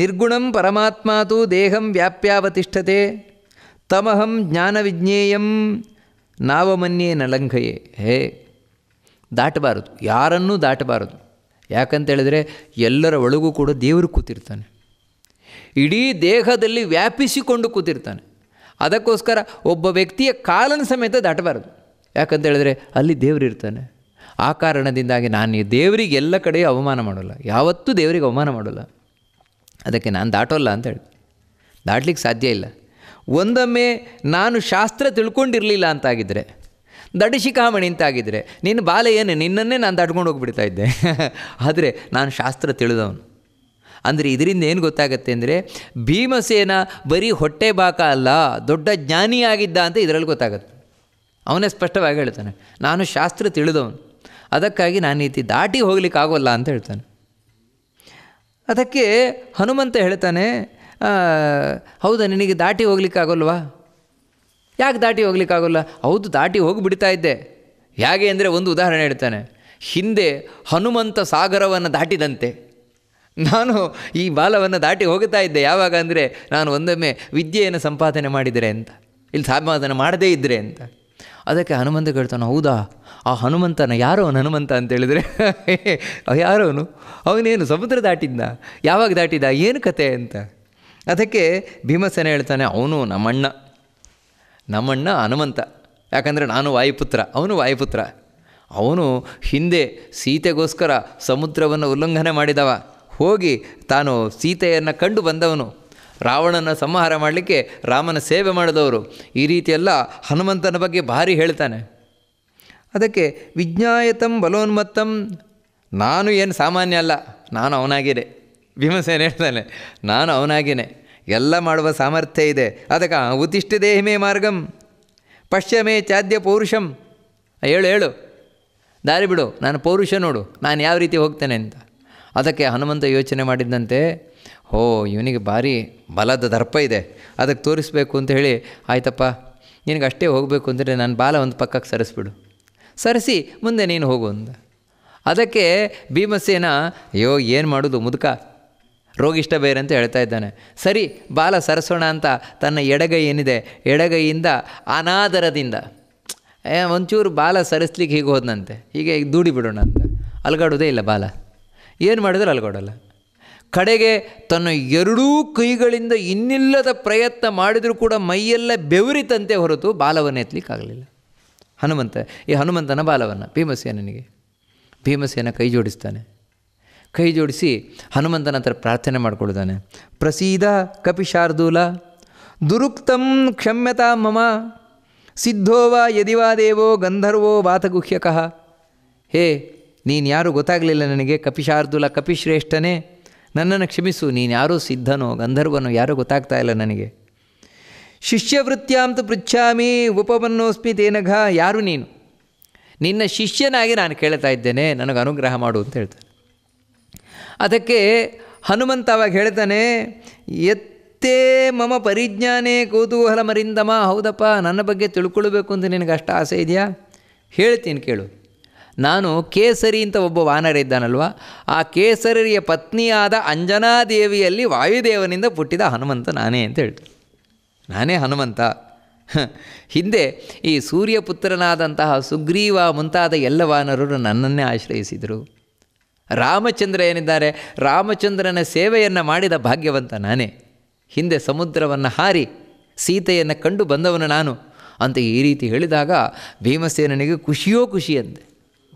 ನಿರ್ಗುಣಂ ಪರಮಾತ್ಮಾತು ದೇಹಂ ವ್ಯಾಪ್ಯಾವತಿಷ್ಠತೆ ತಮಹಂ ವಿಜ್ಞೇಯಂ ನಾವಮನ್ಯೇ ನಲಂಘಯೇ ಹೇ ದಾಟಬಾರದು ಯಾರನ್ನೂ ದಾಟಬಾರದು ಯಾಕಂತೇಳಿದರೆ ಎಲ್ಲರ ಒಳಗೂ ಕೂಡ ದೇವರು ಕೂತಿರ್ತಾನೆ ಇಡೀ ದೇಹದಲ್ಲಿ ವ್ಯಾಪಿಸಿಕೊಂಡು ಕೂತಿರ್ತಾನೆ ಅದಕ್ಕೋಸ್ಕರ ಒಬ್ಬ ವ್ಯಕ್ತಿಯ ಕಾಲನ ಸಮೇತ ದಾಟಬಾರದು ಯಾಕಂತ ಹೇಳಿದ್ರೆ ಅಲ್ಲಿ ದೇವರಿರ್ತಾನೆ ಆ ಕಾರಣದಿಂದಾಗಿ ನಾನು ದೇವರಿಗೆ ಎಲ್ಲ ಕಡೆ ಅವಮಾನ ಮಾಡೋಲ್ಲ ಯಾವತ್ತೂ ದೇವರಿಗೆ ಅವಮಾನ ಮಾಡೋಲ್ಲ ಅದಕ್ಕೆ ನಾನು ದಾಟೋಲ್ಲ ಅಂತ ಹೇಳಿ ದಾಟಲಿಕ್ಕೆ ಸಾಧ್ಯ ಇಲ್ಲ ಒಂದೊಮ್ಮೆ ನಾನು ಶಾಸ್ತ್ರ ತಿಳ್ಕೊಂಡಿರಲಿಲ್ಲ ಅಂತಾಗಿದ್ದರೆ ದಡಶಿಖಾಮಣಿ ಅಂತಾಗಿದ್ದರೆ ನಿನ್ನ ಬಾಲ ಏನು ನಿನ್ನನ್ನೇ ನಾನು ದಾಟ್ಕೊಂಡು ಹೋಗಿಬಿಡ್ತಾ ಇದ್ದೆ ಆದರೆ ನಾನು ಶಾಸ್ತ್ರ ತಿಳಿದವನು ಅಂದರೆ ಇದರಿಂದ ಏನು ಗೊತ್ತಾಗುತ್ತೆ ಅಂದರೆ ಭೀಮಸೇನ ಬರೀ ಹೊಟ್ಟೆ ಬಾಕ ಅಲ್ಲ ದೊಡ್ಡ ಜ್ಞಾನಿಯಾಗಿದ್ದ ಅಂತ ಇದರಲ್ಲಿ ಗೊತ್ತಾಗುತ್ತೆ ಅವನೇ ಸ್ಪಷ್ಟವಾಗಿ ಹೇಳ್ತಾನೆ ನಾನು ಶಾಸ್ತ್ರ ತಿಳಿದವನು ಅದಕ್ಕಾಗಿ ನಾನು ರೀತಿ ದಾಟಿ ಹೋಗ್ಲಿಕ್ಕಾಗೋಲ್ಲ ಅಂತ ಹೇಳ್ತಾನೆ ಅದಕ್ಕೆ ಹನುಮಂತ ಹೇಳ್ತಾನೆ ಹೌದಾ ನಿನಗೆ ದಾಟಿ ಹೋಗ್ಲಿಕ್ಕಾಗೋಲ್ವಾ ಯಾಕೆ ದಾಟಿ ಹೋಗ್ಲಿಕ್ಕಾಗೋಲ್ಲ ಹೌದು ದಾಟಿ ಹೋಗಿಬಿಡ್ತಾ ಇದ್ದೆ ಹೇಗೆ ಅಂದರೆ ಒಂದು ಉದಾಹರಣೆ ಹೇಳ್ತಾನೆ ಹಿಂದೆ ಹನುಮಂತ ಸಾಗರವನ್ನು ದಾಟಿದಂತೆ ನಾನು ಈ ಬಾಲವನ್ನು ದಾಟಿ ಹೋಗುತ್ತಾ ಇದ್ದೆ ಯಾವಾಗ ಅಂದರೆ ನಾನು ಒಂದೊಮ್ಮೆ ವಿದ್ಯೆಯನ್ನು ಸಂಪಾದನೆ ಮಾಡಿದರೆ ಅಂತ ಇಲ್ಲಿ ಸಂಪಾದನೆ ಮಾಡದೇ ಇದ್ದರೆ ಅಂತ ಅದಕ್ಕೆ ಹನುಮಂತ ಕೇಳ್ತಾನೆ ಹೌದಾ ಆ ಹನುಮಂತನ ಯಾರೋ ಅವನು ಹನುಮಂತ ಅಂತೇಳಿದರೆ ಯಾರೋನು ಅವನೇನು ಸಮುದ್ರ ದಾಟಿದ್ದ ಯಾವಾಗ ದಾಟಿದ ಏನು ಕತೆ ಅಂತ ಅದಕ್ಕೆ ಭೀಮಸೇನ ಹೇಳ್ತಾನೆ ಅವನು ನಮ್ಮಣ್ಣ ನಮ್ಮಣ್ಣ ಹನುಮಂತ ಯಾಕಂದರೆ ನಾನು ವಾಯುಪುತ್ರ ಅವನು ವಾಯುಪುತ್ರ ಅವನು ಹಿಂದೆ ಸೀತೆಗೋಸ್ಕರ ಸಮುದ್ರವನ್ನು ಉಲ್ಲಂಘನೆ ಮಾಡಿದವ ಹೋಗಿ ತಾನು ಸೀತೆಯನ್ನು ಕಂಡು ಬಂದವನು ರಾವಣನ ಸಂಹಾರ ಮಾಡಲಿಕ್ಕೆ ರಾಮನ ಸೇವೆ ಮಾಡಿದವರು ಈ ರೀತಿಯೆಲ್ಲ ಹನುಮಂತನ ಬಗ್ಗೆ ಭಾರಿ ಹೇಳ್ತಾನೆ ಅದಕ್ಕೆ ವಿಜ್ಞಾಯತಂ ಬಲೋನ್ಮತ್ತಂ ನಾನು ಏನು ಸಾಮಾನ್ಯ ಅಲ್ಲ ನಾನು ಅವನಾಗಿದೆ ಭೀಮಸೇನ ಹೇಳ್ತಾನೆ ನಾನು ಅವನಾಗಿನೆ ಎಲ್ಲ ಮಾಡುವ ಸಾಮರ್ಥ್ಯ ಇದೆ ಅದಕ್ಕೆ ದೇಹ ಮೇ ಮಾರ್ಗಂ ಪಶ್ಚಿಮೇ ಚಾದ್ಯ ಪೌರುಷಂ ಹೇಳು ಹೇಳು ದಾರಿ ಬಿಡು ನಾನು ಪೌರುಷ ನೋಡು ನಾನು ಯಾವ ರೀತಿ ಹೋಗ್ತೇನೆ ಅಂತ ಅದಕ್ಕೆ ಹನುಮಂತ ಯೋಚನೆ ಮಾಡಿದ್ದಂತೆ ಹೋ ಇವನಿಗೆ ಭಾರಿ ಬಲದ ದರ್ಪ ಇದೆ ಅದಕ್ಕೆ ತೋರಿಸ್ಬೇಕು ಅಂತ ಹೇಳಿ ಆಯ್ತಪ್ಪ ನಿನಗೆ ಅಷ್ಟೇ ಹೋಗಬೇಕು ಅಂದರೆ ನಾನು ಬಾಲ ಒಂದು ಪಕ್ಕಕ್ಕೆ ಸರಿಸ್ಬಿಡು ಸರಿಸಿ ಮುಂದೆ ನೀನು ಹೋಗು ಅಂದ ಅದಕ್ಕೆ ಭೀಮಸೇನ ಅಯ್ಯೋ ಏನು ಮಾಡೋದು ಮುದುಕ ರೋಗಿಷ್ಟ ಬೇರೆ ಅಂತ ಹೇಳ್ತಾ ಇದ್ದಾನೆ ಸರಿ ಬಾಲ ಸರಿಸೋಣ ಅಂತ ತನ್ನ ಎಡಗೈ ಏನಿದೆ ಎಡಗೈಯಿಂದ ಅನಾದರದಿಂದ ಒಂಚೂರು ಬಾಲ ಸರಿಸ್ಲಿಕ್ಕೆ ಹೀಗೆ ಹೋದನಂತೆ ಹೀಗೆ ಬಿಡೋಣ ಅಂತ ಅಲ್ಗಾಡೋದೇ ಇಲ್ಲ ಬಾಲ ಏನು ಮಾಡಿದ್ರೆ ಅಲ್ಗೊಡಲ್ಲ ಕಡೆಗೆ ತನ್ನ ಎರಡೂ ಕೈಗಳಿಂದ ಇನ್ನಿಲ್ಲದ ಪ್ರಯತ್ನ ಮಾಡಿದರೂ ಕೂಡ ಮೈಯೆಲ್ಲ ಬೆವರಿತಂತೆ ಹೊರತು ಬಾಲವನ್ನು ಎತ್ತಲಿಕ್ಕಾಗಲಿಲ್ಲ ಹನುಮಂತ ಈ ಹನುಮಂತನ ಬಾಲವನ್ನು ಭೀಮಸೇನನಿಗೆ ಭೀಮಸೇನ ಕೈ ಜೋಡಿಸ್ತಾನೆ ಕೈ ಜೋಡಿಸಿ ಹನುಮಂತನ ಹತ್ರ ಪ್ರಾರ್ಥನೆ ಮಾಡಿಕೊಳ್ತಾನೆ ಪ್ರಸೀದ ಕಪಿಶಾರ್ದೂಲ ದುರುಕ್ತಂ ಕ್ಷಮ್ಯತಾ ಮಮ ಸಿದ್ಧೋವಾ ಯದಿವಾ ದೇವೋ ಗಂಧರ್ವೋ ವಾತಗುಹ್ಯಕಃ ಹೇ ನೀನು ಯಾರೂ ಗೊತ್ತಾಗಲಿಲ್ಲ ನನಗೆ ಕಪಿಶಾರ್ದುಲ ಕಪಿಶ್ರೇಷ್ಠನೇ ನನ್ನನ್ನು ಕ್ಷಮಿಸು ನೀನು ಯಾರೂ ಸಿದ್ಧನೋ ಗಂಧರ್ವನೋ ಯಾರೂ ಗೊತ್ತಾಗ್ತಾ ಇಲ್ಲ ನನಗೆ ಶಿಷ್ಯವೃತ್ತಿಯಾಂತ ಪೃಚ್ಛಾಮಿ ಉಪಮನ್ನೋಸ್ಮಿ ತೇನಘ ಯಾರು ನೀನು ನಿನ್ನ ಶಿಷ್ಯನಾಗಿ ನಾನು ಕೇಳ್ತಾ ಇದ್ದೇನೆ ನನಗೆ ಅನುಗ್ರಹ ಮಾಡು ಅಂತ ಹೇಳ್ತಾನೆ ಅದಕ್ಕೆ ಹನುಮಂತ ಅವಾಗ ಹೇಳ್ತಾನೆ ಎತ್ತೇ ಮಮ ಪರಿಜ್ಞಾನೇ ಕೌತೂಹಲ ಮರಿಂದಮ ಹೌದಪ್ಪ ನನ್ನ ಬಗ್ಗೆ ತಿಳ್ಕೊಳ್ಬೇಕು ಅಂತ ನಿನಗೆ ಅಷ್ಟು ಆಸೆ ಇದೆಯಾ ಹೇಳ್ತೀನಿ ಕೇಳು ನಾನು ಕೇಸರಿ ಅಂತ ಒಬ್ಬ ವಾನರ ಇದ್ದಾನಲ್ವ ಆ ಕೇಸರಿಯ ಪತ್ನಿಯಾದ ಅಂಜನಾದೇವಿಯಲ್ಲಿ ವಾಯುದೇವನಿಂದ ಪುಟ್ಟಿದ ಹನುಮಂತ ನಾನೇ ಅಂತ ಹೇಳ್ತಾರೆ ನಾನೇ ಹನುಮಂತ ಹಿಂದೆ ಈ ಸೂರ್ಯಪುತ್ರನಾದಂತಹ ಸುಗ್ರೀವ ಮುಂತಾದ ಎಲ್ಲ ವಾನರರು ನನ್ನನ್ನೇ ಆಶ್ರಯಿಸಿದರು ರಾಮಚಂದ್ರ ಏನಿದ್ದಾರೆ ರಾಮಚಂದ್ರನ ಸೇವೆಯನ್ನು ಮಾಡಿದ ಭಾಗ್ಯವಂತ ನಾನೇ ಹಿಂದೆ ಸಮುದ್ರವನ್ನು ಹಾರಿ ಸೀತೆಯನ್ನು ಕಂಡು ಬಂದವನು ನಾನು ಅಂತ ಈ ರೀತಿ ಹೇಳಿದಾಗ ಭೀಮಸೇನನಿಗೆ ಖುಷಿಯೋ ಖುಷಿಯಂತೆ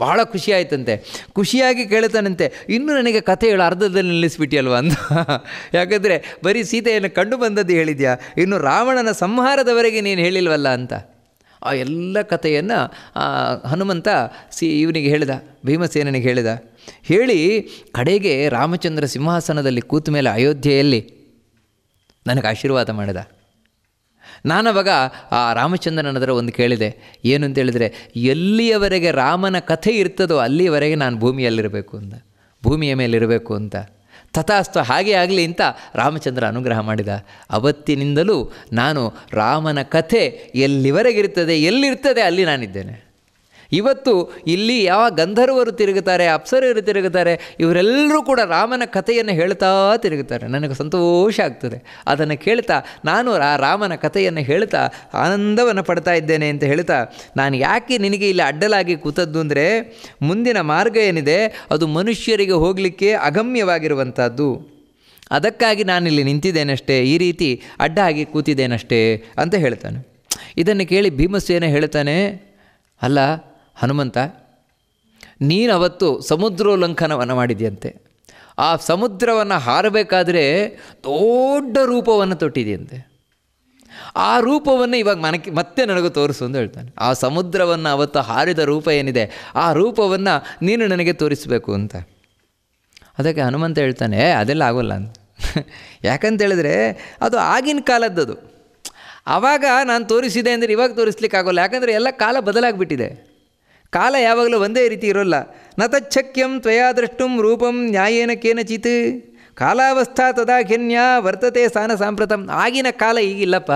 ಬಹಳ ಖುಷಿಯಾಯ್ತಂತೆ ಖುಷಿಯಾಗಿ ಕೇಳ್ತಾನಂತೆ ಇನ್ನೂ ನನಗೆ ಕಥೆ ಹೇಳು ಅರ್ಧದಲ್ಲಿ ನಿಲ್ಲಿಸ್ಬಿಟ್ಟಿಯಲ್ವ ಅಂತ ಯಾಕಂದರೆ ಬರೀ ಸೀತೆಯನ್ನು ಕಂಡು ಬಂದದ್ದು ಹೇಳಿದ್ಯಾ ಇನ್ನು ರಾವಣನ ಸಂಹಾರದವರೆಗೆ ನೀನು ಹೇಳಿಲ್ವಲ್ಲ ಅಂತ ಆ ಎಲ್ಲ ಕಥೆಯನ್ನು ಹನುಮಂತ ಸಿ ಇವನಿಗೆ ಹೇಳಿದ ಭೀಮಸೇನನಿಗೆ ಹೇಳಿದ ಹೇಳಿ ಕಡೆಗೆ ರಾಮಚಂದ್ರ ಸಿಂಹಾಸನದಲ್ಲಿ ಕೂತ ಮೇಲೆ ಅಯೋಧ್ಯೆಯಲ್ಲಿ ನನಗೆ ಆಶೀರ್ವಾದ ಮಾಡಿದ ನಾನು ಅವಾಗ ಆ ರಾಮಚಂದ್ರನ ಹತ್ರ ಒಂದು ಕೇಳಿದೆ ಏನು ಅಂತೇಳಿದರೆ ಎಲ್ಲಿಯವರೆಗೆ ರಾಮನ ಕಥೆ ಇರ್ತದೋ ಅಲ್ಲಿಯವರೆಗೆ ನಾನು ಭೂಮಿಯಲ್ಲಿರಬೇಕು ಅಂತ ಭೂಮಿಯ ಮೇಲಿರಬೇಕು ಅಂತ ತಥಾಸ್ತು ಹಾಗೆ ಆಗಲಿ ಅಂತ ರಾಮಚಂದ್ರ ಅನುಗ್ರಹ ಮಾಡಿದ ಅವತ್ತಿನಿಂದಲೂ ನಾನು ರಾಮನ ಕಥೆ ಎಲ್ಲಿವರೆಗಿರ್ತದೆ ಎಲ್ಲಿರ್ತದೆ ಅಲ್ಲಿ ನಾನಿದ್ದೇನೆ ಇವತ್ತು ಇಲ್ಲಿ ಯಾವ ಗಂಧರ್ವರು ತಿರುಗುತ್ತಾರೆ ಅಪ್ಸರರು ತಿರುಗುತ್ತಾರೆ ಇವರೆಲ್ಲರೂ ಕೂಡ ರಾಮನ ಕಥೆಯನ್ನು ಹೇಳ್ತಾ ತಿರುಗುತ್ತಾರೆ ನನಗೆ ಸಂತೋಷ ಆಗ್ತದೆ ಅದನ್ನು ಕೇಳ್ತಾ ನಾನು ಆ ರಾಮನ ಕಥೆಯನ್ನು ಹೇಳ್ತಾ ಆನಂದವನ್ನು ಪಡ್ತಾ ಇದ್ದೇನೆ ಅಂತ ಹೇಳ್ತಾ ನಾನು ಯಾಕೆ ನಿನಗೆ ಇಲ್ಲಿ ಅಡ್ಡಲಾಗಿ ಕೂತದ್ದು ಅಂದರೆ ಮುಂದಿನ ಮಾರ್ಗ ಏನಿದೆ ಅದು ಮನುಷ್ಯರಿಗೆ ಹೋಗಲಿಕ್ಕೆ ಅಗಮ್ಯವಾಗಿರುವಂಥದ್ದು ಅದಕ್ಕಾಗಿ ನಾನಿಲ್ಲಿ ನಿಂತಿದ್ದೇನಷ್ಟೇ ಈ ರೀತಿ ಅಡ್ಡ ಆಗಿ ಕೂತಿದ್ದೇನಷ್ಟೇ ಅಂತ ಹೇಳ್ತಾನೆ ಇದನ್ನು ಕೇಳಿ ಭೀಮಸೇನ ಹೇಳ್ತಾನೆ ಅಲ್ಲ ಹನುಮಂತ ನೀನು ಅವತ್ತು ಸಮುದ್ರೋಲ್ಲಂಘನವನ್ನು ಮಾಡಿದೆಯಂತೆ ಆ ಸಮುದ್ರವನ್ನು ಹಾರಬೇಕಾದ್ರೆ ದೊಡ್ಡ ರೂಪವನ್ನು ತೊಟ್ಟಿದೆಯಂತೆ ಆ ರೂಪವನ್ನು ಇವಾಗ ಮನಕ್ಕೆ ಮತ್ತೆ ನನಗೂ ತೋರಿಸು ಅಂತ ಹೇಳ್ತಾನೆ ಆ ಸಮುದ್ರವನ್ನು ಅವತ್ತು ಹಾರಿದ ರೂಪ ಏನಿದೆ ಆ ರೂಪವನ್ನು ನೀನು ನನಗೆ ತೋರಿಸಬೇಕು ಅಂತ ಅದಕ್ಕೆ ಹನುಮಂತ ಹೇಳ್ತಾನೆ ಅದೆಲ್ಲ ಆಗೋಲ್ಲ ಅಂತ ಯಾಕಂತೇಳಿದ್ರೆ ಅದು ಆಗಿನ ಕಾಲದ್ದದು ಆವಾಗ ನಾನು ತೋರಿಸಿದೆ ಅಂದರೆ ಇವಾಗ ತೋರಿಸ್ಲಿಕ್ಕೆ ಆಗೋಲ್ಲ ಯಾಕಂದರೆ ಎಲ್ಲ ಕಾಲ ಬದಲಾಗಿಬಿಟ್ಟಿದೆ ಕಾಲ ಯಾವಾಗಲೂ ಒಂದೇ ರೀತಿ ಇರೋಲ್ಲ ನತಚ್ಛಕ್ಯಂ ತ್ವಯಾ ರೂಪಂ ನ್ಯಾಯೇನ ಕೇನಚಿತ್ ಕಾಲಾವಸ್ಥಾ ತದಾಖನ್ಯ ವರ್ತತೆ ಸ್ಥಾನ ಸಾಂಪ್ರತಂ ಆಗಿನ ಕಾಲ ಈಗಿಲ್ಲಪ್ಪ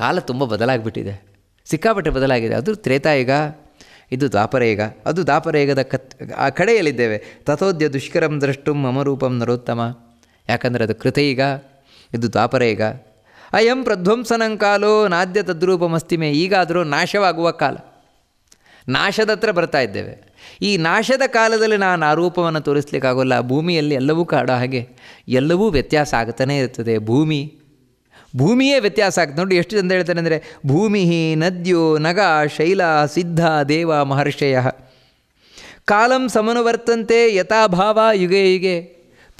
ಕಾಲ ತುಂಬ ಬದಲಾಗಿಬಿಟ್ಟಿದೆ ಸಿಕ್ಕಾಪಟ್ಟೆ ಬದಲಾಗಿದೆ ಅದು ತ್ರೇತಾಯುಗ ಇದು ದಾಪರಯುಗ ಅದು ದಾಪರಯುಗದ ಕತ್ ಆ ಕಡೆಯಲ್ಲಿದ್ದೇವೆ ತಥೋದ್ಯ ದುಷ್ಕರಂ ದ್ರಷ್ಟು ರೂಪಂ ನರೋತ್ತಮ ಯಾಕಂದರೆ ಅದು ಕೃತಯುಗ ಇದು ದ್ವಾಪರಯುಗ ಅಯಂ ಪ್ರಧ್ವಂಸನಂಕಾಲೋ ನಾದ್ಯ ತದ್ರೂಪಮಸ್ತಿಮೆ ಈಗಾದರೂ ನಾಶವಾಗುವ ಕಾಲ ನಾಶದ ಹತ್ರ ಬರ್ತಾ ಇದ್ದೇವೆ ಈ ನಾಶದ ಕಾಲದಲ್ಲಿ ನಾನು ಆ ರೂಪವನ್ನು ತೋರಿಸ್ಲಿಕ್ಕಾಗೋಲ್ಲ ಭೂಮಿಯಲ್ಲಿ ಎಲ್ಲವೂ ಕಾಡ ಹಾಗೆ ಎಲ್ಲವೂ ವ್ಯತ್ಯಾಸ ಆಗ್ತಾನೇ ಇರ್ತದೆ ಭೂಮಿ ಭೂಮಿಯೇ ವ್ಯತ್ಯಾಸ ಆಗ್ತದೆ ನೋಡಿ ಎಷ್ಟು ಚಂದ ಹೇಳ್ತಾರೆ ಅಂದರೆ ಭೂಮಿ ನದ್ಯೋ ನಗ ಶೈಲ ಸಿದ್ಧ ದೇವ ಮಹರ್ಷಯ ಕಾಲಂ ಸಮನುವರ್ತಂತೆ ಯಥಾಭಾವ ಯುಗೆ ಯುಗೆ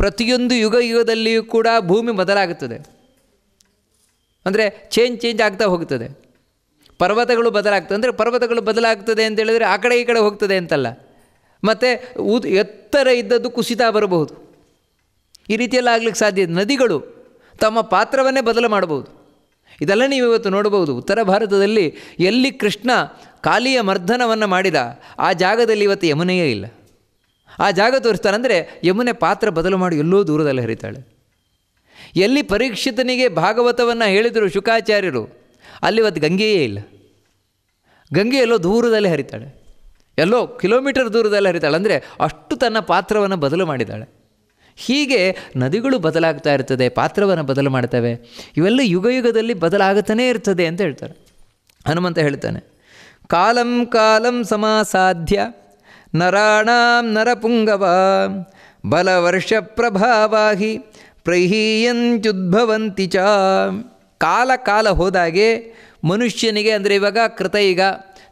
ಪ್ರತಿಯೊಂದು ಯುಗ ಯುಗದಲ್ಲಿಯೂ ಕೂಡ ಭೂಮಿ ಬದಲಾಗುತ್ತದೆ ಅಂದರೆ ಚೇಂಜ್ ಚೇಂಜ್ ಆಗ್ತಾ ಹೋಗುತ್ತದೆ ಪರ್ವತಗಳು ಬದಲಾಗ್ತದೆ ಅಂದರೆ ಪರ್ವತಗಳು ಬದಲಾಗ್ತದೆ ಅಂತ ಹೇಳಿದರೆ ಆ ಕಡೆ ಈ ಕಡೆ ಹೋಗ್ತದೆ ಅಂತಲ್ಲ ಮತ್ತು ಊದ್ ಎತ್ತರ ಇದ್ದದ್ದು ಕುಸಿತ ಬರಬಹುದು ಈ ರೀತಿಯೆಲ್ಲ ಆಗ್ಲಿಕ್ಕೆ ಸಾಧ್ಯ ನದಿಗಳು ತಮ್ಮ ಪಾತ್ರವನ್ನೇ ಬದಲು ಮಾಡಬಹುದು ಇದೆಲ್ಲ ನೀವು ಇವತ್ತು ನೋಡಬಹುದು ಉತ್ತರ ಭಾರತದಲ್ಲಿ ಎಲ್ಲಿ ಕೃಷ್ಣ ಕಾಲಿಯ ಮರ್ಧನವನ್ನು ಮಾಡಿದ ಆ ಜಾಗದಲ್ಲಿ ಇವತ್ತು ಯಮುನೆಯೇ ಇಲ್ಲ ಆ ಜಾಗ ತೋರಿಸ್ತಾರಂದರೆ ಯಮುನೆ ಪಾತ್ರ ಬದಲು ಮಾಡಿ ಎಲ್ಲೋ ದೂರದಲ್ಲಿ ಹರಿತಾಳೆ ಎಲ್ಲಿ ಪರೀಕ್ಷಿತನಿಗೆ ಭಾಗವತವನ್ನು ಹೇಳಿದರು ಶುಕಾಚಾರ್ಯರು ಅಲ್ಲಿ ಇವತ್ತು ಗಂಗೆಯೇ ಇಲ್ಲ ಗಂಗೆ ಎಲ್ಲೋ ದೂರದಲ್ಲಿ ಹರಿತಾಳೆ ಎಲ್ಲೋ ಕಿಲೋಮೀಟರ್ ದೂರದಲ್ಲಿ ಹರಿತಾಳೆ ಅಂದರೆ ಅಷ್ಟು ತನ್ನ ಪಾತ್ರವನ್ನು ಬದಲು ಮಾಡಿದ್ದಾಳೆ ಹೀಗೆ ನದಿಗಳು ಬದಲಾಗ್ತಾ ಇರ್ತದೆ ಪಾತ್ರವನ್ನು ಬದಲು ಮಾಡ್ತವೆ ಇವೆಲ್ಲ ಯುಗಯುಗದಲ್ಲಿ ಯುಗದಲ್ಲಿ ಇರ್ತದೆ ಅಂತ ಹೇಳ್ತಾರೆ ಹನುಮಂತ ಹೇಳ್ತಾನೆ ಕಾಲಂ ಕಾಲಂ ಸಮಾಸಾಧ್ಯ ನರಾಣಾಂ ನರಪುಂಗವ ಬಲವರ್ಷ ಪ್ರಭಾವಾಹಿ ಪ್ರಹೀಯಂತ್ಯುದ್ಭವಂತಿ ಚ ಕಾಲ ಕಾಲ ಹೋದಾಗೆ ಮನುಷ್ಯನಿಗೆ ಅಂದರೆ ಇವಾಗ ಕೃತಯುಗ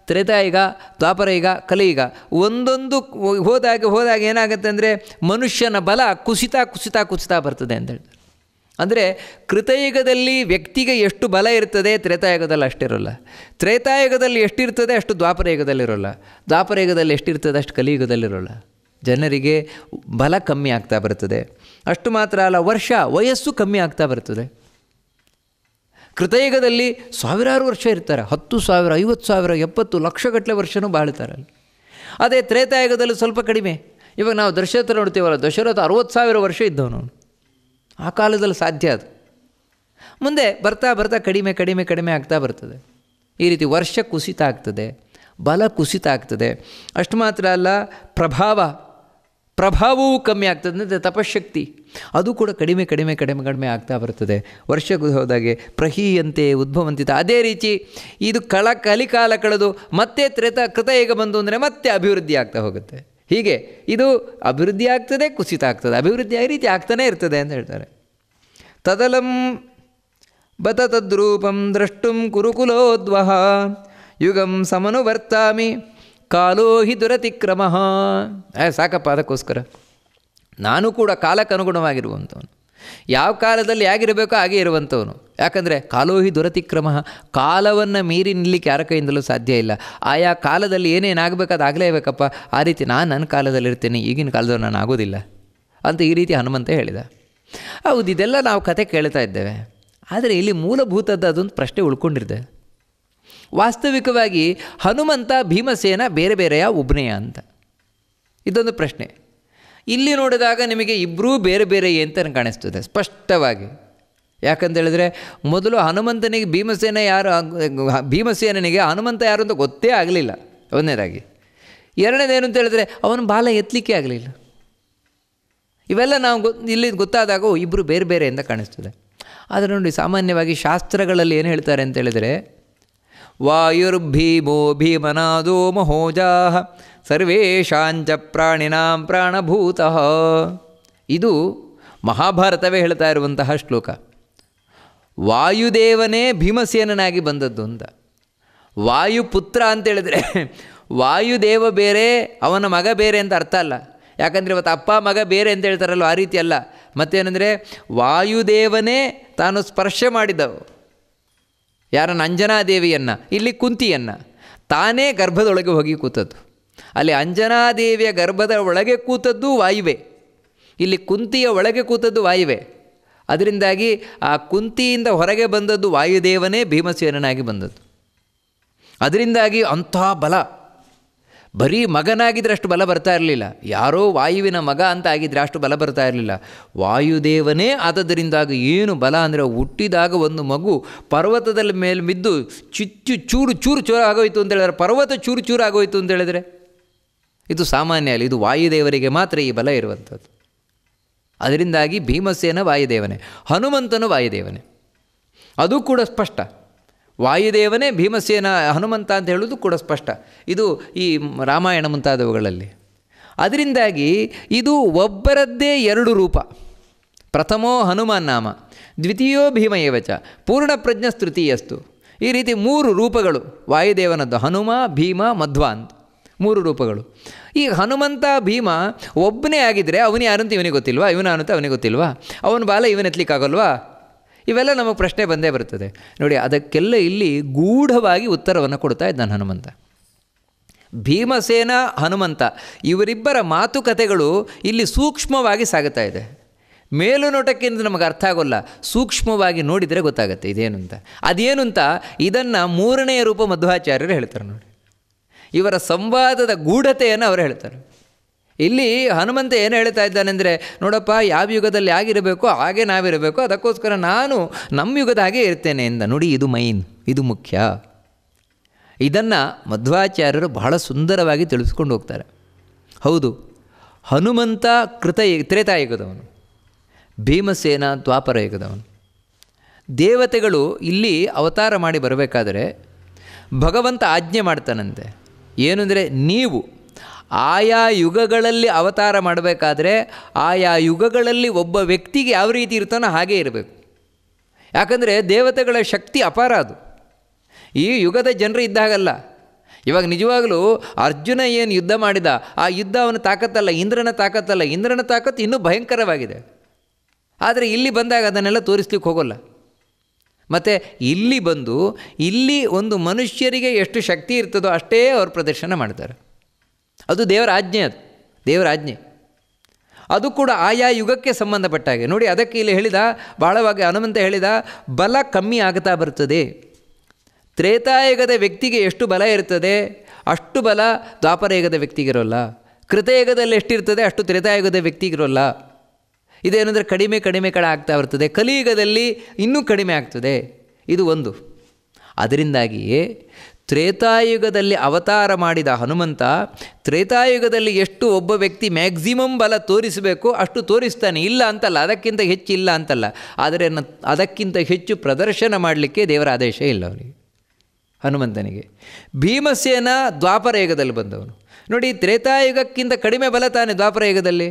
ತ್ರೇತಾಯುಗ ದ್ವಾಪರಯುಗ ಕಲಿಯುಗ ಒಂದೊಂದು ಹೋದಾಗ ಹೋದಾಗ ಏನಾಗುತ್ತೆ ಅಂದರೆ ಮನುಷ್ಯನ ಬಲ ಕುಸಿತ ಕುಸಿತ ಕುಸಿತ ಬರ್ತದೆ ಅಂತ ಹೇಳಿ ಅಂದರೆ ಕೃತಯುಗದಲ್ಲಿ ವ್ಯಕ್ತಿಗೆ ಎಷ್ಟು ಬಲ ಇರ್ತದೆ ತ್ರೇತಾಯುಗದಲ್ಲಿ ಅಷ್ಟಿರೋಲ್ಲ ತ್ರೇತಾಯುಗದಲ್ಲಿ ಎಷ್ಟಿರ್ತದೆ ಅಷ್ಟು ದ್ವಾಪರಯುಗದಲ್ಲಿರೋಲ್ಲ ದ್ವಾಪರಯುಗದಲ್ಲಿ ಎಷ್ಟಿರ್ತದೆ ಅಷ್ಟು ಕಲಿಯುಗದಲ್ಲಿರೋಲ್ಲ ಜನರಿಗೆ ಬಲ ಕಮ್ಮಿ ಆಗ್ತಾ ಬರ್ತದೆ ಅಷ್ಟು ಮಾತ್ರ ಅಲ್ಲ ವರ್ಷ ವಯಸ್ಸು ಕಮ್ಮಿ ಆಗ್ತಾ ಬರ್ತದೆ ಕೃತಯುಗದಲ್ಲಿ ಸಾವಿರಾರು ವರ್ಷ ಇರ್ತಾರೆ ಹತ್ತು ಸಾವಿರ ಐವತ್ತು ಸಾವಿರ ಎಪ್ಪತ್ತು ಲಕ್ಷಗಟ್ಟಲೆ ವರ್ಷವೂ ಬಾಳ್ತಾರೆ ಅಲ್ಲಿ ಅದೇ ತ್ರೇತಾಯುಗದಲ್ಲಿ ಸ್ವಲ್ಪ ಕಡಿಮೆ ಇವಾಗ ನಾವು ದಶರಥ ನೋಡ್ತೀವಲ್ಲ ದಶರಥ ಅರುವತ್ತು ಸಾವಿರ ವರ್ಷ ಇದ್ದವನು ಆ ಕಾಲದಲ್ಲಿ ಸಾಧ್ಯ ಅದು ಮುಂದೆ ಬರ್ತಾ ಬರ್ತಾ ಕಡಿಮೆ ಕಡಿಮೆ ಕಡಿಮೆ ಆಗ್ತಾ ಬರ್ತದೆ ಈ ರೀತಿ ವರ್ಷ ಕುಸಿತ ಆಗ್ತದೆ ಬಲ ಕುಸಿತ ಆಗ್ತದೆ ಅಷ್ಟು ಮಾತ್ರ ಅಲ್ಲ ಪ್ರಭಾವ ಪ್ರಭಾವವೂ ಕಮ್ಮಿ ಆಗ್ತದೆ ಅಂದರೆ ತಪಶಕ್ತಿ ಅದು ಕೂಡ ಕಡಿಮೆ ಕಡಿಮೆ ಕಡಿಮೆ ಕಡಿಮೆ ಆಗ್ತಾ ಬರ್ತದೆ ವರ್ಷಕ್ಕೂ ಹೋದಾಗೆ ಪ್ರಹೀಯಂತೆ ಉದ್ಭವಂತಿತ ಅದೇ ರೀತಿ ಇದು ಕಳ ಕಲಿಕಾಲ ಕಳೆದು ಮತ್ತೆ ತ್ರೇತ ಹೇಗೆ ಬಂತು ಅಂದರೆ ಮತ್ತೆ ಅಭಿವೃದ್ಧಿ ಆಗ್ತಾ ಹೋಗುತ್ತೆ ಹೀಗೆ ಇದು ಅಭಿವೃದ್ಧಿ ಆಗ್ತದೆ ಕುಸಿತ ಆಗ್ತದೆ ಅಭಿವೃದ್ಧಿ ಈ ರೀತಿ ಆಗ್ತಾನೇ ಇರ್ತದೆ ಅಂತ ಹೇಳ್ತಾರೆ ತದಲಂ ಬತ ತದ್ರೂಪಂ ದ್ರಷ್ಟುಂ ಕುರುಕುಲೋದ್ವಹ ಯುಗಂ ಸಮನುವರ್ತಾಮಿ ಕಾಲೋಹಿ ಹಿ ಕ್ರಮ ಏ ಸಾಕಪ್ಪ ಅದಕ್ಕೋಸ್ಕರ ನಾನು ಕೂಡ ಕಾಲಕ್ಕನುಗುಣವಾಗಿರುವಂಥವನು ಯಾವ ಕಾಲದಲ್ಲಿ ಆಗಿರಬೇಕೋ ಹಾಗೆ ಇರುವಂಥವನು ಯಾಕಂದರೆ ಕಾಲೋಹಿ ಕ್ರಮ ಕಾಲವನ್ನು ಮೀರಿ ನಿಲ್ಲಕ್ಕೆ ಯಾರ ಕೈಯಿಂದಲೂ ಸಾಧ್ಯ ಇಲ್ಲ ಆಯಾ ಕಾಲದಲ್ಲಿ ಏನೇನಾಗಬೇಕಾದ ಆಗಲೇಬೇಕಪ್ಪ ಆ ರೀತಿ ನಾನು ನನ್ನ ಕಾಲದಲ್ಲಿರ್ತೇನೆ ಈಗಿನ ಕಾಲದಲ್ಲಿ ನಾನು ಆಗೋದಿಲ್ಲ ಅಂತ ಈ ರೀತಿ ಹನುಮಂತ ಹೇಳಿದ ಹೌದು ಇದೆಲ್ಲ ನಾವು ಕತೆ ಕೇಳ್ತಾ ಇದ್ದೇವೆ ಆದರೆ ಇಲ್ಲಿ ಮೂಲಭೂತದ ಅದೊಂದು ಪ್ರಶ್ನೆ ಉಳ್ಕೊಂಡಿರ್ತೇವೆ ವಾಸ್ತವಿಕವಾಗಿ ಹನುಮಂತ ಭೀಮಸೇನ ಬೇರೆ ಬೇರೆಯ ಉಬ್ನೆಯ ಅಂತ ಇದೊಂದು ಪ್ರಶ್ನೆ ಇಲ್ಲಿ ನೋಡಿದಾಗ ನಿಮಗೆ ಇಬ್ಬರೂ ಬೇರೆ ಬೇರೆ ಅಂತ ಕಾಣಿಸ್ತದೆ ಸ್ಪಷ್ಟವಾಗಿ ಯಾಕಂತೇಳಿದ್ರೆ ಮೊದಲು ಹನುಮಂತನಿಗೆ ಭೀಮಸೇನ ಯಾರು ಭೀಮಸೇನನಿಗೆ ಹನುಮಂತ ಯಾರು ಅಂತ ಗೊತ್ತೇ ಆಗಲಿಲ್ಲ ಒಂದನೇದಾಗಿ ಎರಡನೇದೇನು ಅಂತ ಹೇಳಿದ್ರೆ ಅವನು ಬಾಲ ಎತ್ತಲಿಕ್ಕೆ ಆಗಲಿಲ್ಲ ಇವೆಲ್ಲ ನಾವು ಗೊ ಇಲ್ಲಿ ಗೊತ್ತಾದಾಗ ಇಬ್ಬರು ಬೇರೆ ಬೇರೆ ಅಂತ ಕಾಣಿಸ್ತದೆ ಆದರೆ ನೋಡಿ ಸಾಮಾನ್ಯವಾಗಿ ಶಾಸ್ತ್ರಗಳಲ್ಲಿ ಏನು ಹೇಳ್ತಾರೆ ಅಂತೇಳಿದರೆ ವಾಯುರ್ಭೀಮೋ ಭೀಮನಾದೋ ಮಹೋಜಾ ಸರ್ವೇಶಾಂಚ ಪ್ರಾಣಿನಾಂ ಪ್ರಾಣಭೂತಃ ಇದು ಮಹಾಭಾರತವೇ ಹೇಳ್ತಾ ಇರುವಂತಹ ಶ್ಲೋಕ ವಾಯುದೇವನೇ ಭೀಮಸೇನನಾಗಿ ಬಂದದ್ದು ಅಂತ ವಾಯುಪುತ್ರ ಅಂತೇಳಿದರೆ ವಾಯುದೇವ ಬೇರೆ ಅವನ ಮಗ ಬೇರೆ ಅಂತ ಅರ್ಥ ಅಲ್ಲ ಯಾಕಂದರೆ ಇವತ್ತು ಅಪ್ಪ ಮಗ ಬೇರೆ ಅಂತ ಹೇಳ್ತಾರಲ್ಲ ಆ ರೀತಿ ಅಲ್ಲ ಮತ್ತೇನೆಂದರೆ ವಾಯುದೇವನೇ ತಾನು ಸ್ಪರ್ಶ ಮಾಡಿದವು ಯಾರನ್ನು ಅಂಜನಾದೇವಿಯನ್ನು ಇಲ್ಲಿ ಕುಂತಿಯನ್ನು ತಾನೇ ಗರ್ಭದೊಳಗೆ ಹೋಗಿ ಕೂತದ್ದು ಅಲ್ಲಿ ಅಂಜನಾದೇವಿಯ ಗರ್ಭದ ಒಳಗೆ ಕೂತದ್ದು ವಾಯುವೆ ಇಲ್ಲಿ ಕುಂತಿಯ ಒಳಗೆ ಕೂತದ್ದು ವಾಯುವೆ ಅದರಿಂದಾಗಿ ಆ ಕುಂತಿಯಿಂದ ಹೊರಗೆ ಬಂದದ್ದು ವಾಯುದೇವನೇ ಭೀಮಸೇನನಾಗಿ ಬಂದದ್ದು ಅದರಿಂದಾಗಿ ಅಂಥ ಬಲ ಬರೀ ಮಗನಾಗಿದ್ರೆ ಅಷ್ಟು ಬಲ ಬರ್ತಾ ಇರಲಿಲ್ಲ ಯಾರೋ ವಾಯುವಿನ ಮಗ ಅಂತ ಆಗಿದ್ರೆ ಅಷ್ಟು ಬಲ ಬರ್ತಾ ಇರಲಿಲ್ಲ ವಾಯುದೇವನೇ ಆದದ್ದರಿಂದಾಗ ಏನು ಬಲ ಅಂದರೆ ಹುಟ್ಟಿದಾಗ ಒಂದು ಮಗು ಪರ್ವತದಲ್ಲಿ ಮೇಲೆ ಬಿದ್ದು ಚುಚ್ಚು ಚೂರು ಚೂರು ಚೂರು ಆಗೋಯಿತು ಅಂತ ಹೇಳಿದ್ರೆ ಪರ್ವತ ಚೂರು ಚೂರು ಆಗೋಯಿತು ಅಂತ ಹೇಳಿದರೆ ಇದು ಸಾಮಾನ್ಯ ಅಲ್ಲ ಇದು ವಾಯುದೇವರಿಗೆ ಮಾತ್ರ ಈ ಬಲ ಇರುವಂಥದ್ದು ಅದರಿಂದಾಗಿ ಭೀಮಸೇನ ವಾಯುದೇವನೇ ಹನುಮಂತನು ವಾಯುದೇವನೇ ಅದು ಕೂಡ ಸ್ಪಷ್ಟ ವಾಯುದೇವನೇ ಭೀಮಸೇನ ಹನುಮಂತ ಅಂತ ಹೇಳೋದು ಕೂಡ ಸ್ಪಷ್ಟ ಇದು ಈ ರಾಮಾಯಣ ಮುಂತಾದವುಗಳಲ್ಲಿ ಅದರಿಂದಾಗಿ ಇದು ಒಬ್ಬರದ್ದೇ ಎರಡು ರೂಪ ಪ್ರಥಮೋ ಹನುಮಾನ್ ನಾಮ ದ್ವಿತೀಯೋ ಭೀಮಯೇವಚ ಪೂರ್ಣ ಪ್ರಜ್ಞಸ್ತೃತೀಯಸ್ತು ಈ ರೀತಿ ಮೂರು ರೂಪಗಳು ವಾಯುದೇವನದ್ದು ಹನುಮ ಭೀಮ ಮಧ್ವಾನ್ ಮೂರು ರೂಪಗಳು ಈ ಹನುಮಂತ ಭೀಮ ಒಬ್ಬನೇ ಆಗಿದ್ದರೆ ಅವನು ಯಾರಂತ ಇವನಿಗೆ ಗೊತ್ತಿಲ್ವಾ ಇವನ ಅಂತ ಅವನಿಗೆ ಗೊತ್ತಿಲ್ವಾ ಅವನ ಬಾಲ ಇವನೆತ್ಲಿಕ್ಕಾಗಲ್ವಾ ಇವೆಲ್ಲ ನಮಗೆ ಪ್ರಶ್ನೆ ಬಂದೇ ಬರ್ತದೆ ನೋಡಿ ಅದಕ್ಕೆಲ್ಲ ಇಲ್ಲಿ ಗೂಢವಾಗಿ ಉತ್ತರವನ್ನು ಕೊಡ್ತಾ ಇದ್ದಾನೆ ಹನುಮಂತ ಭೀಮಸೇನ ಹನುಮಂತ ಇವರಿಬ್ಬರ ಮಾತುಕತೆಗಳು ಇಲ್ಲಿ ಸೂಕ್ಷ್ಮವಾಗಿ ಸಾಗುತ್ತಾ ಇದೆ ಮೇಲುನೋಟಕ್ಕೆ ನಮಗೆ ಅರ್ಥ ಆಗೋಲ್ಲ ಸೂಕ್ಷ್ಮವಾಗಿ ನೋಡಿದರೆ ಗೊತ್ತಾಗುತ್ತೆ ಇದೇನು ಅಂತ ಅದೇನು ಅಂತ ಇದನ್ನು ಮೂರನೆಯ ರೂಪ ಮಧ್ವಾಚಾರ್ಯರು ಹೇಳ್ತಾರೆ ನೋಡಿ ಇವರ ಸಂವಾದದ ಗೂಢತೆಯನ್ನು ಅವರು ಹೇಳ್ತಾರೆ ಇಲ್ಲಿ ಹನುಮಂತ ಏನು ಹೇಳ್ತಾ ಅಂದರೆ ನೋಡಪ್ಪ ಯಾವ ಯುಗದಲ್ಲಿ ಆಗಿರಬೇಕೋ ಹಾಗೆ ನಾವಿರಬೇಕು ಅದಕ್ಕೋಸ್ಕರ ನಾನು ನಮ್ಮ ಯುಗದ ಹಾಗೆ ಇರ್ತೇನೆ ಎಂದ ನೋಡಿ ಇದು ಮೈನ್ ಇದು ಮುಖ್ಯ ಇದನ್ನು ಮಧ್ವಾಚಾರ್ಯರು ಬಹಳ ಸುಂದರವಾಗಿ ತಿಳಿಸ್ಕೊಂಡು ಹೋಗ್ತಾರೆ ಹೌದು ಹನುಮಂತ ಕೃತ ತ್ರೇತಾಯುಗದವನು ಭೀಮಸೇನ ದ್ವಾಪರ ಯುಗದವನು ದೇವತೆಗಳು ಇಲ್ಲಿ ಅವತಾರ ಮಾಡಿ ಬರಬೇಕಾದರೆ ಭಗವಂತ ಆಜ್ಞೆ ಮಾಡ್ತಾನಂತೆ ಏನೆಂದರೆ ನೀವು ಆಯಾ ಯುಗಗಳಲ್ಲಿ ಅವತಾರ ಮಾಡಬೇಕಾದ್ರೆ ಆಯಾ ಯುಗಗಳಲ್ಲಿ ಒಬ್ಬ ವ್ಯಕ್ತಿಗೆ ಯಾವ ರೀತಿ ಇರ್ತಾನೋ ಹಾಗೇ ಇರಬೇಕು ಯಾಕಂದರೆ ದೇವತೆಗಳ ಶಕ್ತಿ ಅಪಾರ ಅದು ಈ ಯುಗದ ಜನರು ಇದ್ದಾಗಲ್ಲ ಇವಾಗ ನಿಜವಾಗಲೂ ಅರ್ಜುನ ಏನು ಯುದ್ಧ ಮಾಡಿದ ಆ ಯುದ್ಧ ಅವನ ತಾಕತ್ತಲ್ಲ ಇಂದ್ರನ ತಾಕತ್ತಲ್ಲ ಇಂದ್ರನ ತಾಕತ್ತು ಇನ್ನೂ ಭಯಂಕರವಾಗಿದೆ ಆದರೆ ಇಲ್ಲಿ ಬಂದಾಗ ಅದನ್ನೆಲ್ಲ ತೋರಿಸ್ಲಿಕ್ಕೆ ಹೋಗೋಲ್ಲ ಮತ್ತು ಇಲ್ಲಿ ಬಂದು ಇಲ್ಲಿ ಒಂದು ಮನುಷ್ಯರಿಗೆ ಎಷ್ಟು ಶಕ್ತಿ ಇರ್ತದೋ ಅಷ್ಟೇ ಅವರು ಪ್ರದರ್ಶನ ಮಾಡ್ತಾರೆ ಅದು ದೇವರ ಆಜ್ಞೆ ಅದು ದೇವರ ಆಜ್ಞೆ ಅದು ಕೂಡ ಆಯಾ ಯುಗಕ್ಕೆ ಸಂಬಂಧಪಟ್ಟ ಹಾಗೆ ನೋಡಿ ಅದಕ್ಕೆ ಇಲ್ಲಿ ಹೇಳಿದ ಬಹಳವಾಗಿ ಹನುಮಂತ ಹೇಳಿದ ಬಲ ಕಮ್ಮಿ ಆಗ್ತಾ ಬರ್ತದೆ ತ್ರೇತಾಯುಗದ ವ್ಯಕ್ತಿಗೆ ಎಷ್ಟು ಬಲ ಇರ್ತದೆ ಅಷ್ಟು ಬಲ ದ್ವಾಪರಯುಗದ ವ್ಯಕ್ತಿಗಿರೋಲ್ಲ ಕೃತಯುಗದಲ್ಲಿ ಎಷ್ಟಿರ್ತದೆ ಅಷ್ಟು ತ್ರೇತಾಯುಗದ ವ್ಯಕ್ತಿಗಿರೋಲ್ಲ ಇದೇನೆಂದರೆ ಕಡಿಮೆ ಕಡಿಮೆ ಕಡೆ ಆಗ್ತಾ ಬರ್ತದೆ ಕಲಿಯುಗದಲ್ಲಿ ಇನ್ನೂ ಕಡಿಮೆ ಆಗ್ತದೆ ಇದು ಒಂದು ಅದರಿಂದಾಗಿಯೇ ತ್ರೇತಾಯುಗದಲ್ಲಿ ಅವತಾರ ಮಾಡಿದ ಹನುಮಂತ ತ್ರೇತಾಯುಗದಲ್ಲಿ ಎಷ್ಟು ಒಬ್ಬ ವ್ಯಕ್ತಿ ಮ್ಯಾಕ್ಸಿಮಮ್ ಬಲ ತೋರಿಸಬೇಕು ಅಷ್ಟು ತೋರಿಸ್ತಾನೆ ಇಲ್ಲ ಅಂತಲ್ಲ ಅದಕ್ಕಿಂತ ಹೆಚ್ಚು ಇಲ್ಲ ಅಂತಲ್ಲ ಆದರೆ ಅದಕ್ಕಿಂತ ಹೆಚ್ಚು ಪ್ರದರ್ಶನ ಮಾಡಲಿಕ್ಕೆ ದೇವರ ಆದೇಶ ಇಲ್ಲ ಅವನಿಗೆ ಹನುಮಂತನಿಗೆ ಭೀಮಸೇನ ದ್ವಾಪರಯುಗದಲ್ಲಿ ಬಂದವನು ನೋಡಿ ತ್ರೇತಾಯುಗಕ್ಕಿಂತ ಕಡಿಮೆ ಬಲ ತಾನೆ ದ್ವಾಪರಯುಗದಲ್ಲಿ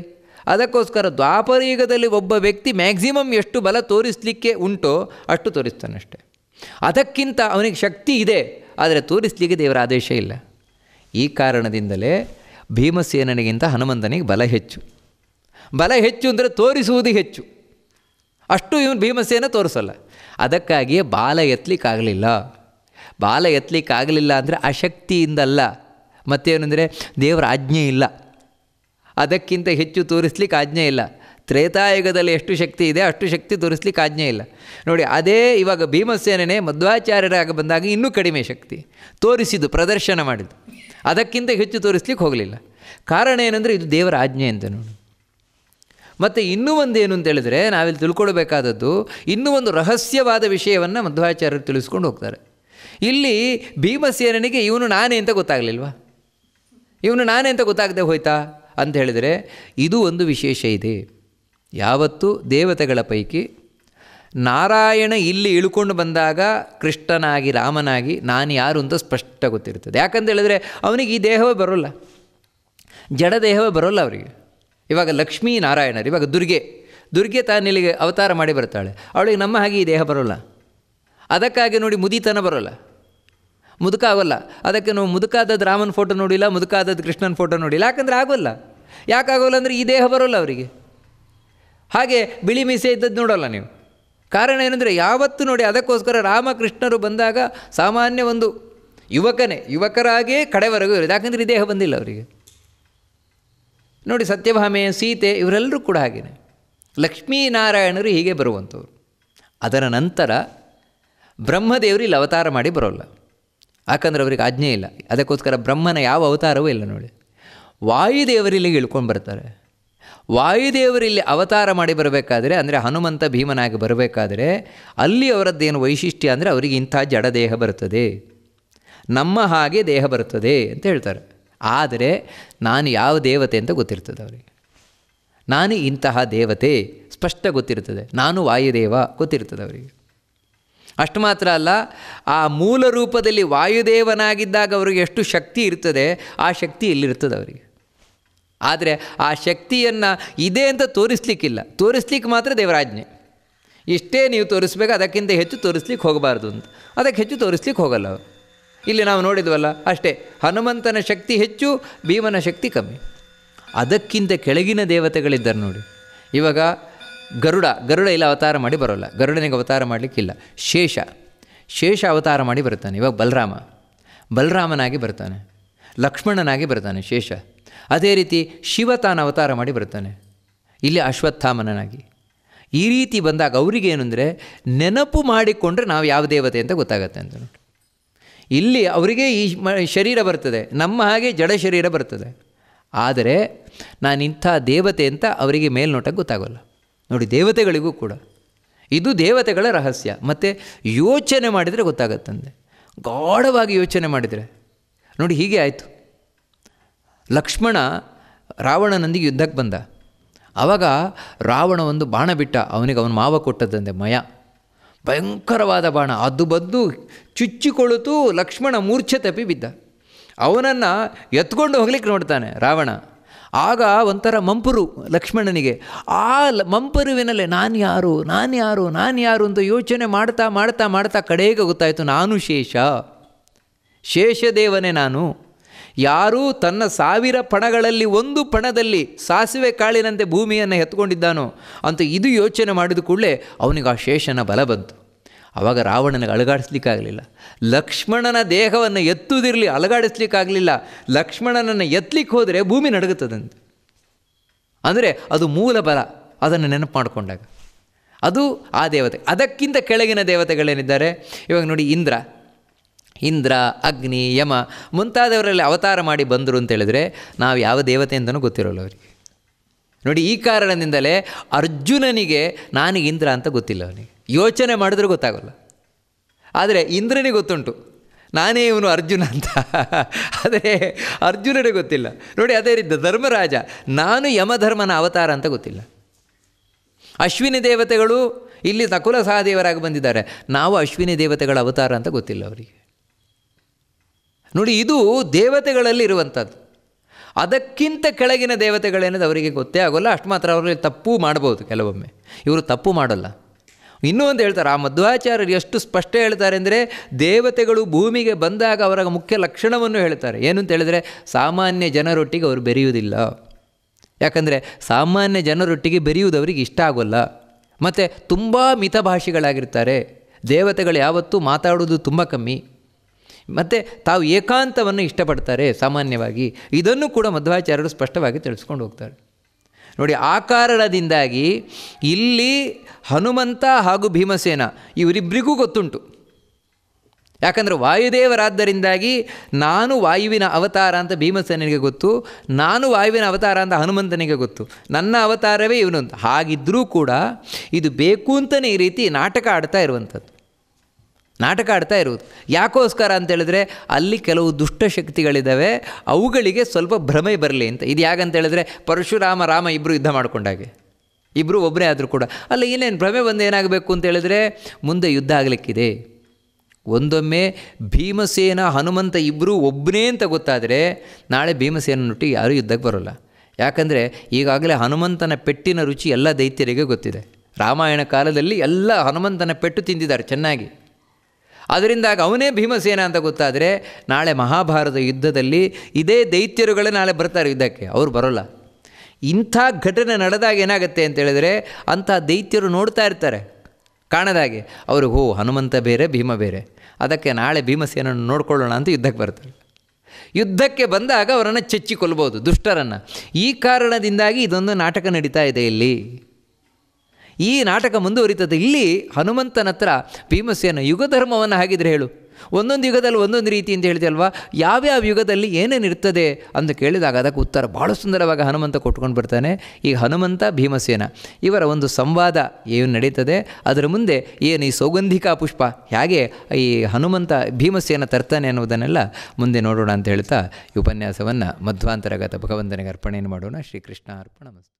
ಅದಕ್ಕೋಸ್ಕರ ದ್ವಾಪರಯುಗದಲ್ಲಿ ಒಬ್ಬ ವ್ಯಕ್ತಿ ಮ್ಯಾಕ್ಸಿಮಮ್ ಎಷ್ಟು ಬಲ ತೋರಿಸಲಿಕ್ಕೆ ಉಂಟೋ ಅಷ್ಟು ತೋರಿಸ್ತಾನಷ್ಟೆ ಅದಕ್ಕಿಂತ ಅವನಿಗೆ ಶಕ್ತಿ ಇದೆ ಆದರೆ ತೋರಿಸಲಿಕ್ಕೆ ದೇವರ ಆದೇಶ ಇಲ್ಲ ಈ ಕಾರಣದಿಂದಲೇ ಭೀಮಸೇನನಿಗಿಂತ ಹನುಮಂತನಿಗೆ ಬಲ ಹೆಚ್ಚು ಬಲ ಹೆಚ್ಚು ಅಂದರೆ ತೋರಿಸುವುದು ಹೆಚ್ಚು ಅಷ್ಟು ಇವನು ಭೀಮಸೇನ ತೋರಿಸಲ್ಲ ಅದಕ್ಕಾಗಿಯೇ ಬಾಲ ಎತ್ತಲಿಕ್ಕಾಗಲಿಲ್ಲ ಬಾಲ ಎತ್ತಲಿಕ್ಕಾಗಲಿಲ್ಲ ಅಂದರೆ ಅಶಕ್ತಿಯಿಂದಲ್ಲ ಮತ್ತೇನೆಂದರೆ ದೇವರ ಆಜ್ಞೆ ಇಲ್ಲ ಅದಕ್ಕಿಂತ ಹೆಚ್ಚು ತೋರಿಸ್ಲಿಕ್ಕೆ ಆಜ್ಞೆ ಇಲ್ಲ ತ್ರೇತಾಯುಗದಲ್ಲಿ ಎಷ್ಟು ಶಕ್ತಿ ಇದೆ ಅಷ್ಟು ಶಕ್ತಿ ತೋರಿಸ್ಲಿಕ್ಕೆ ಆಜ್ಞೆ ಇಲ್ಲ ನೋಡಿ ಅದೇ ಇವಾಗ ಭೀಮಸೇನೇ ಮಧ್ವಾಚಾರ್ಯರಾಗ ಬಂದಾಗ ಇನ್ನೂ ಕಡಿಮೆ ಶಕ್ತಿ ತೋರಿಸಿದ್ದು ಪ್ರದರ್ಶನ ಮಾಡಿದ್ದು ಅದಕ್ಕಿಂತ ಹೆಚ್ಚು ತೋರಿಸ್ಲಿಕ್ಕೆ ಹೋಗಲಿಲ್ಲ ಕಾರಣ ಏನಂದರೆ ಇದು ದೇವರ ಆಜ್ಞೆ ಅಂತ ನೋಡಿ ಮತ್ತು ಇನ್ನೂ ಒಂದೇನು ಅಂತ ಹೇಳಿದ್ರೆ ನಾವಿಲ್ಲಿ ತಿಳ್ಕೊಳ್ಬೇಕಾದದ್ದು ಇನ್ನೂ ಒಂದು ರಹಸ್ಯವಾದ ವಿಷಯವನ್ನು ಮಧ್ವಾಚಾರ್ಯರು ತಿಳಿಸ್ಕೊಂಡು ಹೋಗ್ತಾರೆ ಇಲ್ಲಿ ಭೀಮಸೇನನಿಗೆ ಇವನು ನಾನೇ ಅಂತ ಗೊತ್ತಾಗಲಿಲ್ವಾ ಇವನು ನಾನೇ ಅಂತ ಗೊತ್ತಾಗದೆ ಹೋಯ್ತಾ ಅಂತ ಹೇಳಿದರೆ ಇದು ಒಂದು ವಿಶೇಷ ಇದೆ ಯಾವತ್ತೂ ದೇವತೆಗಳ ಪೈಕಿ ನಾರಾಯಣ ಇಲ್ಲಿ ಇಳ್ಕೊಂಡು ಬಂದಾಗ ಕೃಷ್ಣನಾಗಿ ರಾಮನಾಗಿ ನಾನು ಯಾರು ಅಂತ ಸ್ಪಷ್ಟ ಗೊತ್ತಿರ್ತದೆ ಯಾಕಂತ ಹೇಳಿದ್ರೆ ಅವನಿಗೆ ಈ ದೇಹವೇ ಬರೋಲ್ಲ ಜಡ ದೇಹವೇ ಬರೋಲ್ಲ ಅವರಿಗೆ ಇವಾಗ ಲಕ್ಷ್ಮೀ ನಾರಾಯಣರು ಇವಾಗ ದುರ್ಗೆ ದುರ್ಗೆ ತಾನಿಲ್ಲಿಗೆ ಅವತಾರ ಮಾಡಿ ಬರ್ತಾಳೆ ಅವಳಿಗೆ ನಮ್ಮ ಹಾಗೆ ಈ ದೇಹ ಬರೋಲ್ಲ ಅದಕ್ಕಾಗಿ ನೋಡಿ ಮುದಿತನ ಬರೋಲ್ಲ ಮುದುಕ ಆಗೋಲ್ಲ ಅದಕ್ಕೆ ನಾವು ಮುದುಕಾದದ್ದು ರಾಮನ ಫೋಟೋ ನೋಡಿಲ್ಲ ಮುದುಕಾದದ್ದು ಕೃಷ್ಣನ ಫೋಟೋ ನೋಡಿಲ್ಲ ಯಾಕಂದರೆ ಆಗೋಲ್ಲ ಯಾಕಾಗೋಲ್ಲ ಅಂದರೆ ಈ ದೇಹ ಬರೋಲ್ಲ ಅವರಿಗೆ ಹಾಗೆ ಬಿಳಿ ಮೀಸೆ ಇದ್ದದ್ದು ನೋಡೋಲ್ಲ ನೀವು ಕಾರಣ ಏನಂದರೆ ಯಾವತ್ತು ನೋಡಿ ಅದಕ್ಕೋಸ್ಕರ ರಾಮಕೃಷ್ಣರು ಬಂದಾಗ ಸಾಮಾನ್ಯ ಒಂದು ಯುವಕನೇ ಯುವಕರಾಗಿಯೇ ಕಡೆವರೆಗೂ ಇರೋದು ಯಾಕಂದರೆ ಈ ದೇಹ ಬಂದಿಲ್ಲ ಅವರಿಗೆ ನೋಡಿ ಸತ್ಯಭಾಮೆ ಸೀತೆ ಇವರೆಲ್ಲರೂ ಕೂಡ ಹಾಗೆಯೇ ಲಕ್ಷ್ಮೀನಾರಾಯಣರು ಹೀಗೆ ಬರುವಂಥವ್ರು ಅದರ ನಂತರ ಬ್ರಹ್ಮದೇವರು ಇಲ್ಲಿ ಅವತಾರ ಮಾಡಿ ಬರೋಲ್ಲ ಯಾಕಂದರೆ ಅವರಿಗೆ ಆಜ್ಞೆ ಇಲ್ಲ ಅದಕ್ಕೋಸ್ಕರ ಬ್ರಹ್ಮನ ಯಾವ ಅವತಾರವೂ ಇಲ್ಲ ನೋಡಿ ವಾಯುದೇವರಿಲ್ಲಿಗೆ ಇಳ್ಕೊಂಡು ಬರ್ತಾರೆ ಇಲ್ಲಿ ಅವತಾರ ಮಾಡಿ ಬರಬೇಕಾದರೆ ಅಂದರೆ ಹನುಮಂತ ಭೀಮನಾಗಿ ಬರಬೇಕಾದರೆ ಅಲ್ಲಿ ಅವರದ್ದೇನು ವೈಶಿಷ್ಟ್ಯ ಅಂದರೆ ಅವರಿಗೆ ಇಂಥ ಜಡ ದೇಹ ಬರುತ್ತದೆ ನಮ್ಮ ಹಾಗೆ ದೇಹ ಬರುತ್ತದೆ ಅಂತ ಹೇಳ್ತಾರೆ ಆದರೆ ನಾನು ಯಾವ ದೇವತೆ ಅಂತ ಗೊತ್ತಿರ್ತದೆ ಅವರಿಗೆ ನಾನು ಇಂತಹ ದೇವತೆ ಸ್ಪಷ್ಟ ಗೊತ್ತಿರ್ತದೆ ನಾನು ವಾಯುದೇವ ಗೊತ್ತಿರ್ತದೆ ಅವರಿಗೆ ಅಷ್ಟು ಮಾತ್ರ ಅಲ್ಲ ಆ ಮೂಲ ರೂಪದಲ್ಲಿ ವಾಯುದೇವನಾಗಿದ್ದಾಗ ಅವರಿಗೆ ಎಷ್ಟು ಶಕ್ತಿ ಇರ್ತದೆ ಆ ಶಕ್ತಿ ಇಲ್ಲಿರ್ತದೆ ಅವರಿಗೆ ಆದರೆ ಆ ಶಕ್ತಿಯನ್ನು ಇದೆ ಅಂತ ತೋರಿಸ್ಲಿಕ್ಕಿಲ್ಲ ತೋರಿಸ್ಲಿಕ್ಕೆ ಮಾತ್ರ ದೇವರಾಜ್ಞೆ ಇಷ್ಟೇ ನೀವು ತೋರಿಸ್ಬೇಕು ಅದಕ್ಕಿಂತ ಹೆಚ್ಚು ತೋರಿಸ್ಲಿಕ್ಕೆ ಹೋಗಬಾರ್ದು ಅಂತ ಅದಕ್ಕೆ ಹೆಚ್ಚು ತೋರಿಸ್ಲಿಕ್ಕೆ ಹೋಗಲ್ಲ ಇಲ್ಲಿ ನಾವು ನೋಡಿದ್ವಲ್ಲ ಅಷ್ಟೇ ಹನುಮಂತನ ಶಕ್ತಿ ಹೆಚ್ಚು ಭೀಮನ ಶಕ್ತಿ ಕಮ್ಮಿ ಅದಕ್ಕಿಂತ ಕೆಳಗಿನ ದೇವತೆಗಳಿದ್ದಾರೆ ನೋಡಿ ಇವಾಗ ಗರುಡ ಗರುಡ ಇಲ್ಲ ಅವತಾರ ಮಾಡಿ ಬರೋಲ್ಲ ಗರುಡನಿಗೆ ಅವತಾರ ಮಾಡಲಿಕ್ಕಿಲ್ಲ ಶೇಷ ಶೇಷ ಅವತಾರ ಮಾಡಿ ಬರ್ತಾನೆ ಇವಾಗ ಬಲರಾಮ ಬಲರಾಮನಾಗಿ ಬರ್ತಾನೆ ಲಕ್ಷ್ಮಣನಾಗಿ ಬರ್ತಾನೆ ಶೇಷ ಅದೇ ರೀತಿ ಶಿವ ತಾನು ಅವತಾರ ಮಾಡಿ ಬರ್ತಾನೆ ಇಲ್ಲಿ ಅಶ್ವತ್ಥಾಮನಾಗಿ ಈ ರೀತಿ ಬಂದಾಗ ಅವರಿಗೆ ಅಂದರೆ ನೆನಪು ಮಾಡಿಕೊಂಡ್ರೆ ನಾವು ಯಾವ ದೇವತೆ ಅಂತ ಗೊತ್ತಾಗತ್ತೆ ಅಂತ ಇಲ್ಲಿ ಅವರಿಗೆ ಈ ಶರೀರ ಬರ್ತದೆ ನಮ್ಮ ಹಾಗೆ ಜಡ ಶರೀರ ಬರ್ತದೆ ಆದರೆ ನಾನು ಇಂಥ ದೇವತೆ ಅಂತ ಅವರಿಗೆ ಮೇಲ್ನೋಟಕ್ಕೆ ಗೊತ್ತಾಗೋಲ್ಲ ನೋಡಿ ದೇವತೆಗಳಿಗೂ ಕೂಡ ಇದು ದೇವತೆಗಳ ರಹಸ್ಯ ಮತ್ತು ಯೋಚನೆ ಮಾಡಿದರೆ ಗೊತ್ತಾಗತ್ತಂದೆ ಗಾಢವಾಗಿ ಯೋಚನೆ ಮಾಡಿದರೆ ನೋಡಿ ಹೀಗೆ ಆಯಿತು ಲಕ್ಷ್ಮಣ ರಾವಣನೊಂದಿಗೆ ಯುದ್ಧಕ್ಕೆ ಬಂದ ಆವಾಗ ರಾವಣ ಒಂದು ಬಾಣ ಬಿಟ್ಟ ಅವನಿಗೆ ಅವನ ಮಾವ ಕೊಟ್ಟದ್ದಂತೆ ಮಯ ಭಯಂಕರವಾದ ಬಾಣ ಅದು ಬದ್ದು ಚುಚ್ಚಿಕೊಳ್ಳುತ್ತು ಲಕ್ಷ್ಮಣ ಮೂರ್ಛೆ ತಪ್ಪಿ ಬಿದ್ದ ಅವನನ್ನು ಎತ್ಕೊಂಡು ಹೋಗ್ಲಿಕ್ಕೆ ನೋಡ್ತಾನೆ ರಾವಣ ಆಗ ಒಂಥರ ಮಂಪರು ಲಕ್ಷ್ಮಣನಿಗೆ ಆ ಲ ಮಂಪರುವಿನಲ್ಲೇ ನಾನು ಯಾರು ನಾನು ಯಾರು ನಾನು ಯಾರು ಅಂತ ಯೋಚನೆ ಮಾಡ್ತಾ ಮಾಡ್ತಾ ಮಾಡ್ತಾ ಕಡೆಗೆ ಗೊತ್ತಾಯಿತು ನಾನು ಶೇಷ ಶೇಷದೇವನೇ ನಾನು ಯಾರೂ ತನ್ನ ಸಾವಿರ ಪಣಗಳಲ್ಲಿ ಒಂದು ಪಣದಲ್ಲಿ ಸಾಸಿವೆ ಕಾಳಿನಂತೆ ಭೂಮಿಯನ್ನು ಎತ್ಕೊಂಡಿದ್ದಾನೋ ಅಂತ ಇದು ಯೋಚನೆ ಮಾಡಿದ ಕೂಡಲೇ ಅವನಿಗೆ ಆ ಶೇಷನ ಬಲ ಬಂತು ಆವಾಗ ರಾವಣನಿಗೆ ಅಲುಗಾಡಿಸ್ಲಿಕ್ಕಾಗಲಿಲ್ಲ ಲಕ್ಷ್ಮಣನ ದೇಹವನ್ನು ಎತ್ತುದಿರಲಿ ಅಲುಗಾಡಿಸ್ಲಿಕ್ಕಾಗಲಿಲ್ಲ ಲಕ್ಷ್ಮಣನನ್ನು ಎತ್ತಲಿಕ್ಕೆ ಹೋದರೆ ಭೂಮಿ ಅಂತ ಅಂದರೆ ಅದು ಮೂಲ ಬಲ ಅದನ್ನು ನೆನಪು ಮಾಡಿಕೊಂಡಾಗ ಅದು ಆ ದೇವತೆ ಅದಕ್ಕಿಂತ ಕೆಳಗಿನ ದೇವತೆಗಳೇನಿದ್ದಾರೆ ಇವಾಗ ನೋಡಿ ಇಂದ್ರ ಇಂದ್ರ ಅಗ್ನಿ ಯಮ ಮುಂತಾದವರಲ್ಲಿ ಅವತಾರ ಮಾಡಿ ಬಂದರು ಅಂತೇಳಿದ್ರೆ ನಾವು ಯಾವ ದೇವತೆ ಅಂತಲೂ ಗೊತ್ತಿರೋಲ್ಲ ಅವರಿಗೆ ನೋಡಿ ಈ ಕಾರಣದಿಂದಲೇ ಅರ್ಜುನನಿಗೆ ನಾನು ಇಂದ್ರ ಅಂತ ಗೊತ್ತಿಲ್ಲ ಅವನಿಗೆ ಯೋಚನೆ ಮಾಡಿದ್ರೂ ಗೊತ್ತಾಗಲ್ಲ ಆದರೆ ಇಂದ್ರನಿಗೆ ಗೊತ್ತುಂಟು ನಾನೇ ಇವನು ಅರ್ಜುನ ಅಂತ ಆದರೆ ಅರ್ಜುನನಿಗೆ ಗೊತ್ತಿಲ್ಲ ನೋಡಿ ಅದೇ ರೀತಿ ಧರ್ಮರಾಜ ನಾನು ಯಮಧರ್ಮನ ಅವತಾರ ಅಂತ ಗೊತ್ತಿಲ್ಲ ಅಶ್ವಿನಿ ದೇವತೆಗಳು ಇಲ್ಲಿ ನಕುಲ ಸಹದೇವರಾಗಿ ಬಂದಿದ್ದಾರೆ ನಾವು ಅಶ್ವಿನಿ ದೇವತೆಗಳ ಅವತಾರ ಅಂತ ಗೊತ್ತಿಲ್ಲ ಅವರಿಗೆ ನೋಡಿ ಇದು ದೇವತೆಗಳಲ್ಲಿ ಇರುವಂಥದ್ದು ಅದಕ್ಕಿಂತ ಕೆಳಗಿನ ದೇವತೆಗಳೇನದು ಅವರಿಗೆ ಗೊತ್ತೇ ಆಗೋಲ್ಲ ಅಷ್ಟು ಮಾತ್ರ ಅವರು ತಪ್ಪು ಮಾಡ್ಬೋದು ಕೆಲವೊಮ್ಮೆ ಇವರು ತಪ್ಪು ಮಾಡಲ್ಲ ಇನ್ನೂ ಒಂದು ಹೇಳ್ತಾರೆ ಆ ಮಧ್ವಾಚಾರ್ಯರು ಎಷ್ಟು ಸ್ಪಷ್ಟ ಹೇಳ್ತಾರೆ ಅಂದರೆ ದೇವತೆಗಳು ಭೂಮಿಗೆ ಬಂದಾಗ ಅವರ ಮುಖ್ಯ ಲಕ್ಷಣವನ್ನು ಹೇಳ್ತಾರೆ ಏನು ಅಂತ ಹೇಳಿದರೆ ಸಾಮಾನ್ಯ ಜನರೊಟ್ಟಿಗೆ ಅವರು ಬೆರೆಯುವುದಿಲ್ಲ ಯಾಕಂದರೆ ಸಾಮಾನ್ಯ ಜನರೊಟ್ಟಿಗೆ ಬೆರೆಯುವುದು ಅವರಿಗೆ ಇಷ್ಟ ಆಗೋಲ್ಲ ಮತ್ತು ತುಂಬ ಮಿತಭಾಷಿಗಳಾಗಿರ್ತಾರೆ ದೇವತೆಗಳು ಯಾವತ್ತೂ ಮಾತಾಡೋದು ತುಂಬ ಕಮ್ಮಿ ಮತ್ತು ತಾವು ಏಕಾಂತವನ್ನು ಇಷ್ಟಪಡ್ತಾರೆ ಸಾಮಾನ್ಯವಾಗಿ ಇದನ್ನು ಕೂಡ ಮಧ್ವಾಚಾರ್ಯರು ಸ್ಪಷ್ಟವಾಗಿ ತಿಳಿಸ್ಕೊಂಡು ಹೋಗ್ತಾರೆ ನೋಡಿ ಆ ಕಾರಣದಿಂದಾಗಿ ಇಲ್ಲಿ ಹನುಮಂತ ಹಾಗೂ ಭೀಮಸೇನ ಇವರಿಬ್ಬರಿಗೂ ಗೊತ್ತುಂಟು ಯಾಕಂದರೆ ವಾಯುದೇವರಾದ್ದರಿಂದಾಗಿ ನಾನು ವಾಯುವಿನ ಅವತಾರ ಅಂತ ಭೀಮಸೇನಿಗೆ ಗೊತ್ತು ನಾನು ವಾಯುವಿನ ಅವತಾರ ಅಂತ ಹನುಮಂತನಿಗೆ ಗೊತ್ತು ನನ್ನ ಅವತಾರವೇ ಇವನೊಂದು ಹಾಗಿದ್ದರೂ ಕೂಡ ಇದು ಬೇಕು ಅಂತಲೇ ಈ ರೀತಿ ನಾಟಕ ಆಡ್ತಾ ಇರುವಂಥದ್ದು ನಾಟಕ ಆಡ್ತಾ ಇರುವುದು ಯಾಕೋಸ್ಕರ ಅಂತೇಳಿದ್ರೆ ಅಲ್ಲಿ ಕೆಲವು ದುಷ್ಟಶಕ್ತಿಗಳಿದ್ದಾವೆ ಅವುಗಳಿಗೆ ಸ್ವಲ್ಪ ಭ್ರಮೆ ಬರಲಿ ಅಂತ ಇದು ಯಾಕಂತೇಳಿದ್ರೆ ಹೇಳಿದ್ರೆ ಪರಶುರಾಮ ರಾಮ ಇಬ್ಬರು ಯುದ್ಧ ಮಾಡಿಕೊಂಡಾಗೆ ಇಬ್ಬರು ಒಬ್ಬರೇ ಆದರೂ ಕೂಡ ಅಲ್ಲ ಏನೇನು ಭ್ರಮೆ ಬಂದು ಏನಾಗಬೇಕು ಅಂತ ಹೇಳಿದ್ರೆ ಮುಂದೆ ಯುದ್ಧ ಆಗಲಿಕ್ಕಿದೆ ಒಂದೊಮ್ಮೆ ಭೀಮಸೇನ ಹನುಮಂತ ಇಬ್ಬರು ಒಬ್ಬನೇ ಅಂತ ಗೊತ್ತಾದರೆ ನಾಳೆ ಭೀಮಸೇನನೊಟ್ಟಿಗೆ ಯಾರೂ ಯುದ್ಧಕ್ಕೆ ಬರೋಲ್ಲ ಯಾಕಂದರೆ ಈಗಾಗಲೇ ಹನುಮಂತನ ಪೆಟ್ಟಿನ ರುಚಿ ಎಲ್ಲ ದೈತ್ಯರಿಗೆ ಗೊತ್ತಿದೆ ರಾಮಾಯಣ ಕಾಲದಲ್ಲಿ ಎಲ್ಲ ಹನುಮಂತನ ಪೆಟ್ಟು ತಿಂದಿದ್ದಾರೆ ಚೆನ್ನಾಗಿ ಅದರಿಂದಾಗಿ ಅವನೇ ಭೀಮಸೇನ ಅಂತ ಗೊತ್ತಾದರೆ ನಾಳೆ ಮಹಾಭಾರತ ಯುದ್ಧದಲ್ಲಿ ಇದೇ ದೈತ್ಯರುಗಳೇ ನಾಳೆ ಬರ್ತಾರೆ ಯುದ್ಧಕ್ಕೆ ಅವರು ಬರೋಲ್ಲ ಇಂಥ ಘಟನೆ ನಡೆದಾಗ ಏನಾಗುತ್ತೆ ಅಂತ ಹೇಳಿದರೆ ಅಂಥ ದೈತ್ಯರು ನೋಡ್ತಾ ಇರ್ತಾರೆ ಕಾಣದಾಗೆ ಅವರು ಹೋ ಹನುಮಂತ ಬೇರೆ ಭೀಮ ಬೇರೆ ಅದಕ್ಕೆ ನಾಳೆ ಭೀಮಸೇನನ್ನು ನೋಡ್ಕೊಳ್ಳೋಣ ಅಂತ ಯುದ್ಧಕ್ಕೆ ಬರ್ತಾರೆ ಯುದ್ಧಕ್ಕೆ ಬಂದಾಗ ಅವರನ್ನು ಚಚ್ಚಿ ದುಷ್ಟರನ್ನು ಈ ಕಾರಣದಿಂದಾಗಿ ಇದೊಂದು ನಾಟಕ ನಡೀತಾ ಇದೆ ಇಲ್ಲಿ ಈ ನಾಟಕ ಮುಂದುವರಿತದೆ ಇಲ್ಲಿ ಹನುಮಂತನ ಹತ್ರ ಭೀಮಸೇನ ಯುಗಧರ್ಮವನ್ನು ಹಾಗಿದ್ರೆ ಹೇಳು ಒಂದೊಂದು ಯುಗದಲ್ಲಿ ಒಂದೊಂದು ರೀತಿ ಅಂತ ಹೇಳಿದೆ ಅಲ್ವಾ ಯಾವ್ಯಾವ ಯುಗದಲ್ಲಿ ಇರ್ತದೆ ಅಂತ ಕೇಳಿದಾಗ ಅದಕ್ಕೆ ಉತ್ತರ ಭಾಳ ಸುಂದರವಾಗಿ ಹನುಮಂತ ಕೊಟ್ಕೊಂಡು ಬರ್ತಾನೆ ಈ ಹನುಮಂತ ಭೀಮಸೇನ ಇವರ ಒಂದು ಸಂವಾದ ಏನು ನಡೀತದೆ ಅದರ ಮುಂದೆ ಏನು ಈ ಸೌಗಂಧಿಕಾ ಪುಷ್ಪ ಹೇಗೆ ಈ ಹನುಮಂತ ಭೀಮಸೇನ ತರ್ತಾನೆ ಅನ್ನೋದನ್ನೆಲ್ಲ ಮುಂದೆ ನೋಡೋಣ ಅಂತ ಹೇಳ್ತಾ ಈ ಉಪನ್ಯಾಸವನ್ನು ಮಧ್ವಾಂತರಗತ ಭಗವಂತನಿಗೆ ಅರ್ಪಣೆಯನ್ನು ಮಾಡೋಣ ಶ್ರೀಕೃಷ್ಣ ಅರ್ಪಣ